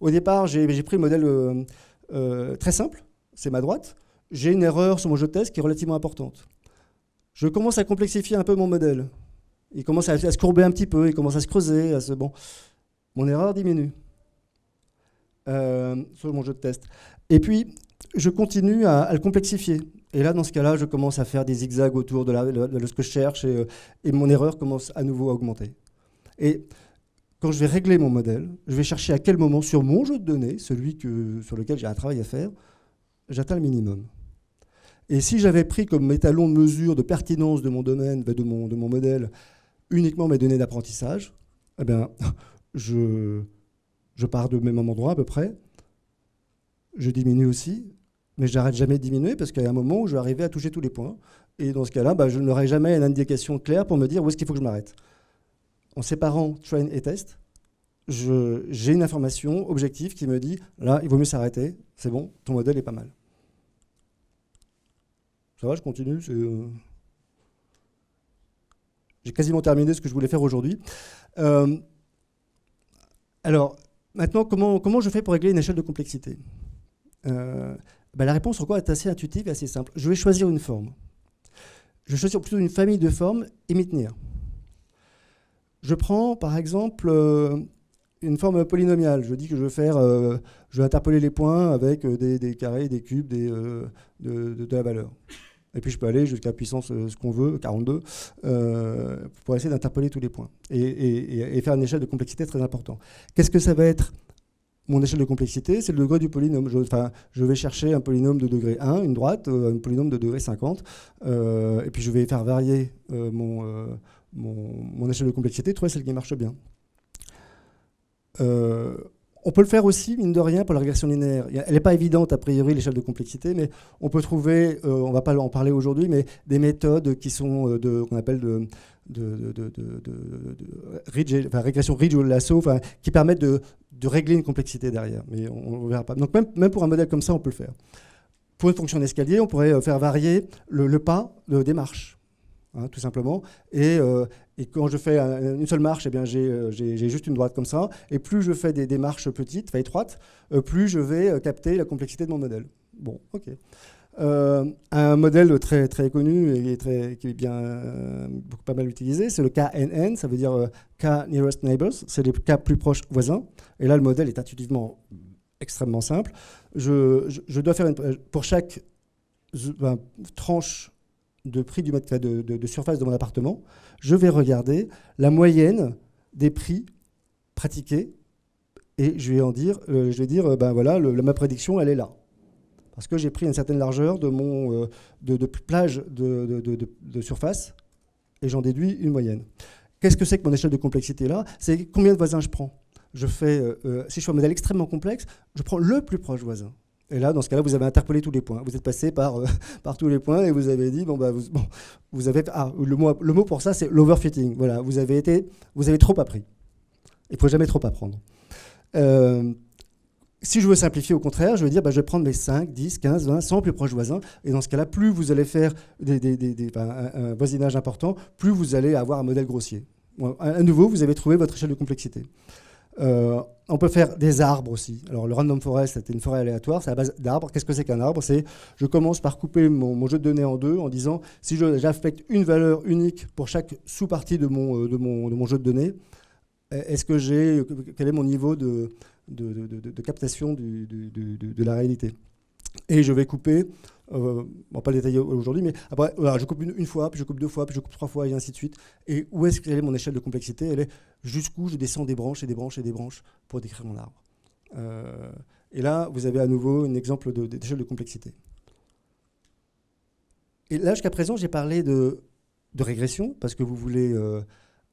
Au départ, j'ai pris un modèle euh, euh, très simple. C'est ma droite. J'ai une erreur sur mon jeu de test qui est relativement importante. Je commence à complexifier un peu mon modèle il commence à, se courber un petit peu, il commence à se creuser, à se, bon, mon erreur diminue. Euh, sur mon jeu de test. Et puis, je continue à, le complexifier. Et là, dans ce cas-là, je commence à faire des zigzags autour de, la, ce que je cherche euh, et, mon erreur commence à nouveau à augmenter. Et quand je vais régler mon modèle, je vais chercher à quel moment sur mon jeu de données, celui que, sur lequel j'ai un travail à faire, j'atteins le minimum. Et si j'avais pris comme étalon de mesure de pertinence de mon domaine, de mon, de mon modèle, uniquement mes données d'apprentissage, eh bien, je, je pars de même endroit à peu près. Je diminue aussi, mais j'arrête jamais de diminuer parce qu'il y a un moment où je vais arriver à toucher tous les points. Et dans ce cas-là, bah, je n'aurai jamais une indication claire pour me dire où est-ce qu'il faut que je m'arrête. En séparant train et test, j'ai une information objective qui me dit là, il vaut mieux s'arrêter, c'est bon, ton modèle est pas mal. Ça va, je continue euh, j'ai quasiment terminé ce que je voulais faire aujourd'hui. Euh, alors, maintenant, comment, comment je fais pour régler une échelle de complexité euh, ben, La réponse, encore, est assez intuitive et assez simple. Je vais choisir une forme. Je vais choisir plutôt une famille de formes et m'y tenir. Je prends, par exemple, euh, une forme polynomiale. Je dis que je veux faire, je vais interpeller les points avec des, carrés, des cubes, des, de, la valeur. Et puis je peux aller jusqu'à puissance euh, ce qu'on veut, 42, euh, pour essayer d'interpeller tous les points et, faire une échelle de complexité très importante. Qu'est-ce que ça va être mon échelle de complexité, c'est le degré du polynôme. Je, je vais chercher un polynôme de degré 1, une droite, euh, un polynôme de degré 50, et puis je vais faire varier mon, mon, mon, échelle de complexité, trouver celle qui marche bien. On peut le faire aussi, mine de rien, pour la régression linéaire. Elle n'est pas évidente, a priori, l'échelle de complexité, mais on peut trouver, euh, on ne va pas en parler aujourd'hui, mais des méthodes qui sont euh, de, qu'on appelle de, de, de, de régression ridge ou lasso, qui permettent de, régler une complexité derrière. Mais on ne verra pas. Donc même, pour un modèle comme ça, on peut le faire. Pour une fonction d'escalier, on pourrait euh, faire varier le, pas des marches. Hein, tout simplement, et, et quand je fais une seule marche, eh bien euh, j'ai juste une droite comme ça. Et plus je fais des, démarches marches petites, enfin étroites, euh, plus je vais euh, capter la complexité de mon modèle. Bon, ok. un modèle très, très connu et très, qui est bien, pas mal utilisé, c'est le KNN, ça veut dire K Nearest Neighbors, c'est les cas plus proches voisins. Et là, le modèle est intuitivement extrêmement simple. Je, dois faire une, pour chaque ben, tranche de prix du mètre, de, surface de mon appartement, je vais regarder la moyenne des prix pratiqués et je vais en dire, euh, je vais dire, euh, ben voilà, ma prédiction, elle est là. Parce que j'ai pris une certaine largeur de mon euh, de, plage de, surface et j'en déduis une moyenne. Qu'est-ce que c'est que mon échelle de complexité là C'est combien de voisins je prends Je fais, si je fais un modèle extrêmement complexe, je prends le plus proche voisin. Et là, dans ce cas-là, vous avez interpellé tous les points. Vous êtes passé par, euh, par tous les points et vous avez dit, bon, bah, vous, vous avez. Ah, le mot, le mot pour ça, c'est l'overfitting. Voilà, vous avez été. Vous avez trop appris. Il ne faut jamais trop apprendre. Euh, si je veux simplifier, au contraire, je veux dire, bah, je vais prendre mes 5, 10, 15, 20, 100 plus proches voisins. Et dans ce cas-là, plus vous allez faire des, des, des, un, voisinage important, plus vous allez avoir un modèle grossier. à nouveau, vous avez trouvé votre échelle de complexité. Euh, on peut faire des arbres aussi. Alors le random forest, c'était une forêt aléatoire, c'est à base d'arbres. Qu'est-ce que c'est qu'un arbre C'est je commence par couper mon, jeu de données en deux en disant si j'affecte une valeur unique pour chaque sous-partie euh, de mon, jeu de données, est-ce que j'ai quel est mon niveau de, captation de la réalité Et je vais couper euh, va pas détailler aujourd'hui, mais après, je coupe une, fois, puis je coupe deux fois, puis je coupe trois fois, et ainsi de suite. Et où est-ce que est mon échelle de complexité Elle est jusqu'où je descends des branches et des branches et des branches pour décrire mon arbre. Euh, et là, vous avez à nouveau un exemple d'échelle de, de, complexité. Et là, jusqu'à présent, j'ai parlé de, régression, parce que vous voulez euh,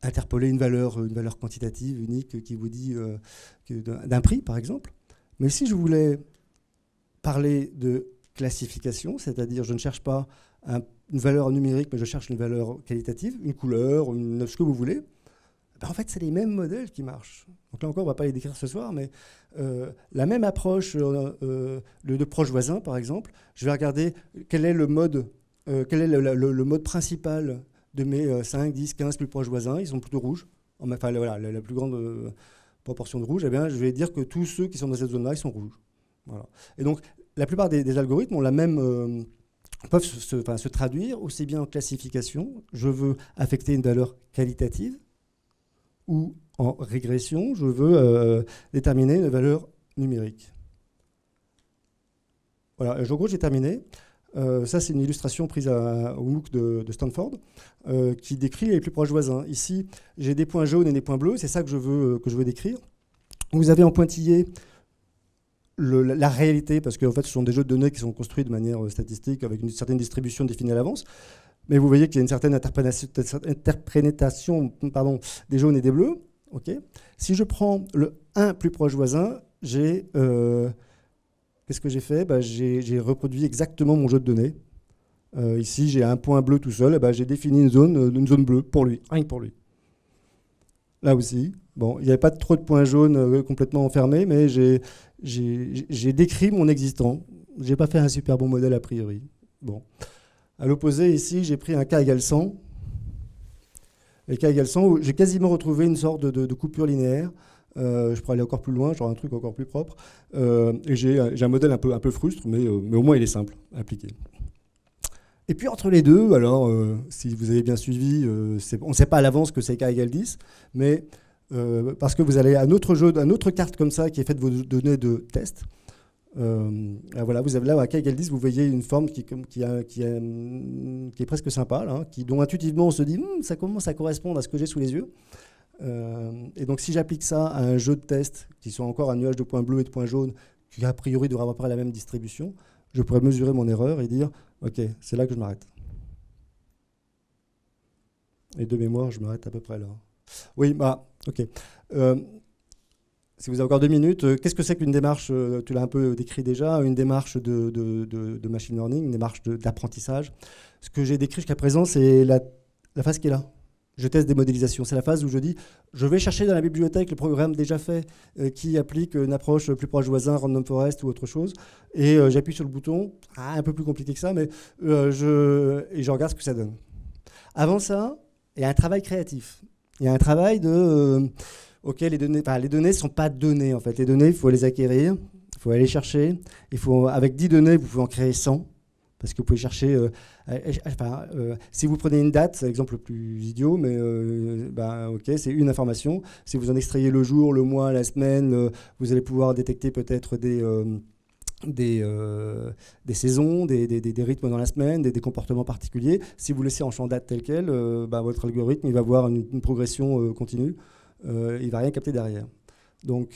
interpeller une valeur, une valeur quantitative unique qui vous dit euh, d'un prix, par exemple. Mais si je voulais parler de classification, c'est-à-dire je ne cherche pas une valeur numérique, mais je cherche une valeur qualitative, une couleur, une, ce que vous voulez, ben, en fait, c'est les mêmes modèles qui marchent. Donc là encore, on ne va pas les décrire ce soir, mais euh, la même approche, euh, euh, le de proche voisin, par exemple, je vais regarder quel est le mode, principal de mes 5, 10, 15 plus proches voisins. Ils sont plutôt rouges. Enfin, voilà, la, plus grande proportion de rouges, eh bien, je vais dire que tous ceux qui sont dans cette zone-là, ils sont rouges. Et donc, la plupart des, algorithmes ont la même peuvent se, traduire aussi bien en classification, je veux affecter une valeur qualitative, ou en régression, je veux euh, euh, déterminer une valeur numérique. Voilà, euh, en gros, j'ai terminé. ça, c'est une illustration prise au MOOC de, Stanford qui décrit les plus proches voisins. Ici, j'ai des points jaunes et des points bleus. C'est ça que je veux, que je veux décrire. Vous avez en pointillé la, réalité, parce que fait, ce sont des jeux de données qui sont construits de manière statistique avec une certaine distribution définie à l'avance. Mais vous voyez qu'il y a une certaine interprétation pardon, des jaunes et des bleus. Si je prends le 1 plus proche voisin, j'ai... Euh, qu'est-ce que j'ai fait bah, J'ai reproduit exactement mon jeu de données. Euh, ici, j'ai un point bleu tout seul. Bah, j'ai défini une zone, euh, une zone bleue pour lui, rien pour lui. Là aussi, bon, il n'y avait pas trop de points jaunes complètement enfermés, mais j'ai décrit mon existant. J'ai pas fait un super bon modèle a priori. Bon. A l'opposé, ici, j'ai pris un cas égale 100. Et cas égale 100, j'ai quasiment retrouvé une sorte de, coupure linéaire. Euh, je pourrais aller encore plus loin, genre un truc encore plus propre. Euh, et euh, j'ai un modèle un peu, un frustre, mais, au moins il est simple à appliquer. Et puis entre les deux, alors si vous avez bien suivi, on ne sait pas à l'avance que c'est k égale 10, mais parce que vous allez un autre jeu, une autre carte comme ça qui est faite de vos données de test, euh, voilà, vous avez là, à 10 vous voyez une forme qui, qui, hum, qui est presque sympa, là, hein, qui, dont intuitivement on se dit, hum, ça commence à correspondre à ce que j'ai sous les yeux. Euh, et donc si j'applique ça à un jeu de test, qui sont encore un nuage de points bleus et de points jaunes, qui a priori devrait avoir près la même distribution, je pourrais mesurer mon erreur et dire, OK, c'est là que je m'arrête. Et de mémoire, je m'arrête à peu près là. Oui, bah, ok. Euh, si vous avez encore deux minutes, euh, qu'est-ce que c'est qu'une démarche, euh, tu l'as un peu décrit déjà, une démarche de, machine learning, une démarche d'apprentissage Ce que j'ai décrit jusqu'à présent, c'est la, phase qui est là. Je teste des modélisations. C'est la phase où je dis, je vais chercher dans la bibliothèque le programme déjà fait euh, qui applique une approche plus proche voisin, Random Forest ou autre chose. Et j'appuie sur le bouton, ah, un peu plus compliqué que ça, mais et je regarde ce que ça donne. Avant ça, il y a un travail créatif. Il y a un travail de ok, les données, ne les données sont pas données en fait. Les données, il faut les acquérir, il faut aller chercher. Il faut, avec 10 données, vous pouvez en créer 100 parce que vous pouvez chercher. Euh, euh, enfin, euh, si vous prenez une date, c'est l'exemple le plus idiot, mais bah, ok, c'est une information. Si vous en extrayez le jour, le mois, la semaine, vous allez pouvoir détecter peut-être des des, des saisons, des, des, des, rythmes dans la semaine, des, comportements particuliers. Si vous laissez en champ date tel quel, bah, votre algorithme il va avoir une, progression continue. Euh, il ne va rien capter derrière. Donc,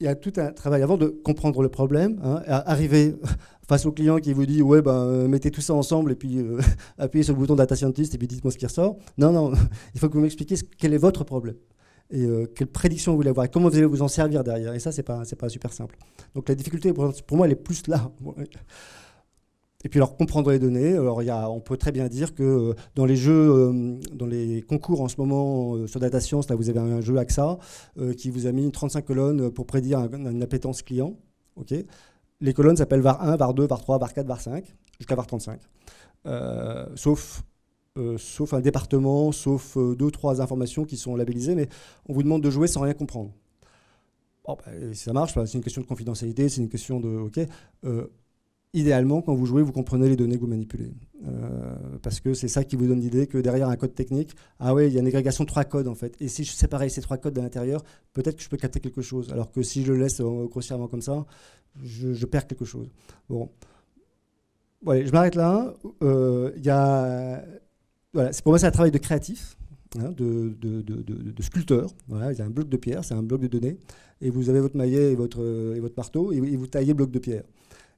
il y a tout un travail avant de comprendre le problème, hein, arriver face au client qui vous dit ouais ben euh, mettez tout ça ensemble et puis euh, appuyez sur le bouton data scientist et puis dites-moi ce qui ressort. Non non, il faut que vous m'expliquiez quel est votre problème et quelle prédiction vous voulez avoir et comment vous allez vous en servir derrière. Et ça c'est pas c'est pas super simple. Donc la difficulté pour moi elle est plus là. Et puis leur comprendre les données, alors, y on peut très bien dire que euh, dans les jeux, euh, dans les concours en ce moment euh, sur data science, là vous avez un jeu AXA qui vous a mis 35 colonnes pour prédire une appétence client. ok les colonnes s'appellent var1, var2, var3, var4, var5, jusqu'à var35. sauf, sauf un département, sauf deux, trois informations qui sont labellisées, mais on vous demande de jouer sans rien comprendre. si ben, ça marche, c'est une question de confidentialité, c'est une question de. OK idéalement, quand vous jouez, vous comprenez les données que vous manipulez. Euh, parce que c'est ça qui vous donne l'idée que derrière un code technique, ah ouais, il y a une agrégation de trois codes en fait. Et si je sépare ces trois codes de l'intérieur, peut-être que je peux capter quelque chose. Alors que si je le laisse euh, grossièrement comme ça, je, perds quelque chose. Bon. je m'arrête là. Euh, y a... pour moi, c'est un travail de créatif. Hein, de, sculpteur. Voilà, il y a un bloc de pierre, c'est un bloc de données. Et vous avez votre maillet et votre, et marteau, et vous taillez bloc de pierre.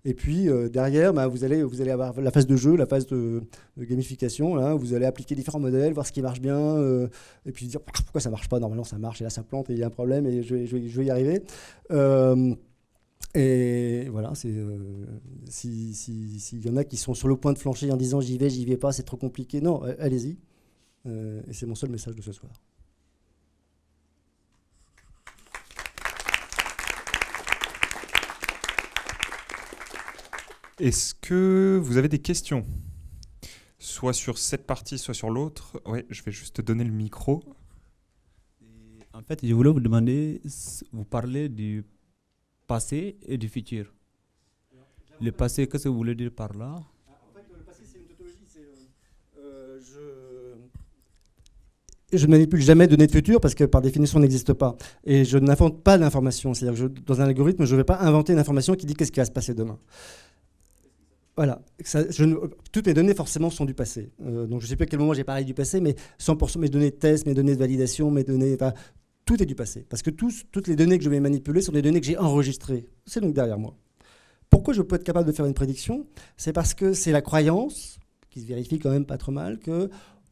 Et puis euh, derrière, bah, vous, allez, avoir la phase de jeu, la phase de, gamification. Hein. vous allez appliquer différents modèles, voir ce qui marche bien, euh, et puis dire pourquoi ça ne marche pas. Normalement, ça marche, et là, ça plante, et il y a un problème, et je, vais y arriver. Euh, et voilà, s'il y en a qui sont sur le point de flancher en disant j'y vais, j'y vais pas, c'est trop compliqué. Non, allez-y. et c'est mon seul message de ce soir. Est-ce que vous avez des questions Soit sur cette partie, soit sur l'autre. Oui, je vais juste donner le micro. en fait, je voulais vous demander, vous parlez du passé et du futur. Le passé, qu'est-ce que vous voulez dire par là En fait, le passé, c'est une tautologie. Euh, euh, je ne manipule jamais de données de futur parce que par définition, n'existe pas. Et je n'invente pas l'information. C'est-à-dire que dans un algorithme, je ne vais pas inventer une information qui dit qu'est-ce qui va se passer demain. Voilà. je, toutes mes données, forcément, sont du passé. Euh, donc, je ne sais plus à quel moment j'ai parlé du passé, mais 100% mes données de test, mes données de validation, mes données. Enfin, tout est du passé. Parce que toutes les données que je vais manipuler sont des données que j'ai enregistrées. C'est donc derrière moi. Pourquoi je peux être capable de faire une prédiction C'est parce que c'est la croyance, qui se vérifie quand même pas trop mal, que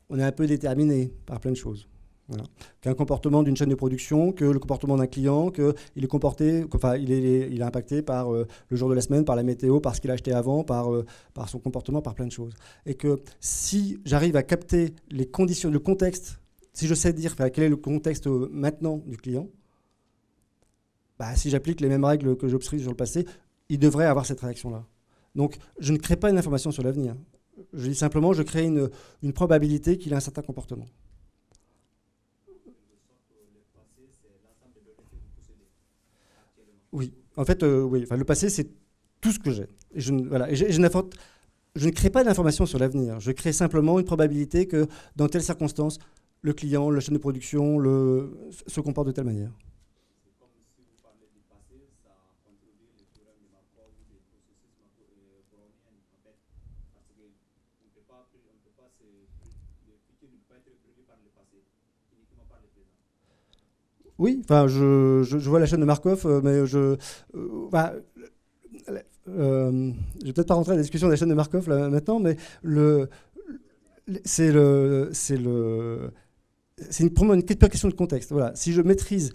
on est un peu déterminé par plein de choses. Voilà. Qu'un comportement d'une chaîne de production, que le comportement d'un client, qu'il est comporté, il est, il impacté par euh, le jour de la semaine, par la météo, par ce qu'il a acheté avant, par, euh, par son comportement, par plein de choses. Et que si j'arrive à capter les conditions, le contexte, si je sais dire quel est le contexte euh, maintenant du client, bah, si j'applique les mêmes règles que j'observe sur le passé, il devrait avoir cette réaction-là. Donc, je ne crée pas une information sur l'avenir. Je dis simplement, je crée une, une probabilité qu'il a un certain comportement. Oui. En fait, euh, oui. le passé, c'est tout ce que j'ai. je, je, ne crée pas d'informations sur l'avenir. Je crée simplement une probabilité que, dans telle circonstances, le client, la chaîne de production le, se comporte de telle manière. Oui, enfin, je, vois la chaîne de Markov, euh, mais je. Euh, ne euh, vais peut-être pas rentrer dans la discussion de la chaîne de Markov là, maintenant, mais c'est pour moi une question de contexte. Voilà, si je maîtrise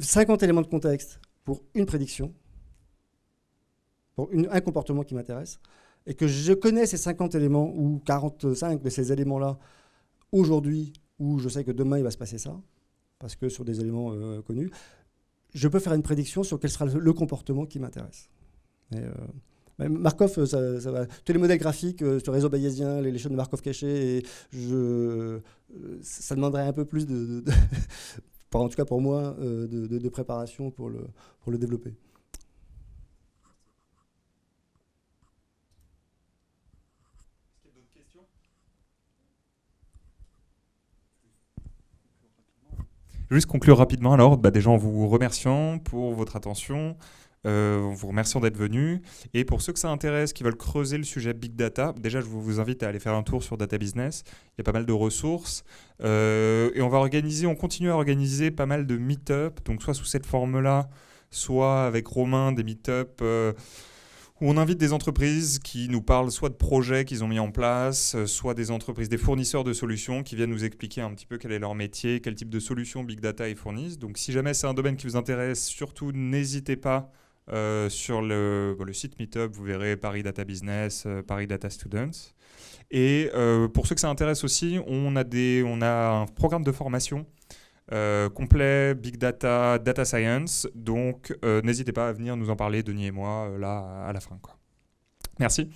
50 éléments de contexte pour une prédiction, pour un comportement qui m'intéresse, et que je connais ces 50 éléments ou 45 de ces éléments-là aujourd'hui, où je sais que demain il va se passer ça, parce que sur des éléments euh, connus, je peux faire une prédiction sur quel sera le comportement qui m'intéresse. Euh, Markov, euh, tous les modèles graphiques, sur le réseau bayésien, les, chaînes de Markov cachées, ça demanderait un peu plus de, en tout cas pour moi, de, préparation pour pour le développer. Juste conclure rapidement, alors, bah, déjà en vous remerciant pour votre attention, euh, en vous remerciant d'être venus. Et pour ceux que ça intéresse, qui veulent creuser le sujet Big Data, déjà, je vous invite à aller faire un tour sur Data Business. Il y a pas mal de ressources. Euh, et on va organiser, on continue à organiser pas mal de meet-up, donc soit sous cette forme-là, soit avec Romain, des meet-up. Euh, où on invite des entreprises qui nous parlent soit de projets qu'ils ont mis en place, euh, soit des entreprises, des fournisseurs de solutions qui viennent nous expliquer un petit peu quel est leur métier, quel type de solutions Big Data ils fournissent. Donc si jamais c'est un domaine qui vous intéresse, surtout n'hésitez pas euh, sur le, site Meetup, vous verrez Paris Data Business, euh, Paris Data Students. Et pour ceux que ça intéresse aussi, on a, des, on a un programme de formation euh, complet, big data, data science. Donc, euh, n'hésitez pas à venir nous en parler, Denis et moi, euh, là, à la fin. Merci.